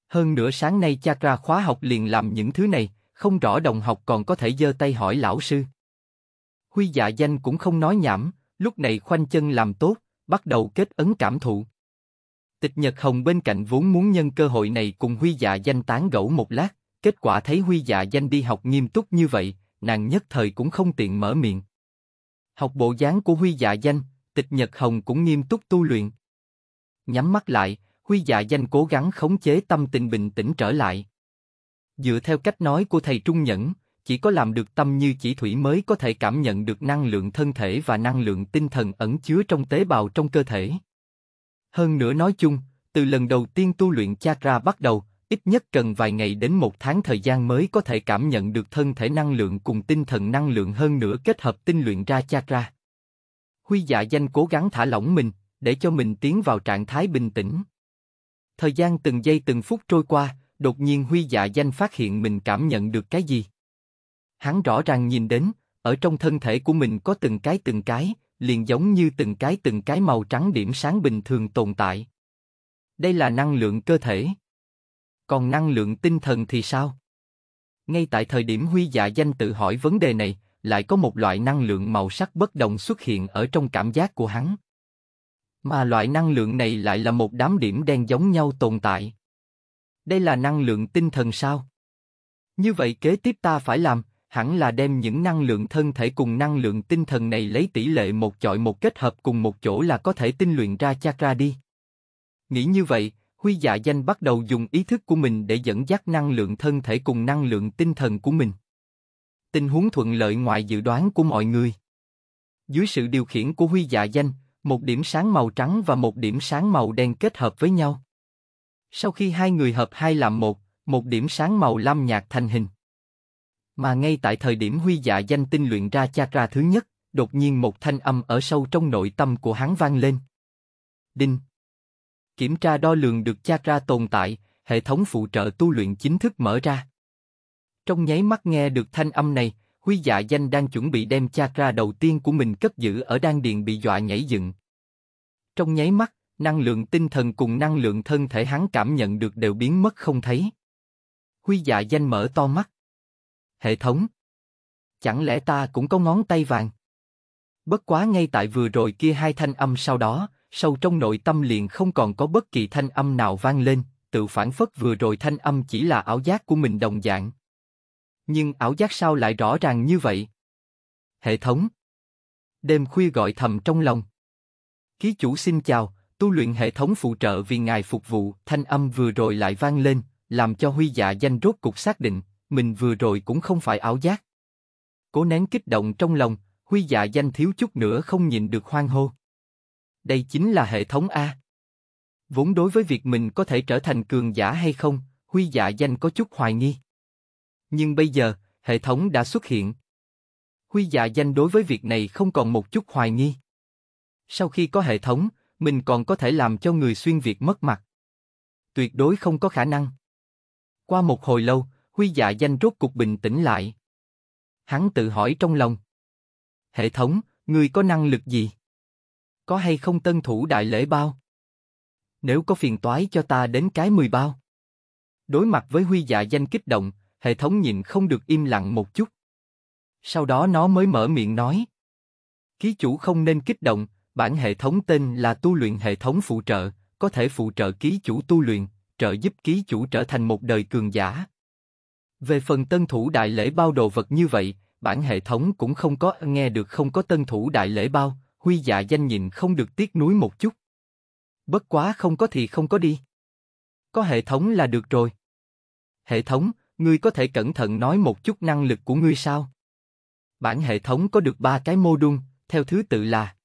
Speaker 1: Hơn nữa sáng nay chakra khóa học liền làm những thứ này, không rõ đồng học còn có thể giơ tay hỏi lão sư. Huy Dạ danh cũng không nói nhảm, lúc này khoanh chân làm tốt, bắt đầu kết ấn cảm thụ. Tịch Nhật Hồng bên cạnh vốn muốn nhân cơ hội này cùng Huy Dạ danh tán gẫu một lát, kết quả thấy Huy Dạ danh đi học nghiêm túc như vậy, nàng nhất thời cũng không tiện mở miệng. Học bộ dáng của Huy Dạ Danh, Tịch Nhật Hồng cũng nghiêm túc tu luyện. Nhắm mắt lại, Huy Dạ Danh cố gắng khống chế tâm tình bình tĩnh trở lại. Dựa theo cách nói của thầy Trung Nhẫn, chỉ có làm được tâm như chỉ thủy mới có thể cảm nhận được năng lượng thân thể và năng lượng tinh thần ẩn chứa trong tế bào trong cơ thể. Hơn nữa nói chung, từ lần đầu tiên tu luyện chakra bắt đầu, ít nhất cần vài ngày đến một tháng thời gian mới có thể cảm nhận được thân thể năng lượng cùng tinh thần năng lượng hơn nữa kết hợp tinh luyện ra chakra. Huy dạ danh cố gắng thả lỏng mình, để cho mình tiến vào trạng thái bình tĩnh. Thời gian từng giây từng phút trôi qua, đột nhiên Huy dạ danh phát hiện mình cảm nhận được cái gì. Hắn rõ ràng nhìn đến, ở trong thân thể của mình có từng cái từng cái, liền giống như từng cái từng cái màu trắng điểm sáng bình thường tồn tại. Đây là năng lượng cơ thể. Còn năng lượng tinh thần thì sao? Ngay tại thời điểm Huy Dạ Danh tự hỏi vấn đề này, lại có một loại năng lượng màu sắc bất đồng xuất hiện ở trong cảm giác của hắn. Mà loại năng lượng này lại là một đám điểm đen giống nhau tồn tại. Đây là năng lượng tinh thần sao? Như vậy kế tiếp ta phải làm, hẳn là đem những năng lượng thân thể cùng năng lượng tinh thần này lấy tỷ lệ một chọi một kết hợp cùng một chỗ là có thể tinh luyện ra chakra đi. Nghĩ như vậy, Huy dạ danh bắt đầu dùng ý thức của mình để dẫn dắt năng lượng thân thể cùng năng lượng tinh thần của mình. Tình huống thuận lợi ngoài dự đoán của mọi người. Dưới sự điều khiển của huy dạ danh, một điểm sáng màu trắng và một điểm sáng màu đen kết hợp với nhau. Sau khi hai người hợp hai làm một, một điểm sáng màu lam nhạt thành hình. Mà ngay tại thời điểm huy dạ danh tinh luyện ra chakra thứ nhất, đột nhiên một thanh âm ở sâu trong nội tâm của hắn vang lên. Đinh, kiểm tra đo lường được chakra tồn tại, hệ thống phụ trợ tu luyện chính thức mở ra. Trong nháy mắt nghe được thanh âm này, Huy Dạ Danh đang chuẩn bị đem chakra đầu tiên của mình cất giữ ở đan điền bị dọa nhảy dựng. Trong nháy mắt, năng lượng tinh thần cùng năng lượng thân thể hắn cảm nhận được đều biến mất không thấy. Huy Dạ Danh mở to mắt. Hệ thống. Chẳng lẽ ta cũng có ngón tay vàng? Bất quá ngay tại vừa rồi kia hai thanh âm sau đó, sâu trong nội tâm liền không còn có bất kỳ thanh âm nào vang lên, tự phản phất vừa rồi thanh âm chỉ là ảo giác của mình đồng dạng. Nhưng ảo giác sao lại rõ ràng như vậy? Hệ thống Đêm khuya gọi thầm trong lòng. Ký chủ xin chào, tu luyện hệ thống phụ trợ vì ngài phục vụ, thanh âm vừa rồi lại vang lên, làm cho Huy dạ danh rốt cục xác định, mình vừa rồi cũng không phải ảo giác. Cố nén kích động trong lòng, Huy dạ danh thiếu chút nữa không nhìn được hoang hô đây chính là hệ thống A. Vốn đối với việc mình có thể trở thành cường giả hay không, Huy dạ danh có chút hoài nghi. Nhưng bây giờ, hệ thống đã xuất hiện. Huy dạ danh đối với việc này không còn một chút hoài nghi. Sau khi có hệ thống, mình còn có thể làm cho người xuyên Việt mất mặt. Tuyệt đối không có khả năng. Qua một hồi lâu, Huy dạ danh rốt cục bình tĩnh lại. Hắn tự hỏi trong lòng. Hệ thống, ngươi có năng lực gì? có hay không tân thủ đại lễ bao? Nếu có phiền toái cho ta đến cái mười bao. Đối mặt với Huy dạ danh kích động, hệ thống nhìn không được im lặng một chút. Sau đó nó mới mở miệng nói. Ký chủ không nên kích động, bản hệ thống tên là tu luyện hệ thống phụ trợ, có thể phụ trợ ký chủ tu luyện, trợ giúp ký chủ trở thành một đời cường giả. Về phần tân thủ đại lễ bao đồ vật như vậy, bản hệ thống cũng không có nghe được không có tân thủ đại lễ bao, Huy dạ danh nhìn không được tiếc nuối một chút. Bất quá không có thì không có đi. Có hệ thống là được rồi. Hệ thống, ngươi có thể cẩn thận nói một chút năng lực của ngươi sao? Bản hệ thống có được ba cái mô đun, theo thứ tự là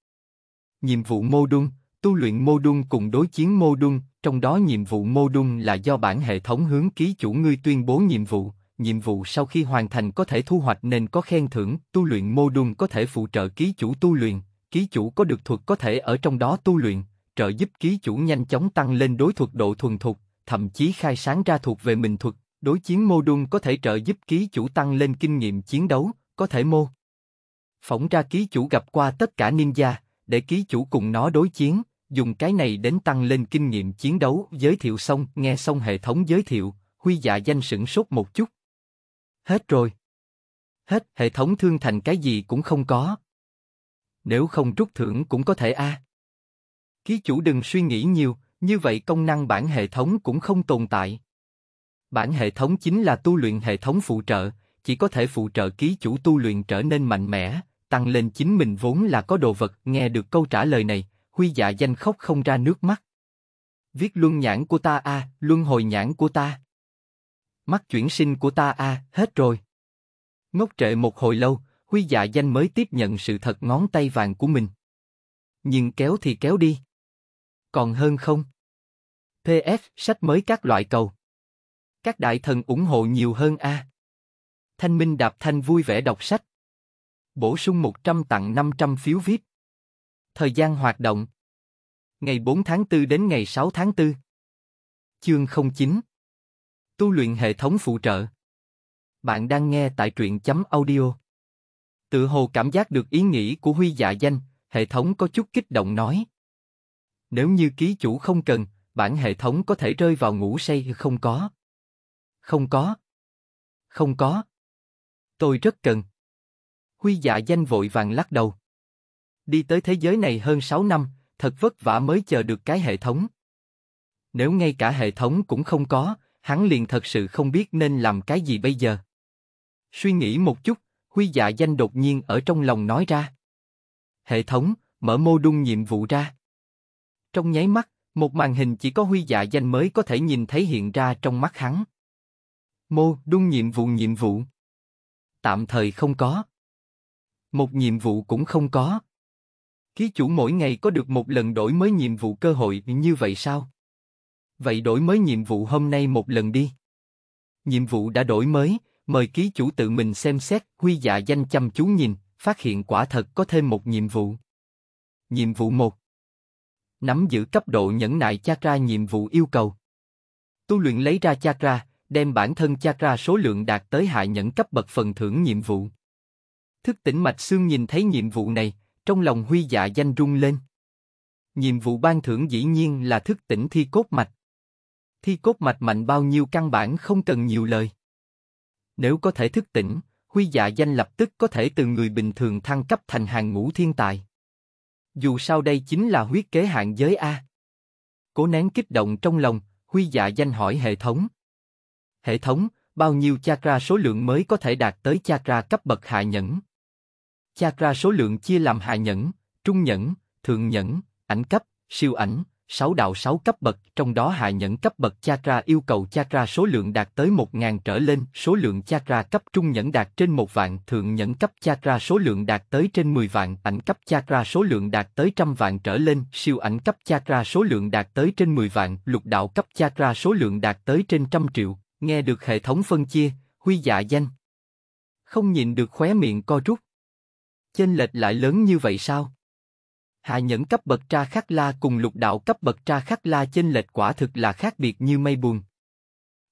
Speaker 1: Nhiệm vụ mô đun, tu luyện mô đun cùng đối chiến mô đun, trong đó nhiệm vụ mô đun là do bản hệ thống hướng ký chủ ngươi tuyên bố nhiệm vụ, nhiệm vụ sau khi hoàn thành có thể thu hoạch nên có khen thưởng, tu luyện mô đun có thể phụ trợ ký chủ tu luyện, ký chủ có được thuật có thể ở trong đó tu luyện, trợ giúp ký chủ nhanh chóng tăng lên đối thuật độ thuần thục, thậm chí khai sáng ra thuộc về mình thuật. Đối chiến mô đun có thể trợ giúp ký chủ tăng lên kinh nghiệm chiến đấu, có thể mô. Phỏng ra ký chủ gặp qua tất cả ninja, để ký chủ cùng nó đối chiến, dùng cái này đến tăng lên kinh nghiệm chiến đấu. Giới thiệu xong, nghe xong hệ thống giới thiệu, Huy dạ danh sửng sốt một chút. Hết rồi. Hết, hệ thống thương thành cái gì cũng không có nếu không trút thưởng cũng có thể a. Ký chủ đừng suy nghĩ nhiều, như vậy công năng bản hệ thống cũng không tồn tại. Bản hệ thống chính là tu luyện hệ thống phụ trợ, chỉ có thể phụ trợ ký chủ tu luyện trở nên mạnh mẽ, tăng lên chính mình vốn là có đồ vật. Nghe được câu trả lời này, Huy Dạ danh khóc không ra nước mắt. Viết luân nhãn của ta a, luân hồi nhãn của ta. Mắt chuyển sinh của ta a, hết rồi. Ngốc trệ một hồi lâu, Huy dạ danh mới tiếp nhận sự thật ngón tay vàng của mình. Nhưng kéo thì kéo đi. Còn hơn không? PS, sách mới các loại cầu. Các đại thần ủng hộ nhiều hơn A. Thanh Minh Đạp Thanh vui vẻ đọc sách. Bổ sung 100 tặng 500 phiếu VIP. Thời gian hoạt động. Ngày 4 tháng 4 đến ngày 6 tháng 4. Chương 09. Tu luyện hệ thống phụ trợ. Bạn đang nghe tại truyện chấm audio Tự hồ cảm giác được ý nghĩ của Huy dạ danh, hệ thống có chút kích động nói. Nếu như ký chủ không cần, bản hệ thống có thể rơi vào ngủ say không có. Không có. Không có. Tôi rất cần. Huy dạ danh vội vàng lắc đầu. Đi tới thế giới này hơn 6 năm, thật vất vả mới chờ được cái hệ thống. Nếu ngay cả hệ thống cũng không có, hắn liền thật sự không biết nên làm cái gì bây giờ. Suy nghĩ một chút, Huy dạ danh đột nhiên ở trong lòng nói ra. Hệ thống, mở mô đun nhiệm vụ ra. Trong nháy mắt, một màn hình chỉ có Huy dạ danh mới có thể nhìn thấy hiện ra trong mắt hắn. Mô đun nhiệm vụ nhiệm vụ. Tạm thời không có. Một nhiệm vụ cũng không có. Ký chủ mỗi ngày có được một lần đổi mới nhiệm vụ cơ hội như vậy sao? Vậy đổi mới nhiệm vụ hôm nay một lần đi. Nhiệm vụ đã đổi mới, mời ký chủ tự mình xem xét, huy dạ danh chăm chú nhìn, phát hiện quả thật có thêm một nhiệm vụ. Nhiệm vụ 1 Nắm giữ cấp độ nhẫn nại chakra nhiệm vụ yêu cầu. Tu luyện lấy ra chakra, đem bản thân chakra số lượng đạt tới hạ nhẫn cấp bậc phần thưởng nhiệm vụ. Thức tỉnh mạch xương nhìn thấy nhiệm vụ này, trong lòng huy dạ danh rung lên. Nhiệm vụ ban thưởng dĩ nhiên là thức tỉnh thi cốt mạch. Thi cốt mạch mạnh bao nhiêu căn bản không cần nhiều lời. Nếu có thể thức tỉnh, Huy Dạ Danh lập tức có thể từ người bình thường thăng cấp thành hàng ngũ thiên tài. Dù sao đây chính là huyết kế hạn giới A. Cố nén kích động trong lòng, Huy Dạ Danh hỏi hệ thống. Hệ thống, bao nhiêu chakra số lượng mới có thể đạt tới chakra cấp bậc hạ nhẫn? Chakra số lượng chia làm hạ nhẫn, trung nhẫn, thượng nhẫn, ảnh cấp, siêu ảnh, sáu đạo sáu cấp bậc, trong đó hạ nhẫn cấp bậc chakra yêu cầu chakra số lượng đạt tới 1.000 trở lên, số lượng chakra cấp trung nhẫn đạt trên 1 vạn, thượng nhẫn cấp chakra số lượng đạt tới trên 10 vạn, ảnh cấp chakra số lượng đạt tới trăm vạn trở lên, siêu ảnh cấp chakra số lượng đạt tới trên 10 vạn, lục đạo cấp chakra số lượng đạt tới trên trăm triệu, nghe được hệ thống phân chia, huy dạ danh. Không nhìn được khóe miệng co rút. Chênh lệch lại lớn như vậy sao? hạ nhẫn cấp bậc tra khắc la cùng lục đạo cấp bậc tra khắc la chênh lệch quả thực là khác biệt như mây buồn.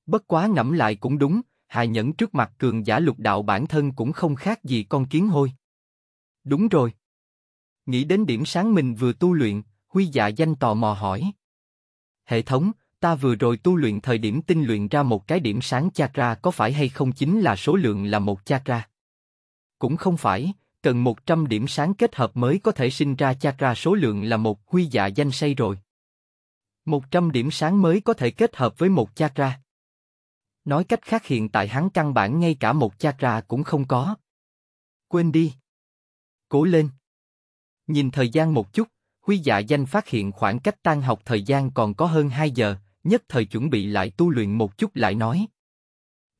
Speaker 1: Bất quá ngẫm lại cũng đúng, hạ nhẫn trước mặt cường giả lục đạo bản thân cũng không khác gì con kiến hôi. Đúng rồi. Nghĩ đến điểm sáng mình vừa tu luyện, Huy dạ danh tò mò hỏi. Hệ thống, ta vừa rồi tu luyện thời điểm tinh luyện ra một cái điểm sáng chakra có phải hay không chính là số lượng là một chakra? Cũng không phải, cần 100 điểm sáng kết hợp mới có thể sinh ra chakra số lượng là một huy dạ danh say rồi. 100 điểm sáng mới có thể kết hợp với một chakra. Nói cách khác hiện tại hắn căn bản ngay cả một chakra cũng không có. Quên đi. Cố lên. Nhìn thời gian một chút, Huy dạ danh phát hiện khoảng cách tan học thời gian còn có hơn 2 giờ, nhất thời chuẩn bị lại tu luyện một chút lại nói.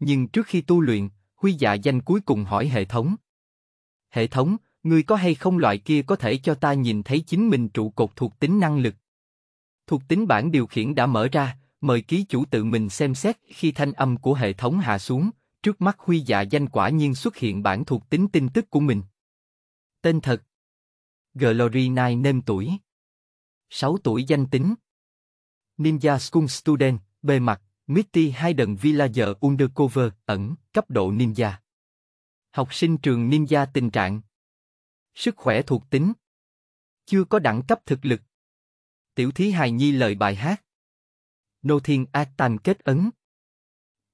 Speaker 1: Nhưng trước khi tu luyện, Huy dạ danh cuối cùng hỏi hệ thống. Hệ thống, ngươi có hay không loại kia có thể cho ta nhìn thấy chính mình trụ cột thuộc tính năng lực. Thuộc tính bản điều khiển đã mở ra, mời ký chủ tự mình xem xét khi thanh âm của hệ thống hạ xuống, trước mắt Huy dạ danh quả nhiên xuất hiện bản thuộc tính tin tức của mình. Tên thật Glory Nine nêm tuổi 6 tuổi danh tính Ninja School Student, bề mặt, Mitty Hayden Villager Undercover, ẩn, cấp độ ninja Học sinh trường ninja tình trạng. Sức khỏe thuộc tính. Chưa có đẳng cấp thực lực. Tiểu thí hài nhi lời bài hát. Nô thiên ác tàn kết ấn.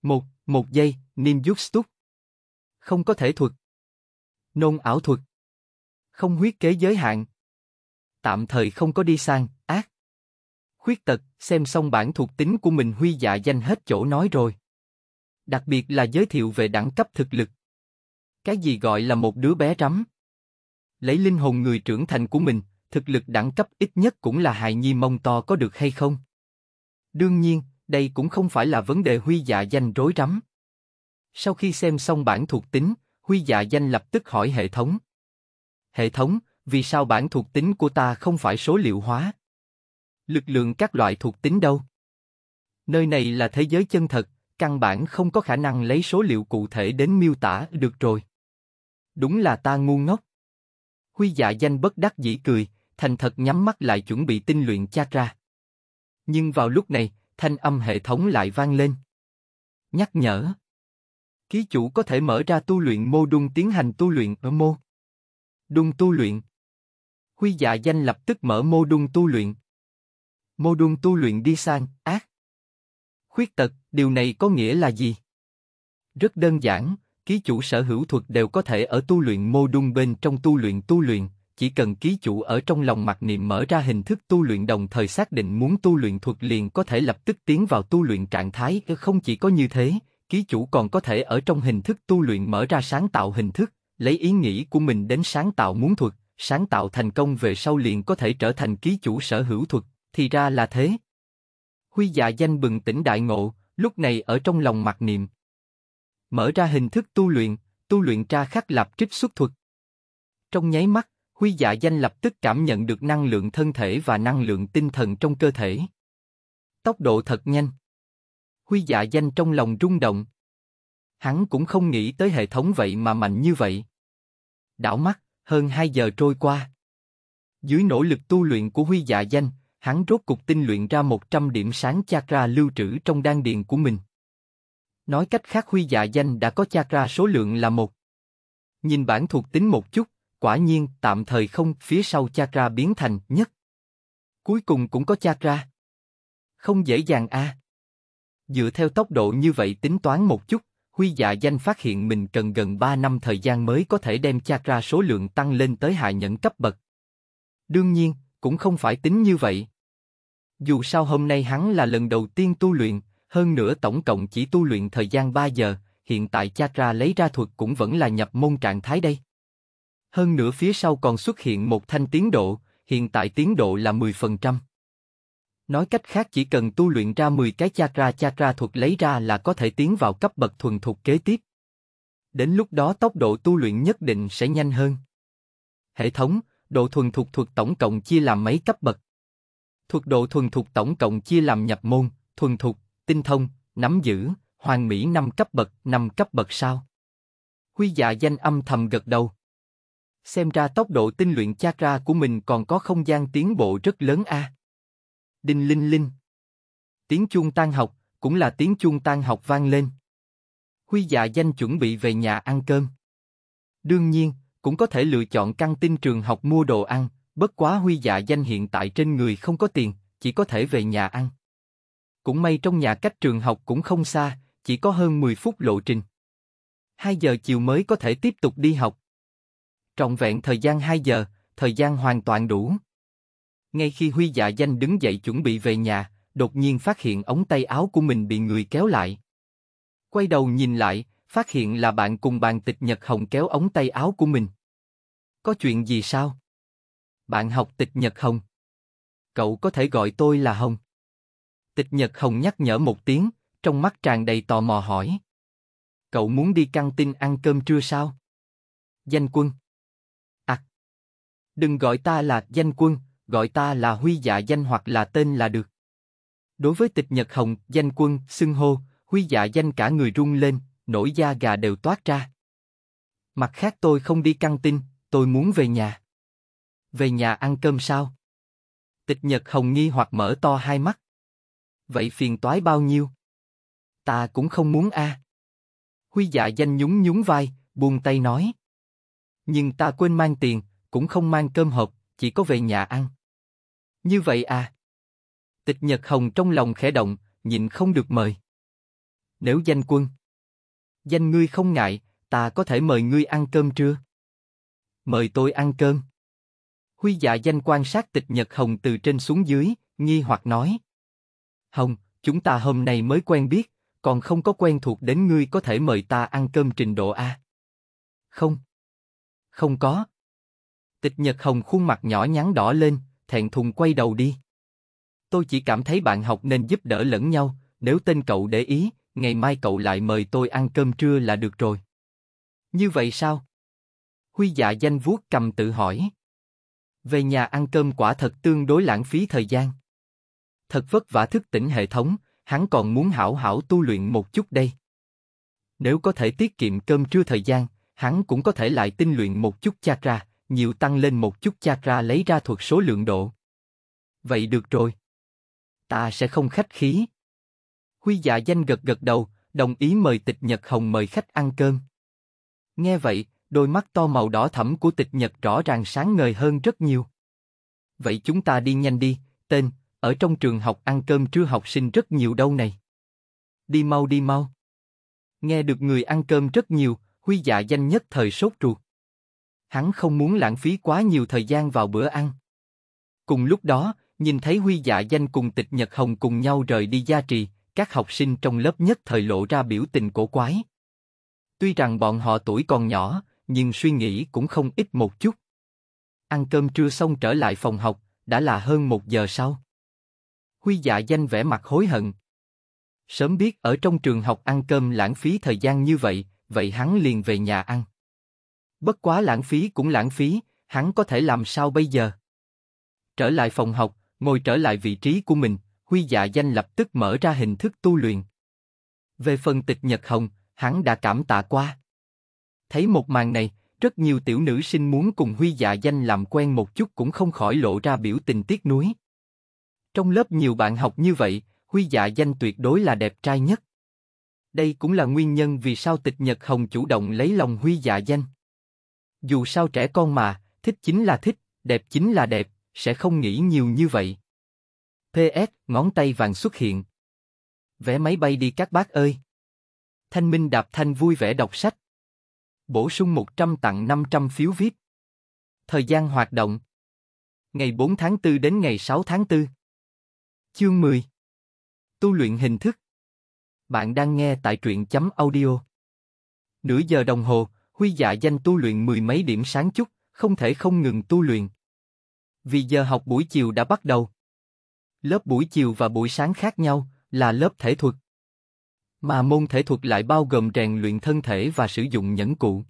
Speaker 1: Một, một giây, niêm giúp stúc. Không có thể thuật. Nôn ảo thuật. Không huyết kế giới hạn. Tạm thời không có đi sang, ác. Khuyết tật, xem xong bản thuộc tính của mình huy dạ danh hết chỗ nói rồi đặc biệt là giới thiệu về đẳng cấp thực lực. Cái gì gọi là một đứa bé rắm? Lấy linh hồn người trưởng thành của mình, thực lực đẳng cấp ít nhất cũng là hài nhi mông to có được hay không? Đương nhiên, đây cũng không phải là vấn đề huy dạ danh rối rắm. Sau khi xem xong bản thuộc tính, huy dạ danh lập tức hỏi hệ thống. Hệ thống, vì sao bản thuộc tính của ta không phải số liệu hóa? Lực lượng các loại thuộc tính đâu? Nơi này là thế giới chân thật, căn bản không có khả năng lấy số liệu cụ thể đến miêu tả được rồi. Đúng là ta ngu ngốc. Huy dạ danh bất đắc dĩ cười, thành thật nhắm mắt lại chuẩn bị tinh luyện cha ra. Nhưng vào lúc này, thanh âm hệ thống lại vang lên. Nhắc nhở. Ký chủ có thể mở ra tu luyện mô đun tiến hành tu luyện ở mô. Đun tu luyện. Huy dạ danh lập tức mở mô đun tu luyện. Mô đun tu luyện đi sang, ác. Khuyết tật, điều này có nghĩa là gì? Rất đơn giản, ký chủ sở hữu thuật đều có thể ở tu luyện mô đun bên trong tu luyện tu luyện, chỉ cần ký chủ ở trong lòng mặc niệm mở ra hình thức tu luyện đồng thời xác định muốn tu luyện thuật liền có thể lập tức tiến vào tu luyện trạng thái, không chỉ có như thế, ký chủ còn có thể ở trong hình thức tu luyện mở ra sáng tạo hình thức, lấy ý nghĩ của mình đến sáng tạo muốn thuật, sáng tạo thành công về sau liền có thể trở thành ký chủ sở hữu thuật, thì ra là thế. Huy dạ danh bừng tỉnh đại ngộ, lúc này ở trong lòng mặc niệm, mở ra hình thức tu luyện, tu luyện tra khắc lập trích xuất thuật. Trong nháy mắt, Huy Dạ Danh lập tức cảm nhận được năng lượng thân thể và năng lượng tinh thần trong cơ thể. Tốc độ thật nhanh. Huy Dạ Danh trong lòng rung động. Hắn cũng không nghĩ tới hệ thống vậy mà mạnh như vậy. Đảo mắt, hơn 2 giờ trôi qua. Dưới nỗ lực tu luyện của Huy Dạ Danh, hắn rốt cục tinh luyện ra 100 điểm sáng chakra lưu trữ trong đan điền của mình. Nói cách khác Huy Dạ Danh đã có chakra số lượng là một. Nhìn bản thuộc tính một chút, quả nhiên tạm thời không phía sau chakra biến thành nhất. Cuối cùng cũng có chakra. Không dễ dàng a. À. Dựa theo tốc độ như vậy tính toán một chút, Huy Dạ Danh phát hiện mình cần gần 3 năm thời gian mới có thể đem chakra số lượng tăng lên tới hạ nhẫn cấp bậc. Đương nhiên, cũng không phải tính như vậy. Dù sao hôm nay hắn là lần đầu tiên tu luyện, hơn nữa tổng cộng chỉ tu luyện thời gian 3 giờ, hiện tại chakra lấy ra thuật cũng vẫn là nhập môn trạng thái đây. Hơn nữa phía sau còn xuất hiện một thanh tiến độ, hiện tại tiến độ là 10%. Nói cách khác chỉ cần tu luyện ra 10 cái chakra chakra thuật lấy ra là có thể tiến vào cấp bậc thuần thuộc kế tiếp. Đến lúc đó tốc độ tu luyện nhất định sẽ nhanh hơn. Hệ thống, độ thuần thuộc thuật tổng cộng chia làm mấy cấp bậc? Thuật độ thuần thuộc tổng cộng chia làm nhập môn, thuần thuộc, tinh thông, nắm giữ, hoàng mỹ năm cấp bậc, năm cấp bậc sao? Huy dạ danh âm thầm gật đầu. Xem ra tốc độ tinh luyện chakra của mình còn có không gian tiến bộ rất lớn a. À? Đinh linh linh. Tiếng chuông tan học, cũng là tiếng chuông tan học vang lên. Huy dạ danh chuẩn bị về nhà ăn cơm. Đương nhiên, cũng có thể lựa chọn căn tin trường học mua đồ ăn, bất quá Huy dạ danh hiện tại trên người không có tiền, chỉ có thể về nhà ăn. Cũng may trong nhà cách trường học cũng không xa, chỉ có hơn 10 phút lộ trình. 2 giờ chiều mới có thể tiếp tục đi học. Trọn vẹn thời gian 2 giờ, thời gian hoàn toàn đủ. Ngay khi Huy Dạ Danh đứng dậy chuẩn bị về nhà, đột nhiên phát hiện ống tay áo của mình bị người kéo lại. Quay đầu nhìn lại, phát hiện là bạn cùng bàn tịch Nhật Hồng kéo ống tay áo của mình. Có chuyện gì sao? Bạn học tịch Nhật Hồng. Cậu có thể gọi tôi là Hồng. Tịch Nhật Hồng nhắc nhở một tiếng, trong mắt tràn đầy tò mò hỏi. Cậu muốn đi căng tin ăn cơm trưa sao? Danh quân. À. Đừng gọi ta là danh quân, gọi ta là huy dạ danh hoặc là tên là được. Đối với tịch Nhật Hồng, danh quân, xưng hô, huy dạ danh cả người run lên, nổi da gà đều toát ra. Mặt khác tôi không đi căng tin, tôi muốn về nhà. Về nhà ăn cơm sao? Tịch Nhật Hồng nghi hoặc mở to hai mắt vậy phiền toái bao nhiêu? Ta cũng không muốn a. Huy dạ danh nhún nhún vai, buông tay nói. Nhưng ta quên mang tiền, cũng không mang cơm hộp, chỉ có về nhà ăn. Như vậy à? Tịch Nhật Hồng trong lòng khẽ động, nhịn không được mời. Nếu danh quân, danh ngươi không ngại, ta có thể mời ngươi ăn cơm trưa. Mời tôi ăn cơm. Huy dạ danh quan sát tịch Nhật Hồng từ trên xuống dưới, nghi hoặc nói. Hồng, chúng ta hôm nay mới quen biết, còn không có quen thuộc đến ngươi có thể mời ta ăn cơm trình độ A. Không. Không có. Tịch Nhật Hồng khuôn mặt nhỏ nhắn đỏ lên, thẹn thùng quay đầu đi. Tôi chỉ cảm thấy bạn học nên giúp đỡ lẫn nhau, nếu tên cậu để ý, ngày mai cậu lại mời tôi ăn cơm trưa là được rồi. Như vậy sao? Huy dạ danh vuốt cầm tự hỏi. Về nhà ăn cơm quả thật tương đối lãng phí thời gian thật vất vả thức tỉnh hệ thống, hắn còn muốn hảo hảo tu luyện một chút đây. Nếu có thể tiết kiệm cơm trưa thời gian, hắn cũng có thể lại tinh luyện một chút chakra, nhiều tăng lên một chút chakra lấy ra thuộc số lượng độ. Vậy được rồi. Ta sẽ không khách khí. Huy dạ danh gật gật đầu, đồng ý mời tịch Nhật Hồng mời khách ăn cơm. Nghe vậy, đôi mắt to màu đỏ thẫm của tịch Nhật rõ ràng sáng ngời hơn rất nhiều. Vậy chúng ta đi nhanh đi, tên, ở trong trường học ăn cơm trưa học sinh rất nhiều đâu này. Đi mau đi mau. Nghe được người ăn cơm rất nhiều, Huy dạ danh nhất thời sốt ruột. Hắn không muốn lãng phí quá nhiều thời gian vào bữa ăn. Cùng lúc đó, nhìn thấy Huy dạ danh cùng tịch Nhật Hồng cùng nhau rời đi gia trì, các học sinh trong lớp nhất thời lộ ra biểu tình cổ quái. Tuy rằng bọn họ tuổi còn nhỏ, nhưng suy nghĩ cũng không ít một chút. Ăn cơm trưa xong trở lại phòng học, đã là hơn một giờ sau. Huy dạ danh vẻ mặt hối hận. Sớm biết ở trong trường học ăn cơm lãng phí thời gian như vậy, vậy hắn liền về nhà ăn. Bất quá lãng phí cũng lãng phí, hắn có thể làm sao bây giờ? Trở lại phòng học, ngồi trở lại vị trí của mình, Huy dạ danh lập tức mở ra hình thức tu luyện. Về phần tịch Nhật Hồng, hắn đã cảm tạ qua. Thấy một màn này, rất nhiều tiểu nữ sinh muốn cùng Huy dạ danh làm quen một chút cũng không khỏi lộ ra biểu tình tiếc nuối. Trong lớp nhiều bạn học như vậy, Huy dạ danh tuyệt đối là đẹp trai nhất. Đây cũng là nguyên nhân vì sao tịch Nhật Hồng chủ động lấy lòng Huy dạ danh. Dù sao trẻ con mà, thích chính là thích, đẹp chính là đẹp, sẽ không nghĩ nhiều như vậy. PS, ngón tay vàng xuất hiện. Vẽ máy bay đi các bác ơi. Thanh Minh đạp thanh vui vẻ đọc sách. Bổ sung 100 tặng 500 phiếu viết. Thời gian hoạt động. Ngày 4 tháng 4 đến ngày 6 tháng 4. Chương 10 Tu luyện hình thức Bạn đang nghe tại truyện chấm audio Nửa giờ đồng hồ, Huy dạ danh tu luyện mười mấy điểm sáng chút, không thể không ngừng tu luyện. Vì giờ học buổi chiều đã bắt đầu. Lớp buổi chiều và buổi sáng khác nhau là lớp thể thuật. Mà môn thể thuật lại bao gồm rèn luyện thân thể và sử dụng nhẫn cụ.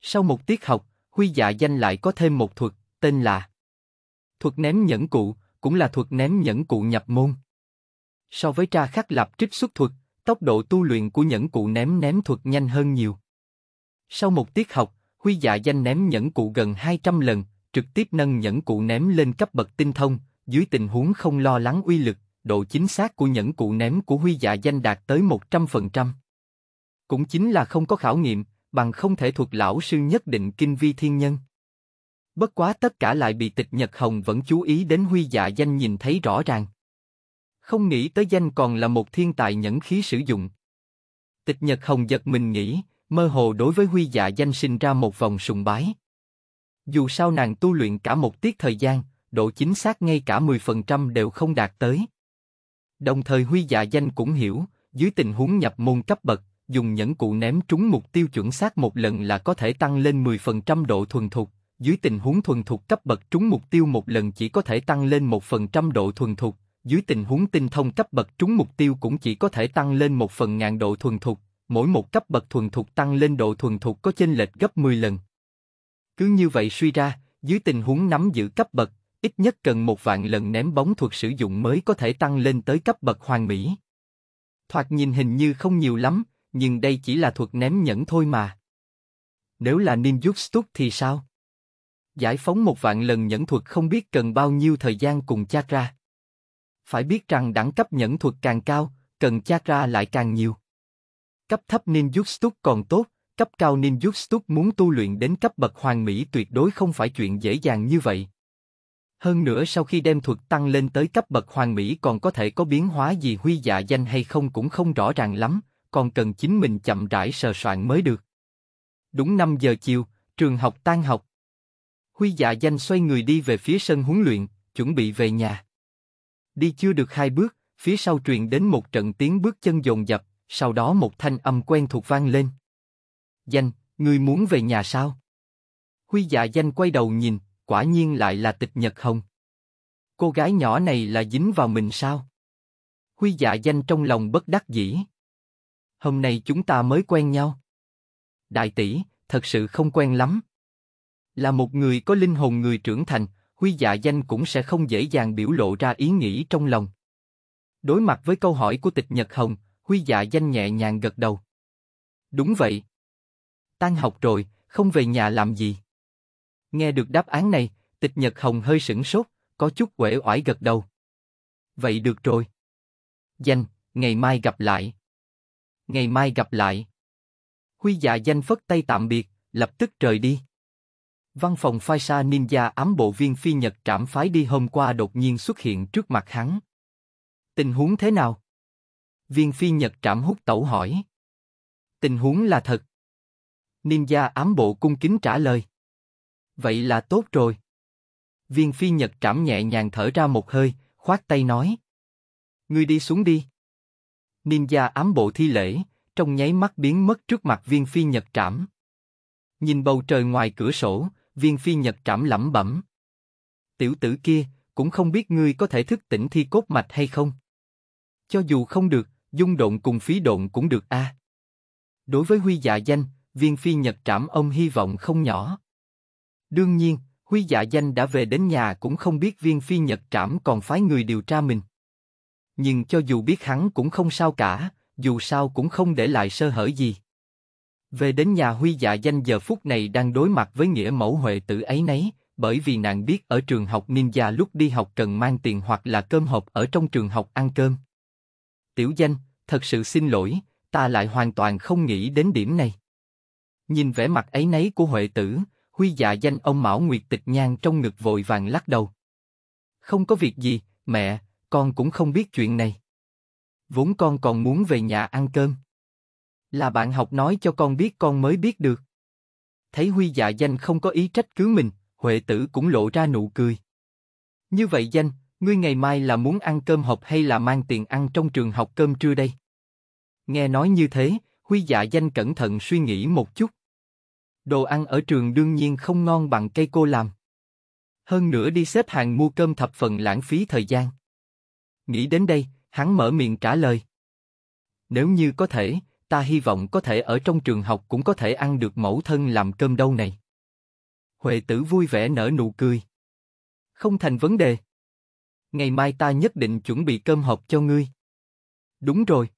Speaker 1: Sau một tiết học, Huy dạ danh lại có thêm một thuật, tên là Thuật ném nhẫn cụ, cũng là thuật ném nhẫn cụ nhập môn. So với tra khắc lập trích xuất thuật, tốc độ tu luyện của nhẫn cụ ném ném thuật nhanh hơn nhiều. Sau một tiết học, Huy dạ danh ném nhẫn cụ gần 200 lần, trực tiếp nâng nhẫn cụ ném lên cấp bậc tinh thông, dưới tình huống không lo lắng uy lực, độ chính xác của nhẫn cụ ném của Huy dạ danh đạt tới 100%. Cũng chính là không có khảo nghiệm, bằng không thể thuật lão sư nhất định kinh vi thiên nhân. Bất quá tất cả lại bị tịch Nhật Hồng vẫn chú ý đến huy dạ danh nhìn thấy rõ ràng. Không nghĩ tới danh còn là một thiên tài nhẫn khí sử dụng. Tịch Nhật Hồng giật mình nghĩ, mơ hồ đối với huy dạ danh sinh ra một vòng sùng bái. Dù sao nàng tu luyện cả một tiết thời gian, độ chính xác ngay cả 10% đều không đạt tới. Đồng thời huy dạ danh cũng hiểu, dưới tình huống nhập môn cấp bậc, dùng nhẫn cụ ném trúng mục tiêu chuẩn xác một lần là có thể tăng lên 10% độ thuần thục dưới tình huống thuần thục cấp bậc trúng mục tiêu một lần chỉ có thể tăng lên 1% độ thuần thục, dưới tình huống tinh thông cấp bậc trúng mục tiêu cũng chỉ có thể tăng lên một phần ngàn độ thuần thục, mỗi một cấp bậc thuần thục tăng lên độ thuần thục có chênh lệch gấp 10 lần. Cứ như vậy suy ra, dưới tình huống nắm giữ cấp bậc, ít nhất cần một vạn lần ném bóng thuật sử dụng mới có thể tăng lên tới cấp bậc hoàn mỹ. Thoạt nhìn hình như không nhiều lắm, nhưng đây chỉ là thuật ném nhẫn thôi mà. Nếu là Ninjutsu thì sao? Giải phóng một vạn lần nhẫn thuật không biết cần bao nhiêu thời gian cùng chakra. Phải biết rằng đẳng cấp nhẫn thuật càng cao, cần chakra lại càng nhiều. Cấp thấp ninjutsu còn tốt, cấp cao ninjutsu muốn tu luyện đến cấp bậc hoàn mỹ tuyệt đối không phải chuyện dễ dàng như vậy. Hơn nữa sau khi đem thuật tăng lên tới cấp bậc hoàn mỹ còn có thể có biến hóa gì huy dạ danh hay không cũng không rõ ràng lắm, còn cần chính mình chậm rãi sờ soạn mới được. Đúng 5 giờ chiều, trường học tan học, Huy dạ danh xoay người đi về phía sân huấn luyện, chuẩn bị về nhà. Đi chưa được hai bước, phía sau truyền đến một trận tiếng bước chân dồn dập, sau đó một thanh âm quen thuộc vang lên. Danh, người muốn về nhà sao? Huy dạ danh quay đầu nhìn, quả nhiên lại là tịch nhật hồng. Cô gái nhỏ này là dính vào mình sao? Huy dạ danh trong lòng bất đắc dĩ. Hôm nay chúng ta mới quen nhau. Đại tỷ, thật sự không quen lắm. Là một người có linh hồn người trưởng thành, Huy Dạ Danh cũng sẽ không dễ dàng biểu lộ ra ý nghĩ trong lòng. Đối mặt với câu hỏi của tịch Nhật Hồng, Huy Dạ Danh nhẹ nhàng gật đầu. Đúng vậy. Tan học rồi, không về nhà làm gì. Nghe được đáp án này, tịch Nhật Hồng hơi sửng sốt, có chút uể oải gật đầu. Vậy được rồi. Danh, ngày mai gặp lại. Ngày mai gặp lại. Huy dạ danh phất tay tạm biệt, lập tức rời đi. Văn phòng phai Faisa Ninja ám bộ viên phi Nhật trảm phái đi hôm qua đột nhiên xuất hiện trước mặt hắn. Tình huống thế nào? Viên phi Nhật trảm hút tẩu hỏi. Tình huống là thật. Ninja ám bộ cung kính trả lời. Vậy là tốt rồi. Viên phi Nhật trảm nhẹ nhàng thở ra một hơi, khoát tay nói. Ngươi đi xuống đi. Ninja ám bộ thi lễ, trong nháy mắt biến mất trước mặt viên phi Nhật trảm. Nhìn bầu trời ngoài cửa sổ, viên phi nhật cảm lẩm bẩm. Tiểu tử kia, cũng không biết ngươi có thể thức tỉnh thi cốt mạch hay không. Cho dù không được, dung độn cùng phí độn cũng được a. À. Đối với Huy dạ danh, viên phi nhật trảm ông hy vọng không nhỏ. Đương nhiên, Huy dạ danh đã về đến nhà cũng không biết viên phi nhật trảm còn phái người điều tra mình. Nhưng cho dù biết hắn cũng không sao cả, dù sao cũng không để lại sơ hở gì. Về đến nhà Huy Dạ danh giờ phút này đang đối mặt với nghĩa mẫu Huệ tử ấy nấy, bởi vì nàng biết ở trường học ninja lúc đi học cần mang tiền hoặc là cơm hộp ở trong trường học ăn cơm. Tiểu danh, thật sự xin lỗi, ta lại hoàn toàn không nghĩ đến điểm này. Nhìn vẻ mặt ấy nấy của Huệ tử, Huy Dạ danh ông Mão Nguyệt tịch nhang trong ngực vội vàng lắc đầu. Không có việc gì, mẹ, con cũng không biết chuyện này. Vốn con còn muốn về nhà ăn cơm. Là bạn học nói cho con biết con mới biết được. Thấy Huy dạ danh không có ý trách cứ mình, Huệ tử cũng lộ ra nụ cười. Như vậy danh, ngươi ngày mai là muốn ăn cơm học hay là mang tiền ăn trong trường học cơm trưa đây? Nghe nói như thế, Huy dạ danh cẩn thận suy nghĩ một chút. Đồ ăn ở trường đương nhiên không ngon bằng cây cô làm. Hơn nữa đi xếp hàng mua cơm thập phần lãng phí thời gian. Nghĩ đến đây, hắn mở miệng trả lời. Nếu như có thể, ta hy vọng có thể ở trong trường học cũng có thể ăn được mẫu thân làm cơm đâu này. Huệ tử vui vẻ nở nụ cười. Không thành vấn đề. Ngày mai ta nhất định chuẩn bị cơm hộp cho ngươi. Đúng rồi.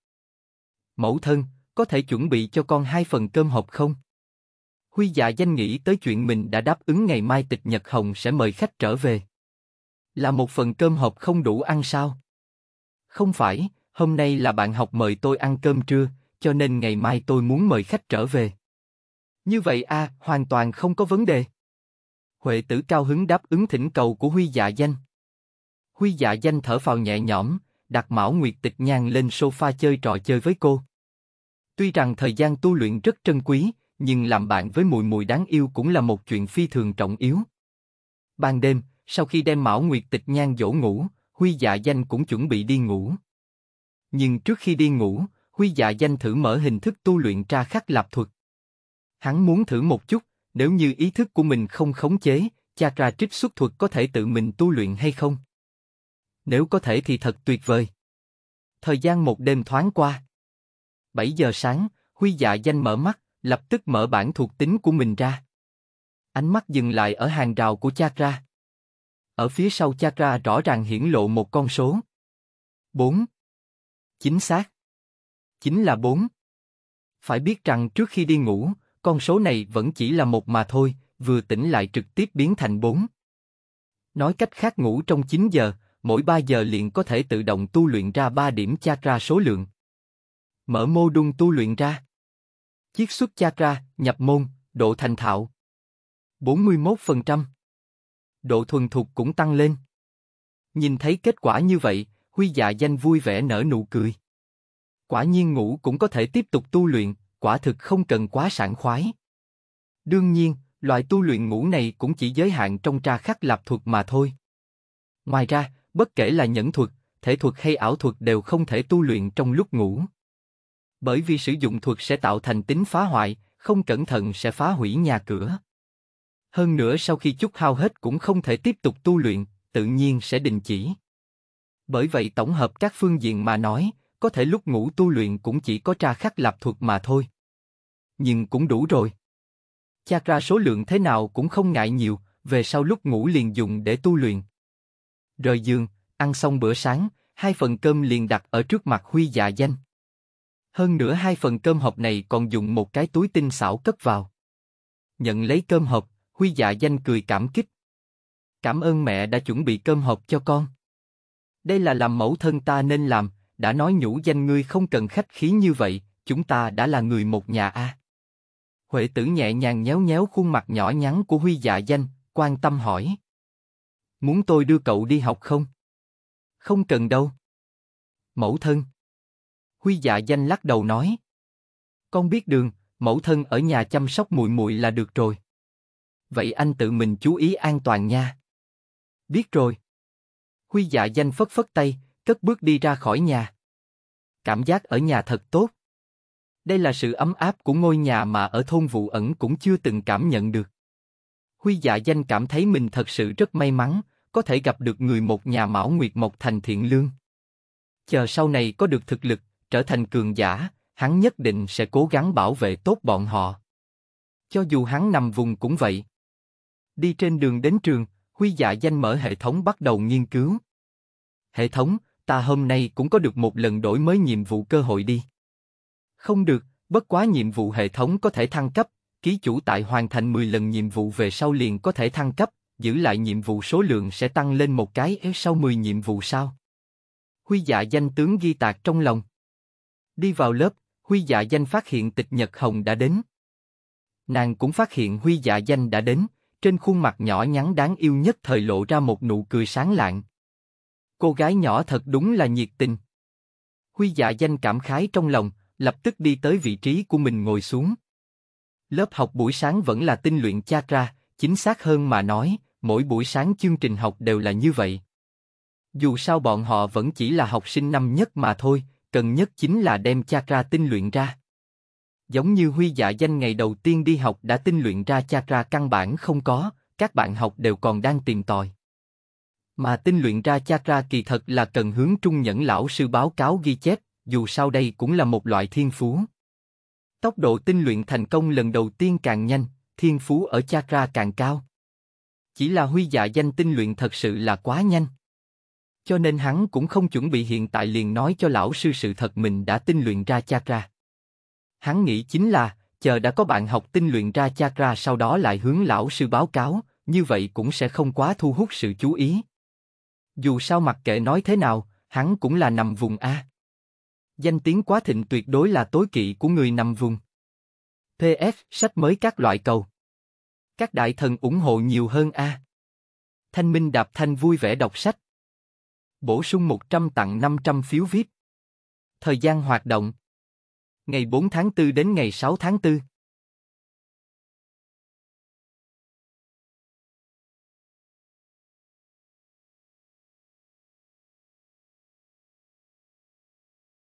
Speaker 1: Mẫu thân, có thể chuẩn bị cho con hai phần cơm hộp không? Huy dạ danh nghĩ tới chuyện mình đã đáp ứng ngày mai tịch Nhật Hồng sẽ mời khách trở về. Là một phần cơm hộp không đủ ăn sao? Không phải, hôm nay là bạn học mời tôi ăn cơm trưa, cho nên ngày mai tôi muốn mời khách trở về. Như vậy a, à, hoàn toàn không có vấn đề. Huệ tử cao hứng đáp ứng thỉnh cầu của Huy dạ danh. Huy dạ danh thở phào nhẹ nhõm, đặt Mão Nguyệt Tịch Nhan lên sofa chơi trò chơi với cô. Tuy rằng thời gian tu luyện rất trân quý, nhưng làm bạn với mùi mùi đáng yêu cũng là một chuyện phi thường trọng yếu. Ban đêm, sau khi đem Mão Nguyệt Tịch Nhan dỗ ngủ, Huy dạ danh cũng chuẩn bị đi ngủ. Nhưng trước khi đi ngủ, Quy dạ danh thử mở hình thức tu luyện tra khắc lạp thuật. Hắn muốn thử một chút, nếu như ý thức của mình không khống chế, chakra trích xuất thuật có thể tự mình tu luyện hay không? Nếu có thể thì thật tuyệt vời. Thời gian một đêm thoáng qua. 7 giờ sáng, Huy dạ danh mở mắt, lập tức mở bản thuộc tính của mình ra. Ánh mắt dừng lại ở hàng rào của chakra. Ở phía sau chakra rõ ràng hiển lộ một con số. 4. Chính xác chính là 4. Phải biết rằng trước khi đi ngủ, con số này vẫn chỉ là một mà thôi, vừa tỉnh lại trực tiếp biến thành 4. Nói cách khác ngủ trong 9 giờ, mỗi 3 giờ liền có thể tự động tu luyện ra 3 điểm chakra số lượng. Mở mô đun tu luyện ra. Chiết xuất chakra, nhập môn, độ thành thạo. 41%. Độ thuần thục cũng tăng lên. Nhìn thấy kết quả như vậy, Huy dạ danh vui vẻ nở nụ cười. Quả nhiên ngủ cũng có thể tiếp tục tu luyện, quả thực không cần quá sảng khoái. Đương nhiên, loại tu luyện ngủ này cũng chỉ giới hạn trong tra khắc lạp thuật mà thôi. Ngoài ra, bất kể là nhẫn thuật, thể thuật hay ảo thuật đều không thể tu luyện trong lúc ngủ. Bởi vì sử dụng thuật sẽ tạo thành tính phá hoại, không cẩn thận sẽ phá hủy nhà cửa. Hơn nữa sau khi chút hao hết cũng không thể tiếp tục tu luyện, tự nhiên sẽ đình chỉ. Bởi vậy tổng hợp các phương diện mà nói, có thể lúc ngủ tu luyện cũng chỉ có tra khắc lạp thuật mà thôi. Nhưng cũng đủ rồi. ra số lượng thế nào cũng không ngại nhiều, về sau lúc ngủ liền dùng để tu luyện. Rời giường, ăn xong bữa sáng, hai phần cơm liền đặt ở trước mặt Huy dạ danh. Hơn nữa hai phần cơm hộp này còn dùng một cái túi tinh xảo cất vào. Nhận lấy cơm hộp, Huy dạ danh cười cảm kích. Cảm ơn mẹ đã chuẩn bị cơm hộp cho con. Đây là làm mẫu thân ta nên làm, đã nói nhũ danh ngươi không cần khách khí như vậy, chúng ta đã là người một nhà a. Huệ tử nhẹ nhàng nhéo nhéo khuôn mặt nhỏ nhắn của Huy dạ danh, quan tâm hỏi. Muốn tôi đưa cậu đi học không? Không cần đâu. Mẫu thân. Huy dạ danh lắc đầu nói. Con biết đường, mẫu thân ở nhà chăm sóc muội muội là được rồi. Vậy anh tự mình chú ý an toàn nha. Biết rồi. Huy dạ danh phất phất tay, cất bước đi ra khỏi nhà. Cảm giác ở nhà thật tốt. Đây là sự ấm áp của ngôi nhà mà ở thôn vụ ẩn cũng chưa từng cảm nhận được. Huy dạ danh cảm thấy mình thật sự rất may mắn, có thể gặp được người một nhà mão nguyệt mộc thành thiện lương. Chờ sau này có được thực lực, trở thành cường giả, hắn nhất định sẽ cố gắng bảo vệ tốt bọn họ. Cho dù hắn nằm vùng cũng vậy. Đi trên đường đến trường, Huy dạ danh mở hệ thống bắt đầu nghiên cứu. Hệ thống, ta hôm nay cũng có được một lần đổi mới nhiệm vụ cơ hội đi. Không được, bất quá nhiệm vụ hệ thống có thể thăng cấp, ký chủ tại hoàn thành 10 lần nhiệm vụ về sau liền có thể thăng cấp, giữ lại nhiệm vụ số lượng sẽ tăng lên một cái sau 10 nhiệm vụ sau. Huy dạ danh tướng ghi tạc trong lòng. Đi vào lớp, Huy dạ danh phát hiện tịch Nhật Hồng đã đến. Nàng cũng phát hiện Huy dạ danh đã đến, trên khuôn mặt nhỏ nhắn đáng yêu nhất thời lộ ra một nụ cười sáng lạng, Cô gái nhỏ thật đúng là nhiệt tình. Huy dạ danh cảm khái trong lòng, lập tức đi tới vị trí của mình ngồi xuống. Lớp học buổi sáng vẫn là tinh luyện chakra, chính xác hơn mà nói, mỗi buổi sáng chương trình học đều là như vậy. Dù sao bọn họ vẫn chỉ là học sinh năm nhất mà thôi, cần nhất chính là đem chakra tinh luyện ra. Giống như Huy dạ danh ngày đầu tiên đi học đã tinh luyện ra chakra căn bản không có, các bạn học đều còn đang tìm tòi. Mà tinh luyện ra chakra kỳ thật là cần hướng trung nhẫn lão sư báo cáo ghi chép, dù sau đây cũng là một loại thiên phú. Tốc độ tinh luyện thành công lần đầu tiên càng nhanh, thiên phú ở chakra càng cao. Chỉ là huy dạ danh tinh luyện thật sự là quá nhanh. Cho nên hắn cũng không chuẩn bị hiện tại liền nói cho lão sư sự thật mình đã tinh luyện ra chakra. Hắn nghĩ chính là, chờ đã có bạn học tinh luyện ra chakra sau đó lại hướng lão sư báo cáo, như vậy cũng sẽ không quá thu hút sự chú ý, dù sao mặc kệ nói thế nào, hắn cũng là nằm vùng A. Danh tiếng quá thịnh tuyệt đối là tối kỵ của người nằm vùng. PS, sách mới các loại cầu. Các đại thần ủng hộ nhiều hơn A. Thanh Minh Đạp Thanh vui vẻ đọc sách. Bổ sung 100 tặng 500 phiếu VIP. Thời gian hoạt động. Ngày 4 tháng 4 đến ngày 6 tháng 4.